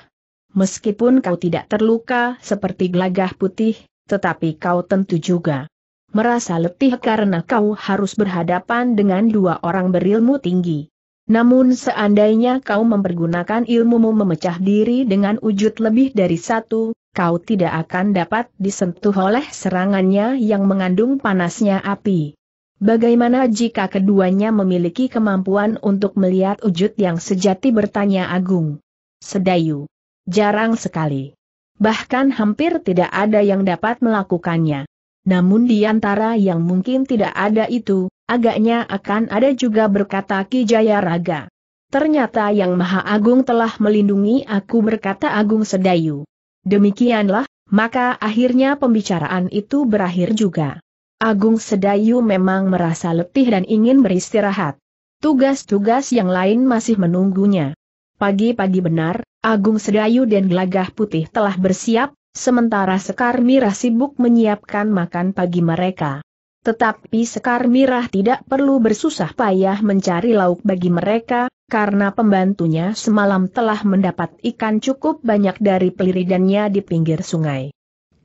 Meskipun kau tidak terluka seperti gelagah putih, tetapi kau tentu juga merasa letih karena kau harus berhadapan dengan dua orang berilmu tinggi. Namun seandainya kau mempergunakan ilmumu memecah diri dengan wujud lebih dari satu, kau tidak akan dapat disentuh oleh serangannya yang mengandung panasnya api. Bagaimana jika keduanya memiliki kemampuan untuk melihat wujud yang sejati bertanya Agung? Sedayu. Jarang sekali. Bahkan hampir tidak ada yang dapat melakukannya. Namun di antara yang mungkin tidak ada itu, agaknya akan ada juga berkata Ki Jaya Raga. Ternyata Yang Maha Agung telah melindungi aku berkata Agung Sedayu. Demikianlah, maka akhirnya pembicaraan itu berakhir juga. Agung Sedayu memang merasa letih dan ingin beristirahat. Tugas-tugas yang lain masih menunggunya. Pagi-pagi benar, Agung Sedayu dan Gelagah Putih telah bersiap, sementara Sekar Mirah sibuk menyiapkan makan pagi mereka. Tetapi Sekar Mirah tidak perlu bersusah payah mencari lauk bagi mereka, karena pembantunya semalam telah mendapat ikan cukup banyak dari peliridannya di pinggir sungai.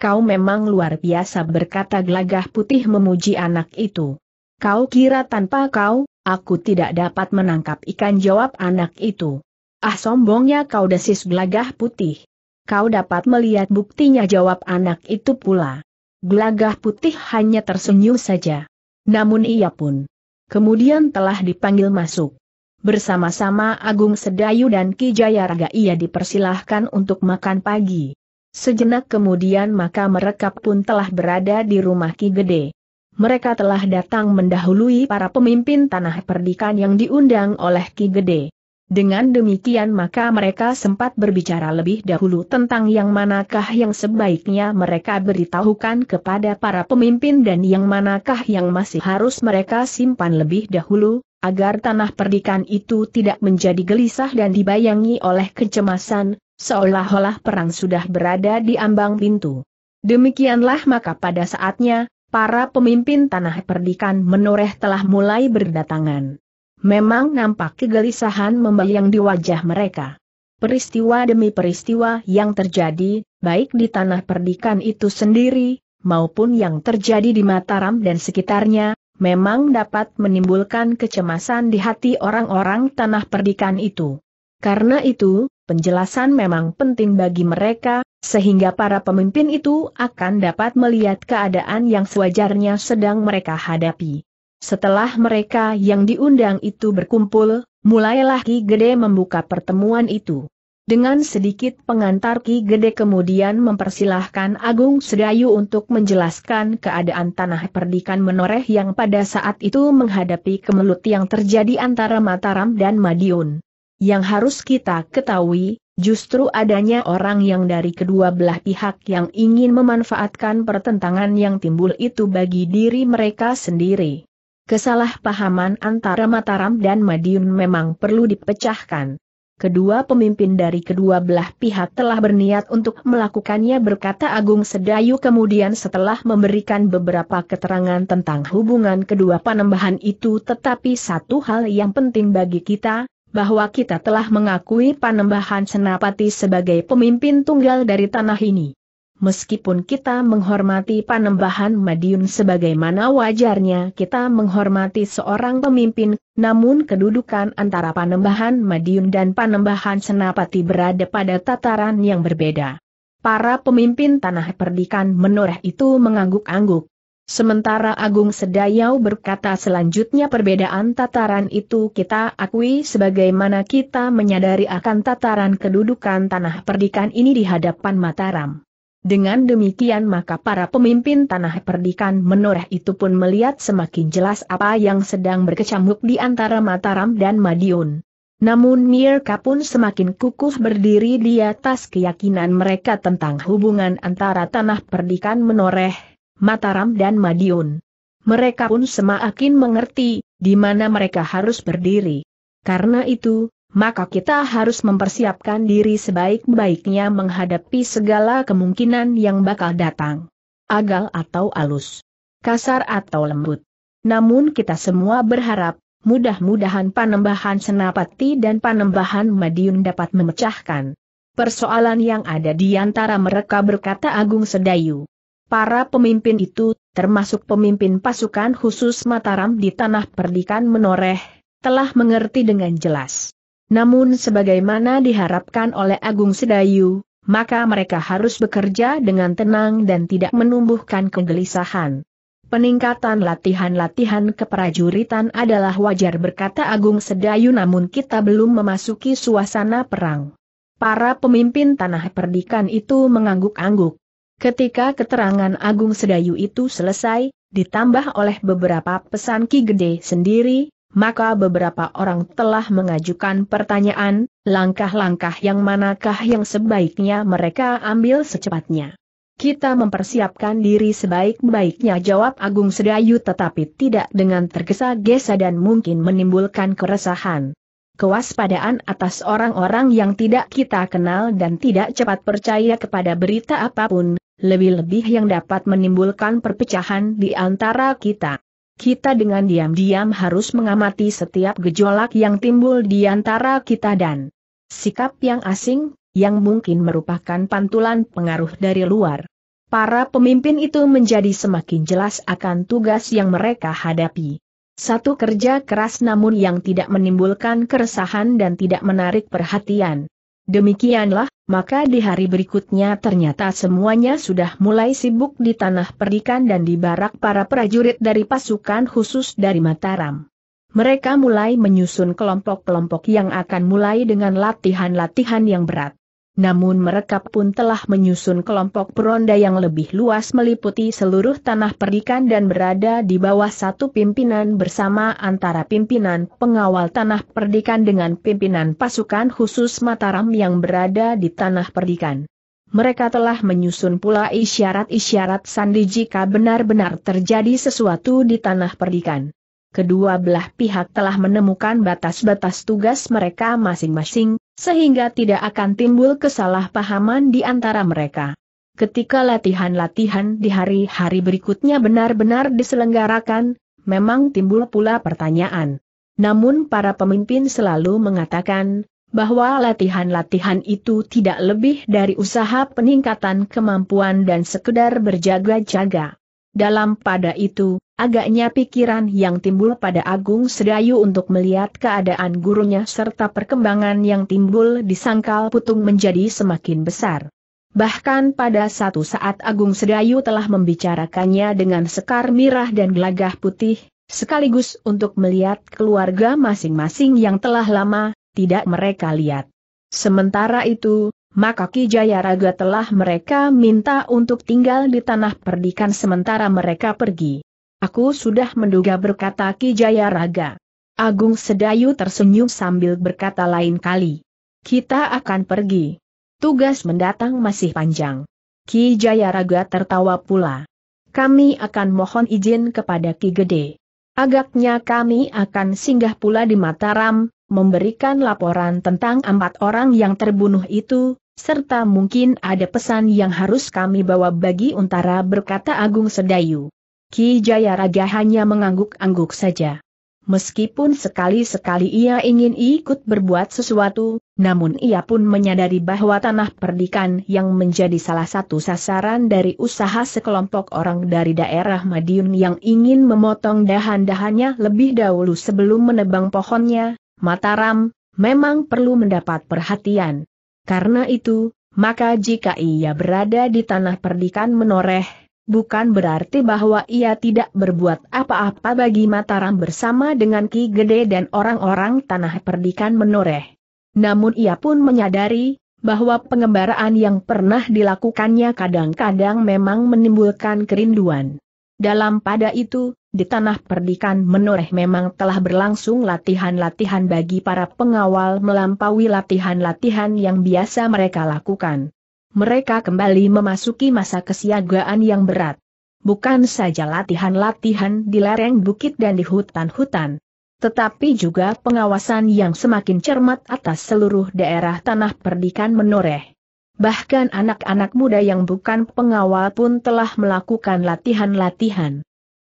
Kau memang luar biasa berkata gelagah putih memuji anak itu. Kau kira tanpa kau, aku tidak dapat menangkap ikan jawab anak itu. Ah sombongnya kau desis gelagah putih. Kau dapat melihat buktinya jawab anak itu pula. Gelagah putih hanya tersenyum saja. Namun ia pun. Kemudian telah dipanggil masuk. Bersama-sama Agung Sedayu dan Ki Jayaraga ia dipersilahkan untuk makan pagi. Sejenak kemudian maka mereka pun telah berada di rumah Ki Gede. Mereka telah datang mendahului para pemimpin tanah perdikan yang diundang oleh Ki Gede. Dengan demikian maka mereka sempat berbicara lebih dahulu tentang yang manakah yang sebaiknya mereka beritahukan kepada para pemimpin dan yang manakah yang masih harus mereka simpan lebih dahulu, agar tanah perdikan itu tidak menjadi gelisah dan dibayangi oleh kecemasan, seolah-olah perang sudah berada di ambang pintu. Demikianlah maka pada saatnya, para pemimpin tanah perdikan menoreh telah mulai berdatangan. Memang nampak kegelisahan membayang di wajah mereka. Peristiwa demi peristiwa yang terjadi, baik di tanah perdikan itu sendiri, maupun yang terjadi di Mataram dan sekitarnya, memang dapat menimbulkan kecemasan di hati orang-orang tanah perdikan itu. Karena itu, penjelasan memang penting bagi mereka, sehingga para pemimpin itu akan dapat melihat keadaan yang sewajarnya sedang mereka hadapi. Setelah mereka yang diundang itu berkumpul, mulailah Ki Gede membuka pertemuan itu. Dengan sedikit pengantar Ki Gede kemudian mempersilahkan Agung Sedayu untuk menjelaskan keadaan tanah perdikan menoreh yang pada saat itu menghadapi kemelut yang terjadi antara Mataram dan Madiun. Yang harus kita ketahui, justru adanya orang yang dari kedua belah pihak yang ingin memanfaatkan pertentangan yang timbul itu bagi diri mereka sendiri. Kesalahpahaman antara Mataram dan Madiun memang perlu dipecahkan. Kedua pemimpin dari kedua belah pihak telah berniat untuk melakukannya berkata Agung Sedayu kemudian setelah memberikan beberapa keterangan tentang hubungan kedua panembahan itu tetapi satu hal yang penting bagi kita, bahwa kita telah mengakui Panembahan Senapati sebagai pemimpin tunggal dari tanah ini. Meskipun kita menghormati Panembahan Madiun sebagaimana wajarnya kita menghormati seorang pemimpin, namun kedudukan antara Panembahan Madiun dan Panembahan Senapati berada pada tataran yang berbeda. Para pemimpin tanah perdikan menoreh itu mengangguk-angguk, Sementara Agung Sedayau berkata selanjutnya perbedaan tataran itu kita akui sebagaimana kita menyadari akan tataran kedudukan tanah perdikan ini di hadapan Mataram. Dengan demikian maka para pemimpin tanah perdikan menoreh itu pun melihat semakin jelas apa yang sedang berkecamuk di antara Mataram dan Madiun. Namun Mirka pun semakin kukuh berdiri di atas keyakinan mereka tentang hubungan antara tanah perdikan menoreh Mataram dan Madiun. Mereka pun semakin mengerti, di mana mereka harus berdiri. Karena itu, maka kita harus mempersiapkan diri sebaik-baiknya menghadapi segala kemungkinan yang bakal datang. Agal atau alus. Kasar atau lembut. Namun kita semua berharap, mudah-mudahan panembahan Senapati dan panembahan Madiun dapat memecahkan persoalan yang ada di antara mereka berkata Agung Sedayu. Para pemimpin itu, termasuk pemimpin pasukan khusus Mataram di tanah perdikan menoreh, telah mengerti dengan jelas. Namun sebagaimana diharapkan oleh Agung Sedayu, maka mereka harus bekerja dengan tenang dan tidak menumbuhkan kegelisahan. Peningkatan latihan-latihan keprajuritan adalah wajar berkata Agung Sedayu namun kita belum memasuki suasana perang. Para pemimpin tanah perdikan itu mengangguk-angguk. Ketika keterangan Agung Sedayu itu selesai, ditambah oleh beberapa pesan Ki Gede sendiri, maka beberapa orang telah mengajukan pertanyaan, langkah-langkah yang manakah yang sebaiknya mereka ambil secepatnya. Kita mempersiapkan diri sebaik-baiknya jawab Agung Sedayu tetapi tidak dengan tergesa-gesa dan mungkin menimbulkan keresahan. Kewaspadaan atas orang-orang yang tidak kita kenal dan tidak cepat percaya kepada berita apapun, lebih-lebih yang dapat menimbulkan perpecahan di antara kita. Kita dengan diam-diam harus mengamati setiap gejolak yang timbul di antara kita dan sikap yang asing, yang mungkin merupakan pantulan pengaruh dari luar. Para pemimpin itu menjadi semakin jelas akan tugas yang mereka hadapi. Satu kerja keras namun yang tidak menimbulkan keresahan dan tidak menarik perhatian. Demikianlah, maka di hari berikutnya ternyata semuanya sudah mulai sibuk di tanah perdikan dan di barak para prajurit dari pasukan khusus dari Mataram. Mereka mulai menyusun kelompok-kelompok yang akan mulai dengan latihan-latihan yang berat namun mereka pun telah menyusun kelompok peronda yang lebih luas meliputi seluruh tanah perdikan dan berada di bawah satu pimpinan bersama antara pimpinan pengawal tanah perdikan dengan pimpinan pasukan khusus Mataram yang berada di tanah perdikan. Mereka telah menyusun pula isyarat-isyarat sandi jika benar-benar terjadi sesuatu di tanah perdikan. Kedua belah pihak telah menemukan batas-batas tugas mereka masing-masing, sehingga tidak akan timbul kesalahpahaman di antara mereka. Ketika latihan-latihan di hari-hari berikutnya benar-benar diselenggarakan, memang timbul pula pertanyaan. Namun para pemimpin selalu mengatakan, bahwa latihan-latihan itu tidak lebih dari usaha peningkatan kemampuan dan sekedar berjaga-jaga. Dalam pada itu, agaknya pikiran yang timbul pada Agung Sedayu untuk melihat keadaan gurunya serta perkembangan yang timbul di sangkal putung menjadi semakin besar. Bahkan pada satu saat Agung Sedayu telah membicarakannya dengan sekar mirah dan gelagah putih, sekaligus untuk melihat keluarga masing-masing yang telah lama, tidak mereka lihat. Sementara itu, maka Ki Jayaraga telah mereka minta untuk tinggal di tanah perdikan sementara mereka pergi. Aku sudah menduga berkata Ki Jayaraga. Agung Sedayu tersenyum sambil berkata lain kali. Kita akan pergi. Tugas mendatang masih panjang. Ki Jayaraga tertawa pula. Kami akan mohon izin kepada Ki Gede. Agaknya kami akan singgah pula di Mataram, memberikan laporan tentang empat orang yang terbunuh itu, serta mungkin ada pesan yang harus kami bawa bagi Untara berkata Agung Sedayu. Ki Jayaraga hanya mengangguk-angguk saja. Meskipun sekali-sekali ia ingin ikut berbuat sesuatu, namun ia pun menyadari bahwa tanah perdikan yang menjadi salah satu sasaran dari usaha sekelompok orang dari daerah Madiun yang ingin memotong dahan-dahannya lebih dahulu sebelum menebang pohonnya, Mataram, memang perlu mendapat perhatian. Karena itu, maka jika ia berada di tanah perdikan menoreh, bukan berarti bahwa ia tidak berbuat apa-apa bagi Mataram bersama dengan Ki Gede dan orang-orang tanah perdikan menoreh. Namun ia pun menyadari, bahwa pengembaraan yang pernah dilakukannya kadang-kadang memang menimbulkan kerinduan. Dalam pada itu, di tanah perdikan menoreh memang telah berlangsung latihan-latihan bagi para pengawal melampaui latihan-latihan yang biasa mereka lakukan. Mereka kembali memasuki masa kesiagaan yang berat. Bukan saja latihan-latihan di lereng bukit dan di hutan-hutan, tetapi juga pengawasan yang semakin cermat atas seluruh daerah tanah perdikan menoreh. Bahkan anak-anak muda yang bukan pengawal pun telah melakukan latihan-latihan.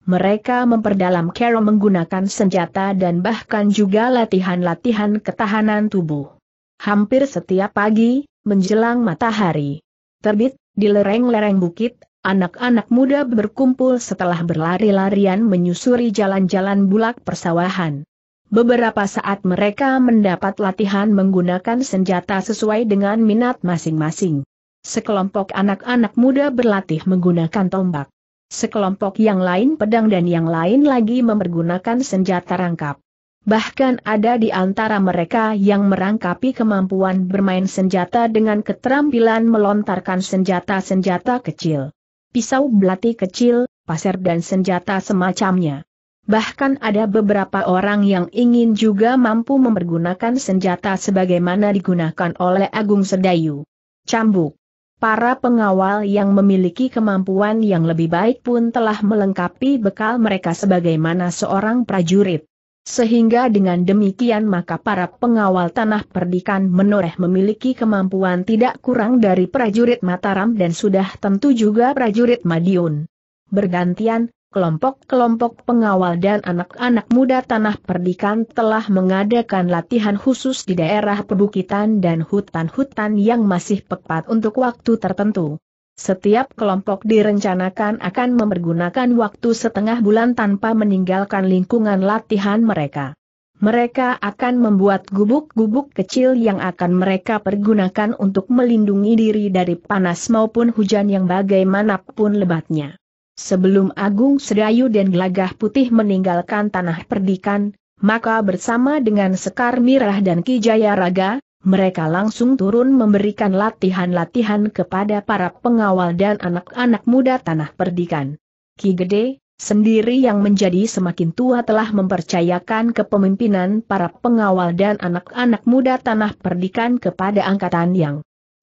Mereka memperdalam kero menggunakan senjata dan bahkan juga latihan-latihan ketahanan tubuh. Hampir setiap pagi, menjelang matahari terbit, di lereng-lereng bukit, anak-anak muda berkumpul setelah berlari-larian menyusuri jalan-jalan bulak persawahan. Beberapa saat mereka mendapat latihan menggunakan senjata sesuai dengan minat masing-masing. Sekelompok anak-anak muda berlatih menggunakan tombak. Sekelompok yang lain pedang dan yang lain lagi mempergunakan senjata rangkap. Bahkan ada di antara mereka yang merangkapi kemampuan bermain senjata dengan keterampilan melontarkan senjata-senjata kecil. Pisau belati kecil, pasir dan senjata semacamnya. Bahkan ada beberapa orang yang ingin juga mampu mempergunakan senjata sebagaimana digunakan oleh Agung Sedayu. Cambuk. Para pengawal yang memiliki kemampuan yang lebih baik pun telah melengkapi bekal mereka sebagaimana seorang prajurit. Sehingga dengan demikian maka para pengawal tanah perdikan menoreh memiliki kemampuan tidak kurang dari prajurit Mataram dan sudah tentu juga prajurit Madiun. Bergantian, kelompok-kelompok pengawal dan anak-anak muda tanah perdikan telah mengadakan latihan khusus di daerah perbukitan dan hutan-hutan yang masih pekat untuk waktu tertentu. Setiap kelompok direncanakan akan mempergunakan waktu setengah bulan tanpa meninggalkan lingkungan latihan mereka. Mereka akan membuat gubuk-gubuk kecil yang akan mereka pergunakan untuk melindungi diri dari panas maupun hujan yang bagaimanapun lebatnya. Sebelum Agung Sedayu dan Gelagah Putih meninggalkan tanah perdikan, maka bersama dengan Sekar Mirah dan Kijaya Raga, mereka langsung turun memberikan latihan-latihan kepada para pengawal dan anak-anak muda tanah perdikan. Ki Gede, sendiri yang menjadi semakin tua telah mempercayakan kepemimpinan para pengawal dan anak-anak muda tanah perdikan kepada angkatan yang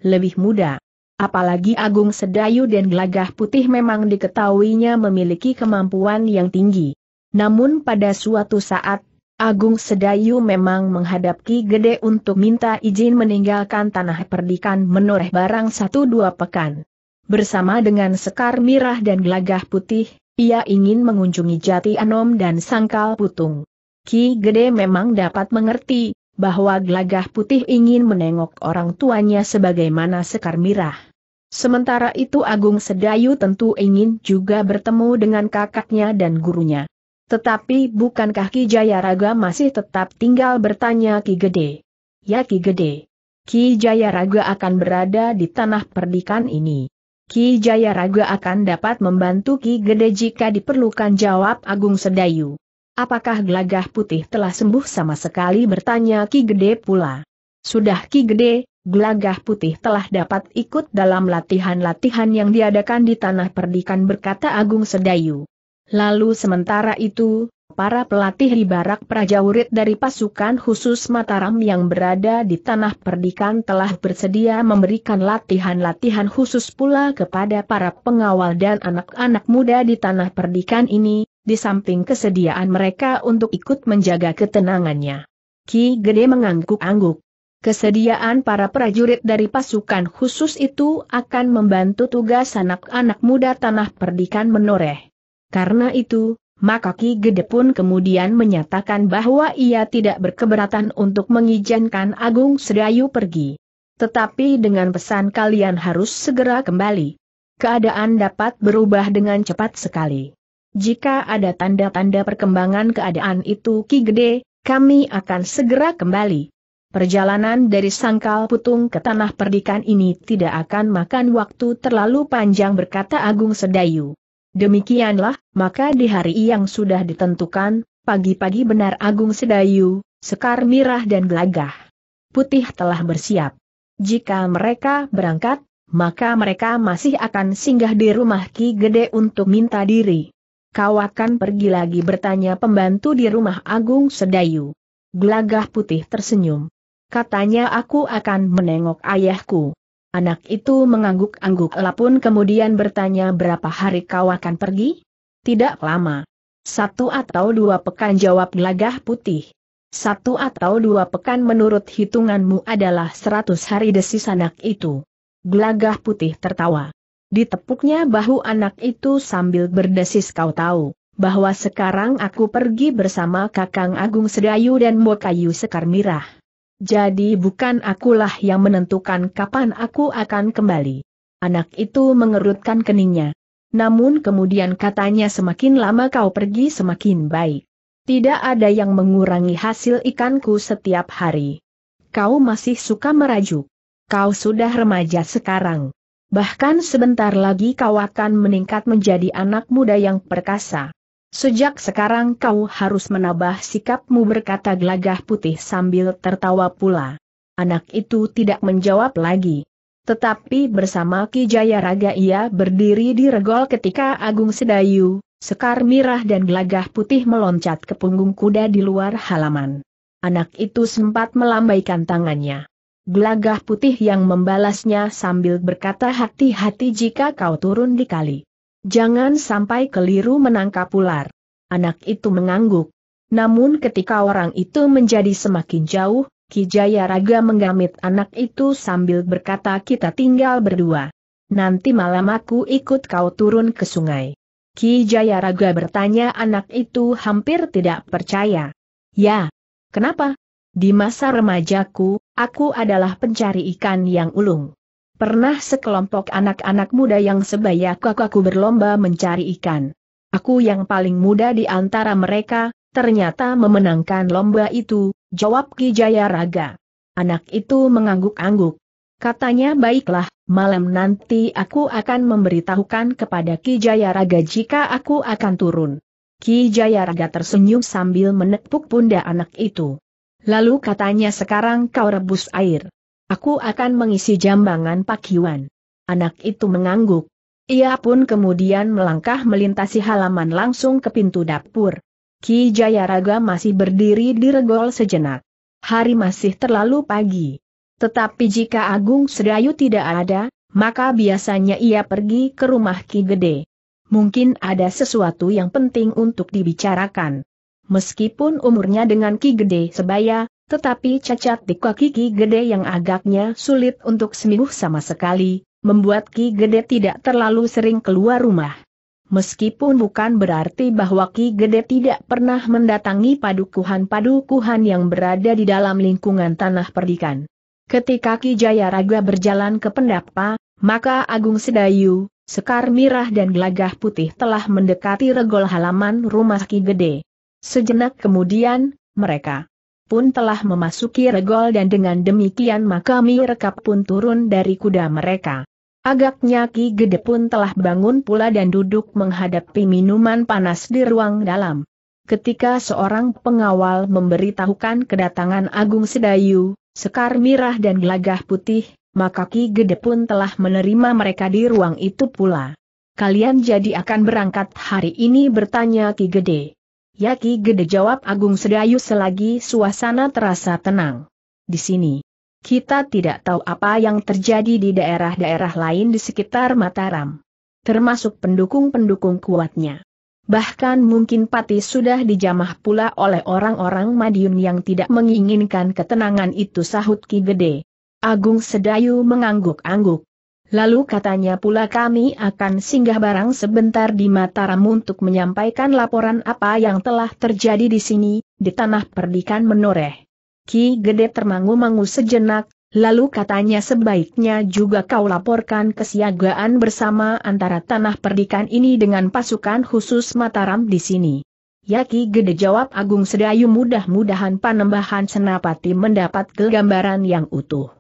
lebih muda. Apalagi Agung Sedayu dan Gelagah Putih memang diketahuinya memiliki kemampuan yang tinggi. Namun pada suatu saat, Agung Sedayu memang menghadapi Gede untuk minta izin meninggalkan tanah perdikan menoreh barang satu dua pekan. Bersama dengan Sekar Mirah dan Gelagah Putih, ia ingin mengunjungi Jati Anom dan Sangkal Putung. Ki Gede memang dapat mengerti, bahwa gelagah putih ingin menengok orang tuanya sebagaimana sekar mirah. Sementara itu Agung Sedayu tentu ingin juga bertemu dengan kakaknya dan gurunya. Tetapi bukankah Ki Jayaraga masih tetap tinggal bertanya Ki Gede? Ya Ki Gede. Ki Jayaraga akan berada di tanah perdikan ini. Ki Jayaraga akan dapat membantu Ki Gede jika diperlukan jawab Agung Sedayu. Apakah gelagah putih telah sembuh sama sekali bertanya Ki Gede pula. Sudah Ki Gede, gelagah putih telah dapat ikut dalam latihan-latihan yang diadakan di Tanah Perdikan berkata Agung Sedayu. Lalu sementara itu, para pelatih di barak prajurit dari pasukan khusus Mataram yang berada di Tanah Perdikan telah bersedia memberikan latihan-latihan khusus pula kepada para pengawal dan anak-anak muda di Tanah Perdikan ini, di samping kesediaan mereka untuk ikut menjaga ketenangannya. Ki Gede mengangguk-angguk. Kesediaan para prajurit dari pasukan khusus itu akan membantu tugas anak-anak muda tanah perdikan menoreh. Karena itu, maka Ki Gede pun kemudian menyatakan bahwa ia tidak berkeberatan untuk mengizinkan Agung Sedayu pergi. Tetapi dengan pesan kalian harus segera kembali. Keadaan dapat berubah dengan cepat sekali. Jika ada tanda-tanda perkembangan keadaan itu Ki Gede, kami akan segera kembali. Perjalanan dari Sangkal Putung ke Tanah Perdikan ini tidak akan makan waktu terlalu panjang berkata Agung Sedayu. Demikianlah, maka di hari yang sudah ditentukan, pagi-pagi benar Agung Sedayu, Sekar Mirah dan Gelagah Putih telah bersiap. Jika mereka berangkat, maka mereka masih akan singgah di rumah Ki Gede untuk minta diri kau akan pergi lagi bertanya pembantu di rumah Agung Sedayu. Gelagah putih tersenyum. Katanya aku akan menengok ayahku. Anak itu mengangguk-angguk lapun kemudian bertanya berapa hari kau akan pergi? Tidak lama. Satu atau dua pekan jawab gelagah putih. Satu atau dua pekan menurut hitunganmu adalah seratus hari desis anak itu. Gelagah putih tertawa. Ditepuknya bahu anak itu sambil berdesis kau tahu, bahwa sekarang aku pergi bersama Kakang Agung Sedayu dan Bokayu Sekar Mirah. Jadi bukan akulah yang menentukan kapan aku akan kembali. Anak itu mengerutkan keningnya. Namun kemudian katanya semakin lama kau pergi semakin baik. Tidak ada yang mengurangi hasil ikanku setiap hari. Kau masih suka merajuk. Kau sudah remaja sekarang. Bahkan sebentar lagi kau akan meningkat menjadi anak muda yang perkasa. Sejak sekarang kau harus menabah sikapmu berkata gelagah putih sambil tertawa pula. Anak itu tidak menjawab lagi. Tetapi bersama Ki Jaya Raga ia berdiri di regol ketika Agung Sedayu, Sekar Mirah dan gelagah putih meloncat ke punggung kuda di luar halaman. Anak itu sempat melambaikan tangannya gelagah putih yang membalasnya sambil berkata hati-hati jika kau turun di kali. Jangan sampai keliru menangkap ular. Anak itu mengangguk. Namun ketika orang itu menjadi semakin jauh, Kijaya Raga menggamit anak itu sambil berkata kita tinggal berdua. Nanti malam aku ikut kau turun ke sungai. Kijaya Raga bertanya anak itu hampir tidak percaya. Ya, kenapa? Di masa remajaku, Aku adalah pencari ikan yang ulung. Pernah sekelompok anak-anak muda yang sebaya kakakku berlomba mencari ikan. Aku yang paling muda di antara mereka, ternyata memenangkan lomba itu, jawab Ki Jaya Raga. Anak itu mengangguk-angguk. Katanya baiklah, malam nanti aku akan memberitahukan kepada Ki Jaya Raga jika aku akan turun. Ki Raga tersenyum sambil menepuk pundak anak itu. Lalu katanya sekarang kau rebus air. Aku akan mengisi jambangan Pak Iwan. Anak itu mengangguk. Ia pun kemudian melangkah melintasi halaman langsung ke pintu dapur. Ki Jayaraga masih berdiri di regol sejenak. Hari masih terlalu pagi. Tetapi jika Agung Sedayu tidak ada, maka biasanya ia pergi ke rumah Ki Gede. Mungkin ada sesuatu yang penting untuk dibicarakan. Meskipun umurnya dengan Ki Gede sebaya, tetapi cacat di kaki Ki Gede yang agaknya sulit untuk sembuh sama sekali, membuat Ki Gede tidak terlalu sering keluar rumah. Meskipun bukan berarti bahwa Ki Gede tidak pernah mendatangi padukuhan-padukuhan yang berada di dalam lingkungan tanah perdikan. Ketika Ki Jayaraga berjalan ke pendapa, maka Agung Sedayu, Sekar Mirah dan Gelagah Putih telah mendekati regol halaman rumah Ki Gede. Sejenak kemudian, mereka pun telah memasuki regol dan dengan demikian maka mereka pun turun dari kuda mereka. Agaknya Ki Gede pun telah bangun pula dan duduk menghadapi minuman panas di ruang dalam. Ketika seorang pengawal memberitahukan kedatangan Agung Sedayu, Sekar Mirah dan Gelagah Putih, maka Ki Gede pun telah menerima mereka di ruang itu pula. Kalian jadi akan berangkat hari ini bertanya Ki Gede. Yaki Gede jawab Agung Sedayu selagi suasana terasa tenang. Di sini, kita tidak tahu apa yang terjadi di daerah-daerah lain di sekitar Mataram. Termasuk pendukung-pendukung kuatnya. Bahkan mungkin Pati sudah dijamah pula oleh orang-orang Madiun yang tidak menginginkan ketenangan itu sahut Ki Gede. Agung Sedayu mengangguk-angguk. Lalu katanya pula kami akan singgah barang sebentar di Mataram untuk menyampaikan laporan apa yang telah terjadi di sini, di tanah perdikan menoreh. Ki Gede termangu-mangu sejenak, lalu katanya sebaiknya juga kau laporkan kesiagaan bersama antara tanah perdikan ini dengan pasukan khusus Mataram di sini. Ya Ki Gede jawab Agung Sedayu mudah-mudahan panembahan senapati mendapat gambaran yang utuh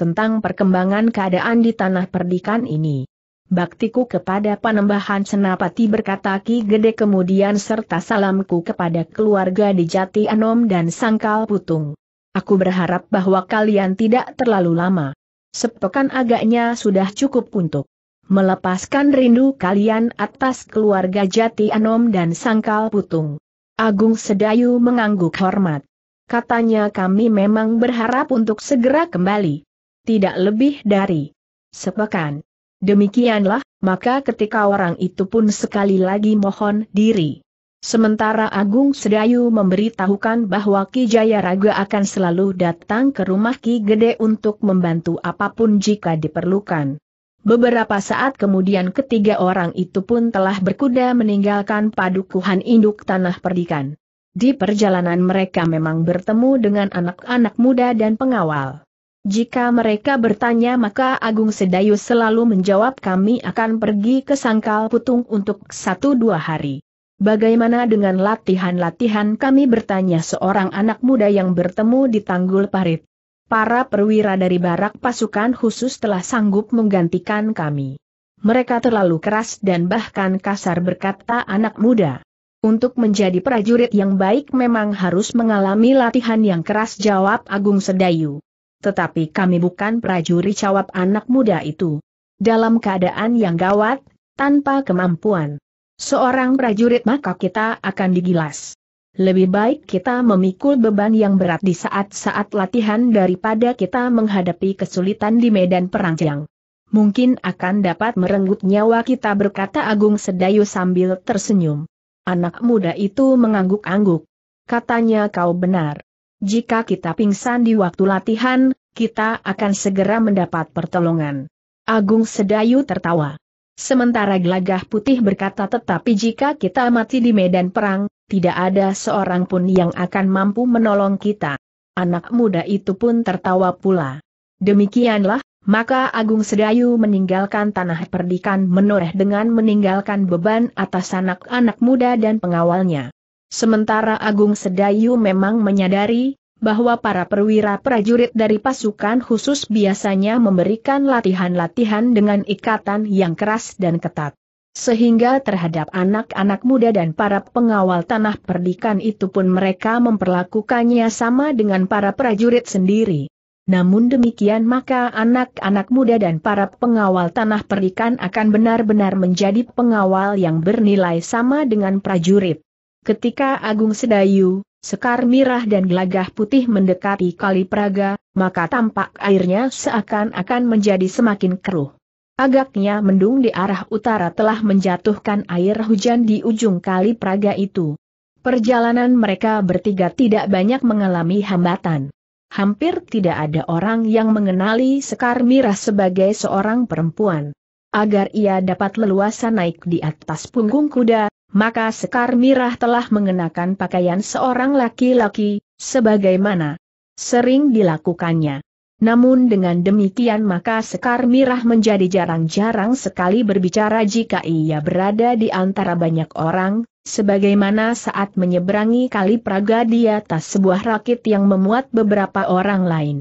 tentang perkembangan keadaan di tanah perdikan ini. Baktiku kepada panembahan Senapati berkata Ki Gede kemudian serta salamku kepada keluarga di Jati Anom dan Sangkal Putung. Aku berharap bahwa kalian tidak terlalu lama. Sepekan agaknya sudah cukup untuk melepaskan rindu kalian atas keluarga Jati Anom dan Sangkal Putung. Agung Sedayu mengangguk hormat. Katanya kami memang berharap untuk segera kembali tidak lebih dari sepekan. Demikianlah, maka ketika orang itu pun sekali lagi mohon diri. Sementara Agung Sedayu memberitahukan bahwa Ki Jaya Raga akan selalu datang ke rumah Ki Gede untuk membantu apapun jika diperlukan. Beberapa saat kemudian ketiga orang itu pun telah berkuda meninggalkan padukuhan induk tanah perdikan. Di perjalanan mereka memang bertemu dengan anak-anak muda dan pengawal. Jika mereka bertanya maka Agung Sedayu selalu menjawab kami akan pergi ke Sangkal Putung untuk satu dua hari. Bagaimana dengan latihan-latihan kami bertanya seorang anak muda yang bertemu di Tanggul Parit. Para perwira dari barak pasukan khusus telah sanggup menggantikan kami. Mereka terlalu keras dan bahkan kasar berkata anak muda. Untuk menjadi prajurit yang baik memang harus mengalami latihan yang keras jawab Agung Sedayu tetapi kami bukan prajurit jawab anak muda itu. Dalam keadaan yang gawat, tanpa kemampuan seorang prajurit maka kita akan digilas. Lebih baik kita memikul beban yang berat di saat-saat latihan daripada kita menghadapi kesulitan di medan perang yang mungkin akan dapat merenggut nyawa kita berkata Agung Sedayu sambil tersenyum. Anak muda itu mengangguk-angguk. Katanya kau benar. Jika kita pingsan di waktu latihan, kita akan segera mendapat pertolongan. Agung Sedayu tertawa. Sementara Gelagah Putih berkata tetapi jika kita mati di medan perang, tidak ada seorang pun yang akan mampu menolong kita. Anak muda itu pun tertawa pula. Demikianlah, maka Agung Sedayu meninggalkan tanah perdikan menoreh dengan meninggalkan beban atas anak-anak muda dan pengawalnya. Sementara Agung Sedayu memang menyadari, bahwa para perwira prajurit dari pasukan khusus biasanya memberikan latihan-latihan dengan ikatan yang keras dan ketat. Sehingga terhadap anak-anak muda dan para pengawal tanah perdikan itu pun mereka memperlakukannya sama dengan para prajurit sendiri. Namun demikian maka anak-anak muda dan para pengawal tanah perdikan akan benar-benar menjadi pengawal yang bernilai sama dengan prajurit. Ketika Agung Sedayu, Sekar Mirah dan Gelagah Putih mendekati Kali Praga, maka tampak airnya seakan-akan menjadi semakin keruh. Agaknya mendung di arah utara telah menjatuhkan air hujan di ujung Kali Praga itu. Perjalanan mereka bertiga tidak banyak mengalami hambatan. Hampir tidak ada orang yang mengenali Sekar Mirah sebagai seorang perempuan. Agar ia dapat leluasa naik di atas punggung kuda, maka Sekar Mirah telah mengenakan pakaian seorang laki-laki, sebagaimana sering dilakukannya. Namun dengan demikian maka Sekar Mirah menjadi jarang-jarang sekali berbicara jika ia berada di antara banyak orang, sebagaimana saat menyeberangi kali Praga di atas sebuah rakit yang memuat beberapa orang lain.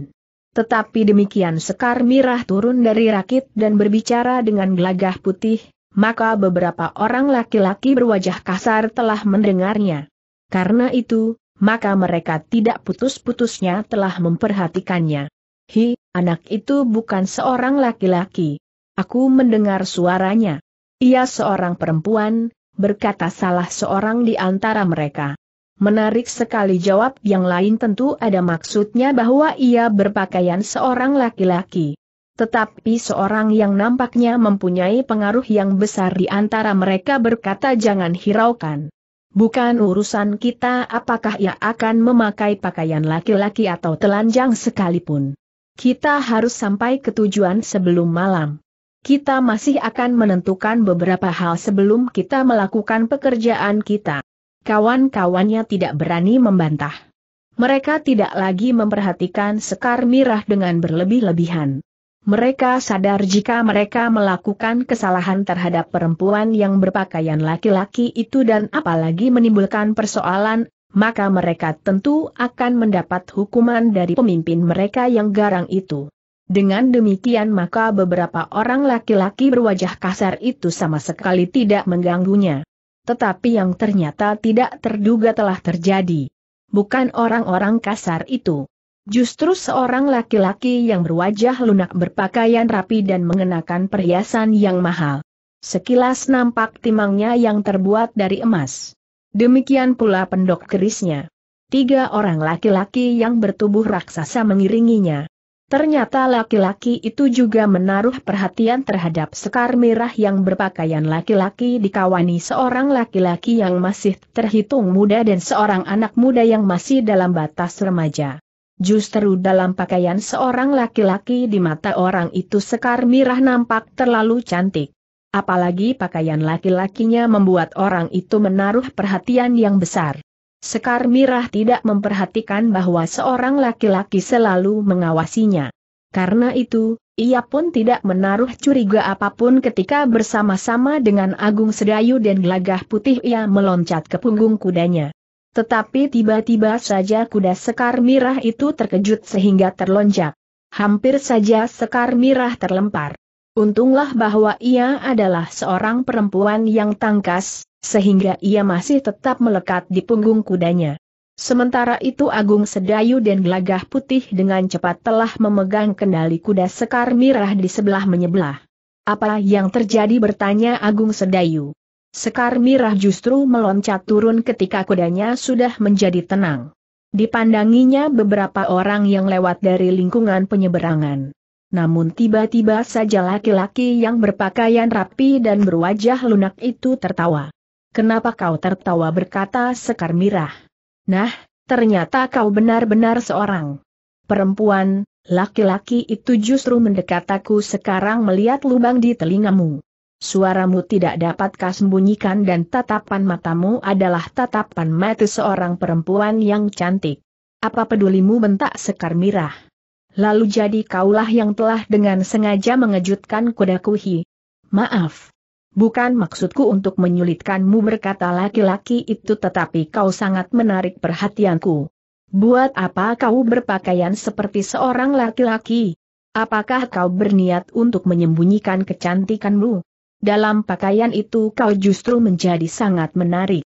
Tetapi demikian Sekar Mirah turun dari rakit dan berbicara dengan gelagah putih, maka beberapa orang laki-laki berwajah kasar telah mendengarnya. Karena itu, maka mereka tidak putus-putusnya telah memperhatikannya. Hi, anak itu bukan seorang laki-laki. Aku mendengar suaranya. Ia seorang perempuan, berkata salah seorang di antara mereka. Menarik sekali jawab yang lain tentu ada maksudnya bahwa ia berpakaian seorang laki-laki. Tetapi seorang yang nampaknya mempunyai pengaruh yang besar di antara mereka berkata jangan hiraukan. Bukan urusan kita apakah ia akan memakai pakaian laki-laki atau telanjang sekalipun. Kita harus sampai ke tujuan sebelum malam. Kita masih akan menentukan beberapa hal sebelum kita melakukan pekerjaan kita. Kawan-kawannya tidak berani membantah. Mereka tidak lagi memperhatikan Sekar Mirah dengan berlebih-lebihan. Mereka sadar jika mereka melakukan kesalahan terhadap perempuan yang berpakaian laki-laki itu dan apalagi menimbulkan persoalan, maka mereka tentu akan mendapat hukuman dari pemimpin mereka yang garang itu. Dengan demikian maka beberapa orang laki-laki berwajah kasar itu sama sekali tidak mengganggunya. Tetapi yang ternyata tidak terduga telah terjadi. Bukan orang-orang kasar itu Justru seorang laki-laki yang berwajah lunak berpakaian rapi dan mengenakan perhiasan yang mahal. Sekilas nampak timangnya yang terbuat dari emas. Demikian pula pendok kerisnya. Tiga orang laki-laki yang bertubuh raksasa mengiringinya. Ternyata laki-laki itu juga menaruh perhatian terhadap sekar merah yang berpakaian laki-laki dikawani seorang laki-laki yang masih terhitung muda dan seorang anak muda yang masih dalam batas remaja. Justru dalam pakaian seorang laki-laki di mata orang itu Sekar Mirah nampak terlalu cantik. Apalagi pakaian laki-lakinya membuat orang itu menaruh perhatian yang besar. Sekar Mirah tidak memperhatikan bahwa seorang laki-laki selalu mengawasinya. Karena itu, ia pun tidak menaruh curiga apapun ketika bersama-sama dengan Agung Sedayu dan Gelagah Putih ia meloncat ke punggung kudanya. Tetapi tiba-tiba saja kuda sekar mirah itu terkejut sehingga terlonjak. Hampir saja sekar mirah terlempar. Untunglah bahwa ia adalah seorang perempuan yang tangkas, sehingga ia masih tetap melekat di punggung kudanya. Sementara itu Agung Sedayu dan Gelagah Putih dengan cepat telah memegang kendali kuda Sekar Mirah di sebelah menyebelah. Apa yang terjadi bertanya Agung Sedayu. Sekar Mirah justru meloncat turun ketika kudanya sudah menjadi tenang. Dipandanginya beberapa orang yang lewat dari lingkungan penyeberangan. Namun tiba-tiba saja laki-laki yang berpakaian rapi dan berwajah lunak itu tertawa. Kenapa kau tertawa berkata Sekar Mirah. Nah, ternyata kau benar-benar seorang perempuan, laki-laki itu justru mendekataku sekarang melihat lubang di telingamu. Suaramu tidak dapat kasembunyikan dan tatapan matamu adalah tatapan mata seorang perempuan yang cantik. Apa pedulimu bentak Sekar Mirah? Lalu jadi kaulah yang telah dengan sengaja mengejutkan kudaku hi. Maaf. Bukan maksudku untuk menyulitkanmu berkata laki-laki itu tetapi kau sangat menarik perhatianku. Buat apa kau berpakaian seperti seorang laki-laki? Apakah kau berniat untuk menyembunyikan kecantikanmu? dalam pakaian itu kau justru menjadi sangat menarik.